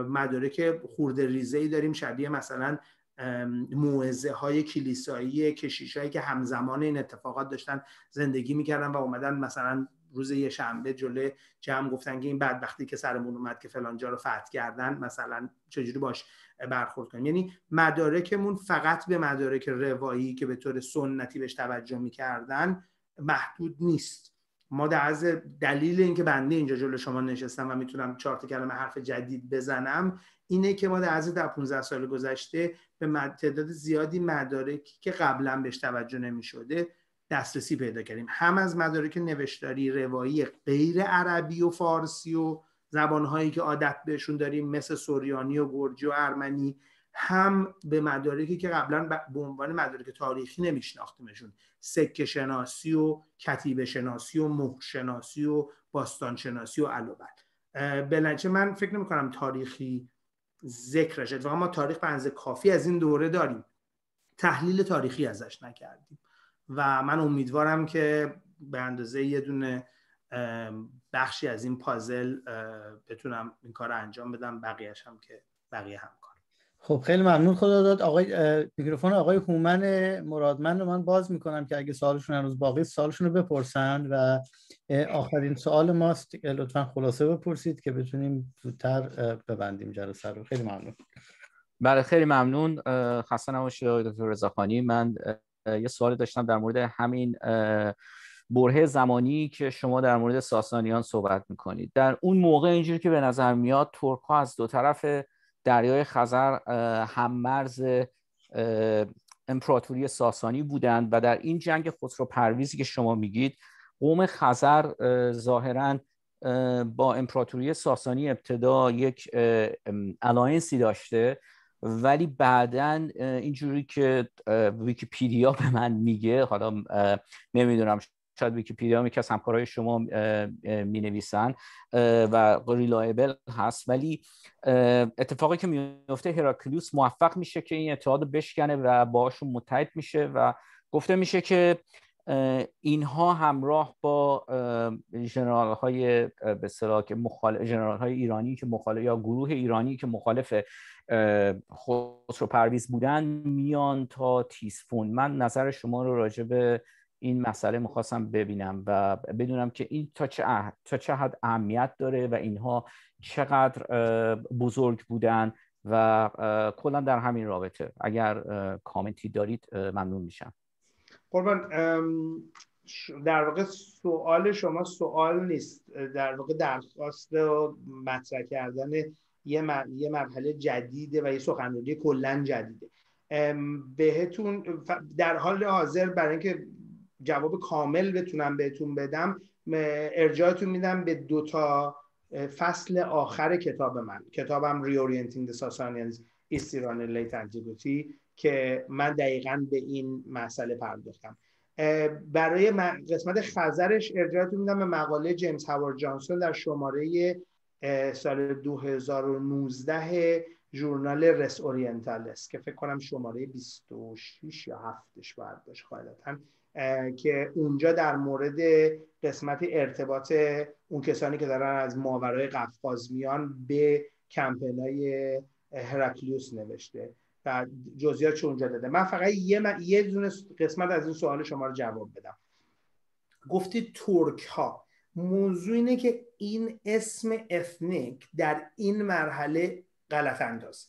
مدارک خورده ریزه ای داریم شبیه مثلا موعظه های کلیسایی کشیشایی که همزمان این اتفاقات داشتن زندگی میکردن و اومدن مثلا روز یه شنبه جله جمع گفتن که این بدبختی که سرمون اومد که فلان جا رو فتح کردن مثلا چجوری باش برخورد کنیم یعنی مدارکمون فقط به مدارک روایی که به طور سنتی بهش توجه میکردن محدود نیست ما در دلیل اینکه بنده اینجا جلو شما نشستم و میتونم چهار کلمه حرف جدید بزنم اینه که ما در عرض در 15 سال گذشته به تعداد زیادی مدارکی که قبلا بهش توجه نمیشده دسترسی پیدا کردیم هم از مدارک نوشتاری روایی غیر عربی و فارسی و زبانهایی که عادت بهشون داریم مثل سوریانی و گرجی و ارمنی هم به مدارکی که قبلا به عنوان مدارک تاریخی نمیشناختیمشون سکه شناسی و کتیبه شناسی و مهر شناسی و باستان شناسی و علوبت بلنچه من فکر نمی کنم تاریخی ذکرش اتفاقا ما تاریخ به کافی از این دوره داریم تحلیل تاریخی ازش نکردیم و من امیدوارم که به اندازه یه دونه بخشی از این پازل بتونم این کار رو انجام بدم بقیهش هم که بقیه هم خب خیلی ممنون خدا داد آقای میکروفون آقای هومن مرادمن رو من باز میکنم که اگه سوالشون هنوز باقی سوالشون رو بپرسن و آخرین سوال ماست لطفا خلاصه بپرسید که بتونیم زودتر ببندیم جلسه رو خیلی ممنون بله خیلی ممنون خسته نباشید آقای دکتر رضاخانی من یه سوالی داشتم در مورد همین بره زمانی که شما در مورد ساسانیان صحبت میکنید در اون موقع اینجوری که به نظر میاد ترک از دو طرف دریای خزر هممرز امپراتوری ساسانی بودند و در این جنگ خسرو پرویزی که شما میگید قوم خزر ظاهرا با امپراتوری ساسانی ابتدا یک الاینسی داشته ولی بعدا اینجوری که ویکیپیدیا به من میگه حالا نمیدونم شاید که هم یکی از همکارهای شما می نویسن و ریلایبل هست ولی اتفاقی که میفته هراکلیوس موفق میشه که این اتحاد بشکنه و باهاشون متحد میشه و گفته میشه که اینها همراه با جنرال های به که مخالف جنرال های ایرانی که مخالف یا گروه ایرانی که مخالف خسرو پرویز بودن میان تا تیسفون من نظر شما رو راجع به این مسئله میخواستم ببینم و بدونم که این تا چه, تا چه حد اهمیت داره و اینها چقدر بزرگ بودن و کلا در همین رابطه اگر کامنتی دارید ممنون میشم قربان در واقع سوال شما سوال نیست در واقع درخواست و مطرح کردن یه, مرحله جدیده و یه سخنرانی کلا جدیده بهتون در حال حاضر برای اینکه جواب کامل بتونم بهتون بدم ارجاعتون میدم به دو تا فصل آخر کتاب من کتابم Reorienting the Sasanians East Iran Late که من دقیقا به این مسئله پرداختم برای قسمت خزرش ارجاعتون میدم به مقاله جیمز هاوارد جانسون در شماره سال 2019 جورنال رس است که فکر کنم شماره 26 یا 7ش باید باشه قاعدتا که اونجا در مورد قسمت ارتباط اون کسانی که دارن از ماورای قفقاز میان به کمپلای هرکلیوس نوشته و جزئیات اونجا داده من فقط یه, یه دونه قسمت از این سوال شما رو جواب بدم گفتی ترک ها موضوع اینه که این اسم افنیک در این مرحله غلط اندازه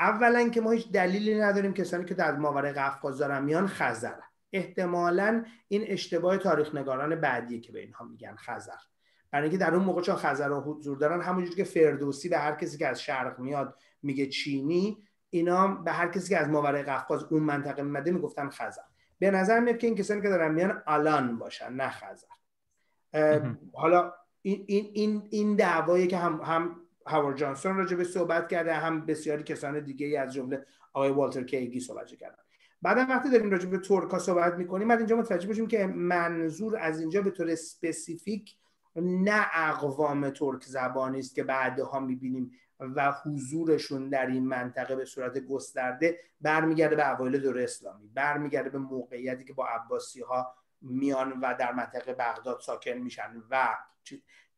اولا که ما هیچ دلیلی نداریم کسانی که در ماورای قفقاز دارن میان خزرن احتمالا این اشتباه تاریخ نگاران بعدی که به اینها میگن خزر برای اینکه در اون موقع چون رو حضور دارن همونجور که فردوسی به هر کسی که از شرق میاد میگه چینی اینا به هر کسی که از ماورای قفقاز اون منطقه میمده میگفتن خزر به نظر میاد که این کسانی که دارن میان الان باشن نه خزر حالا این این این این دعوایی که هم هاور جانسون راجع به صحبت کرده هم بسیاری کسان دیگه از جمله آقای والتر کیگی صحبت کردن بعد وقتی داریم راجع به ترکا صحبت میکنیم بعد اینجا متوجه بشیم که منظور از اینجا به طور سپسیفیک نه اقوام ترک زبانی است که بعدها میبینیم و حضورشون در این منطقه به صورت گسترده برمیگرده به اوایل دوره اسلامی برمیگرده به موقعیتی که با عباسی ها میان و در منطقه بغداد ساکن میشن و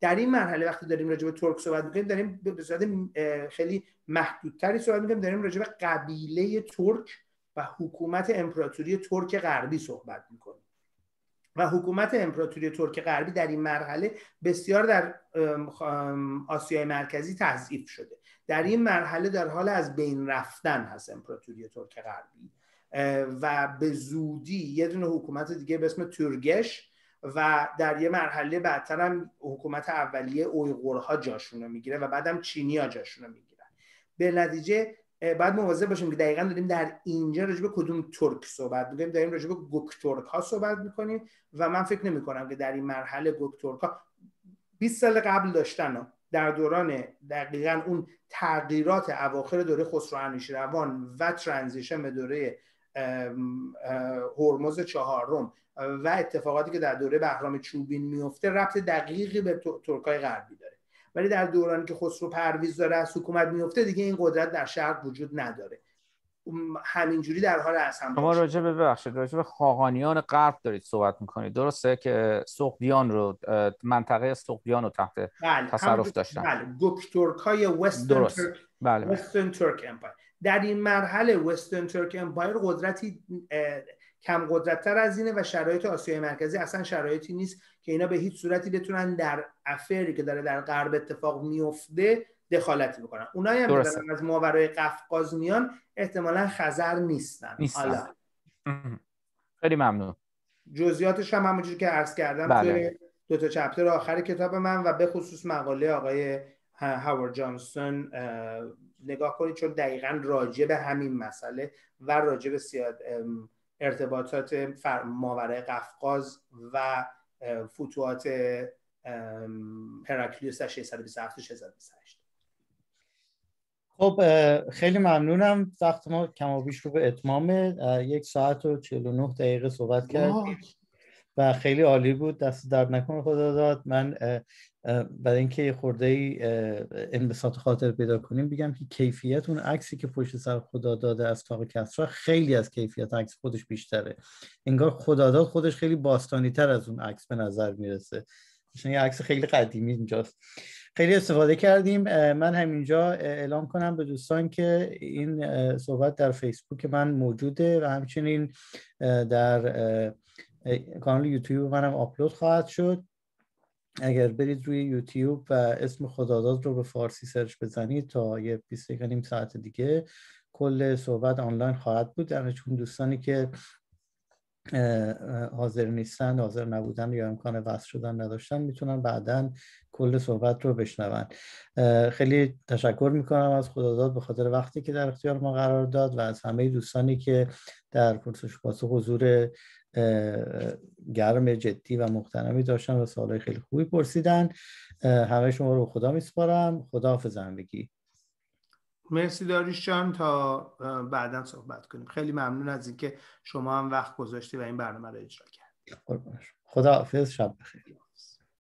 در این مرحله وقتی داریم راجع به ترک صحبت میکنیم داریم به صورت خیلی محدودتری صحبت میکنیم داریم راجع به قبیله ترک و حکومت امپراتوری ترک غربی صحبت میکنیم و حکومت امپراتوری ترک غربی در این مرحله بسیار در آسیای مرکزی تضعیف شده در این مرحله در حال از بین رفتن هست امپراتوری ترک غربی و به زودی یه دونه حکومت دیگه به اسم تورگش و در یه مرحله بعدتر هم حکومت اولیه اویغورها جاشون رو میگیره و بعدم چینی ها جاشون رو به نتیجه بعد مواظب باشیم که دقیقا داریم در اینجا راجع به کدوم ترک صحبت میکنیم داریم راجع به گوکتورک ها صحبت میکنیم و من فکر نمی کنم که در این مرحله گوکتورک ها 20 سال قبل داشتن در دوران دقیقا اون تغییرات اواخر دوره خسرو روان و ترانزیشن به دوره هرمز چهارم و اتفاقاتی که در دوره بهرام چوبین میفته ربط دقیقی به ترکای غربی داره ولی در دورانی که خسرو پرویز داره از حکومت میفته دیگه این قدرت در شرق وجود نداره همینجوری در حال از شما راجع به ببخشید راجع به خاقانیان غرب دارید صحبت میکنید درسته که سقدیان رو منطقه سقدیان رو تحت بله، تصرف داشتن بله وسترن ترک بله. وسترن ترک امپایر در این مرحله وسترن ترک امپایر قدرتی کم قدرتتر از اینه و شرایط آسیای مرکزی اصلا شرایطی نیست که اینا به هیچ صورتی بتونن در افری که داره در غرب اتفاق میفته دخالتی بکنن اونایی هم از ماورای قفقاز میان احتمالا خزر نیستن, خیلی ممنون جزئیاتش هم همونجوری که عرض کردم بله. دو تا چپتر آخر کتاب من و به خصوص مقاله آقای هاور جانسون نگاه کنید چون دقیقا راجع به همین مسئله و راجع به سیاد ارتباطات ماورای قفقاز و فتوحات هراکلیوس در 627 628 خب خیلی ممنونم وقت ما کمابیش رو به اتمام یک ساعت و 49 دقیقه صحبت کرد و خیلی عالی بود دست درد نکن خدا داد من برای اینکه یه خورده ای انبساط خاطر پیدا کنیم بگم که کیفیت اون عکسی که پشت سر خدا داده از تاق کسرا خیلی از کیفیت عکس خودش بیشتره انگار خدا داد خودش خیلی باستانی تر از اون عکس به نظر میرسه چون یه عکس خیلی قدیمی اینجاست خیلی استفاده کردیم من همینجا اعلام کنم به دوستان که این صحبت در فیسبوک من موجوده و همچنین در کانال یوتیوب منم آپلود خواهد شد اگر برید روی یوتیوب و اسم خداداد رو به فارسی سرچ بزنید تا یه 21 نیم ساعت دیگه کل صحبت آنلاین خواهد بود در چون دوستانی که حاضر نیستن حاضر نبودن یا امکان وصل شدن نداشتن میتونن بعدا کل صحبت رو بشنون خیلی تشکر میکنم از خداداد به خاطر وقتی که در اختیار ما قرار داد و از همه دوستانی که در پرسش پاسخ حضور گرم جدی و مختنمی داشتن و سوالای خیلی خوبی پرسیدن همه شما رو خدا میسپارم خدا حافظ همگی مرسی داریش جان تا بعدا صحبت کنیم خیلی ممنون از اینکه شما هم وقت گذاشتی و این برنامه رو اجرا کرد خدا حافظ شب بخیر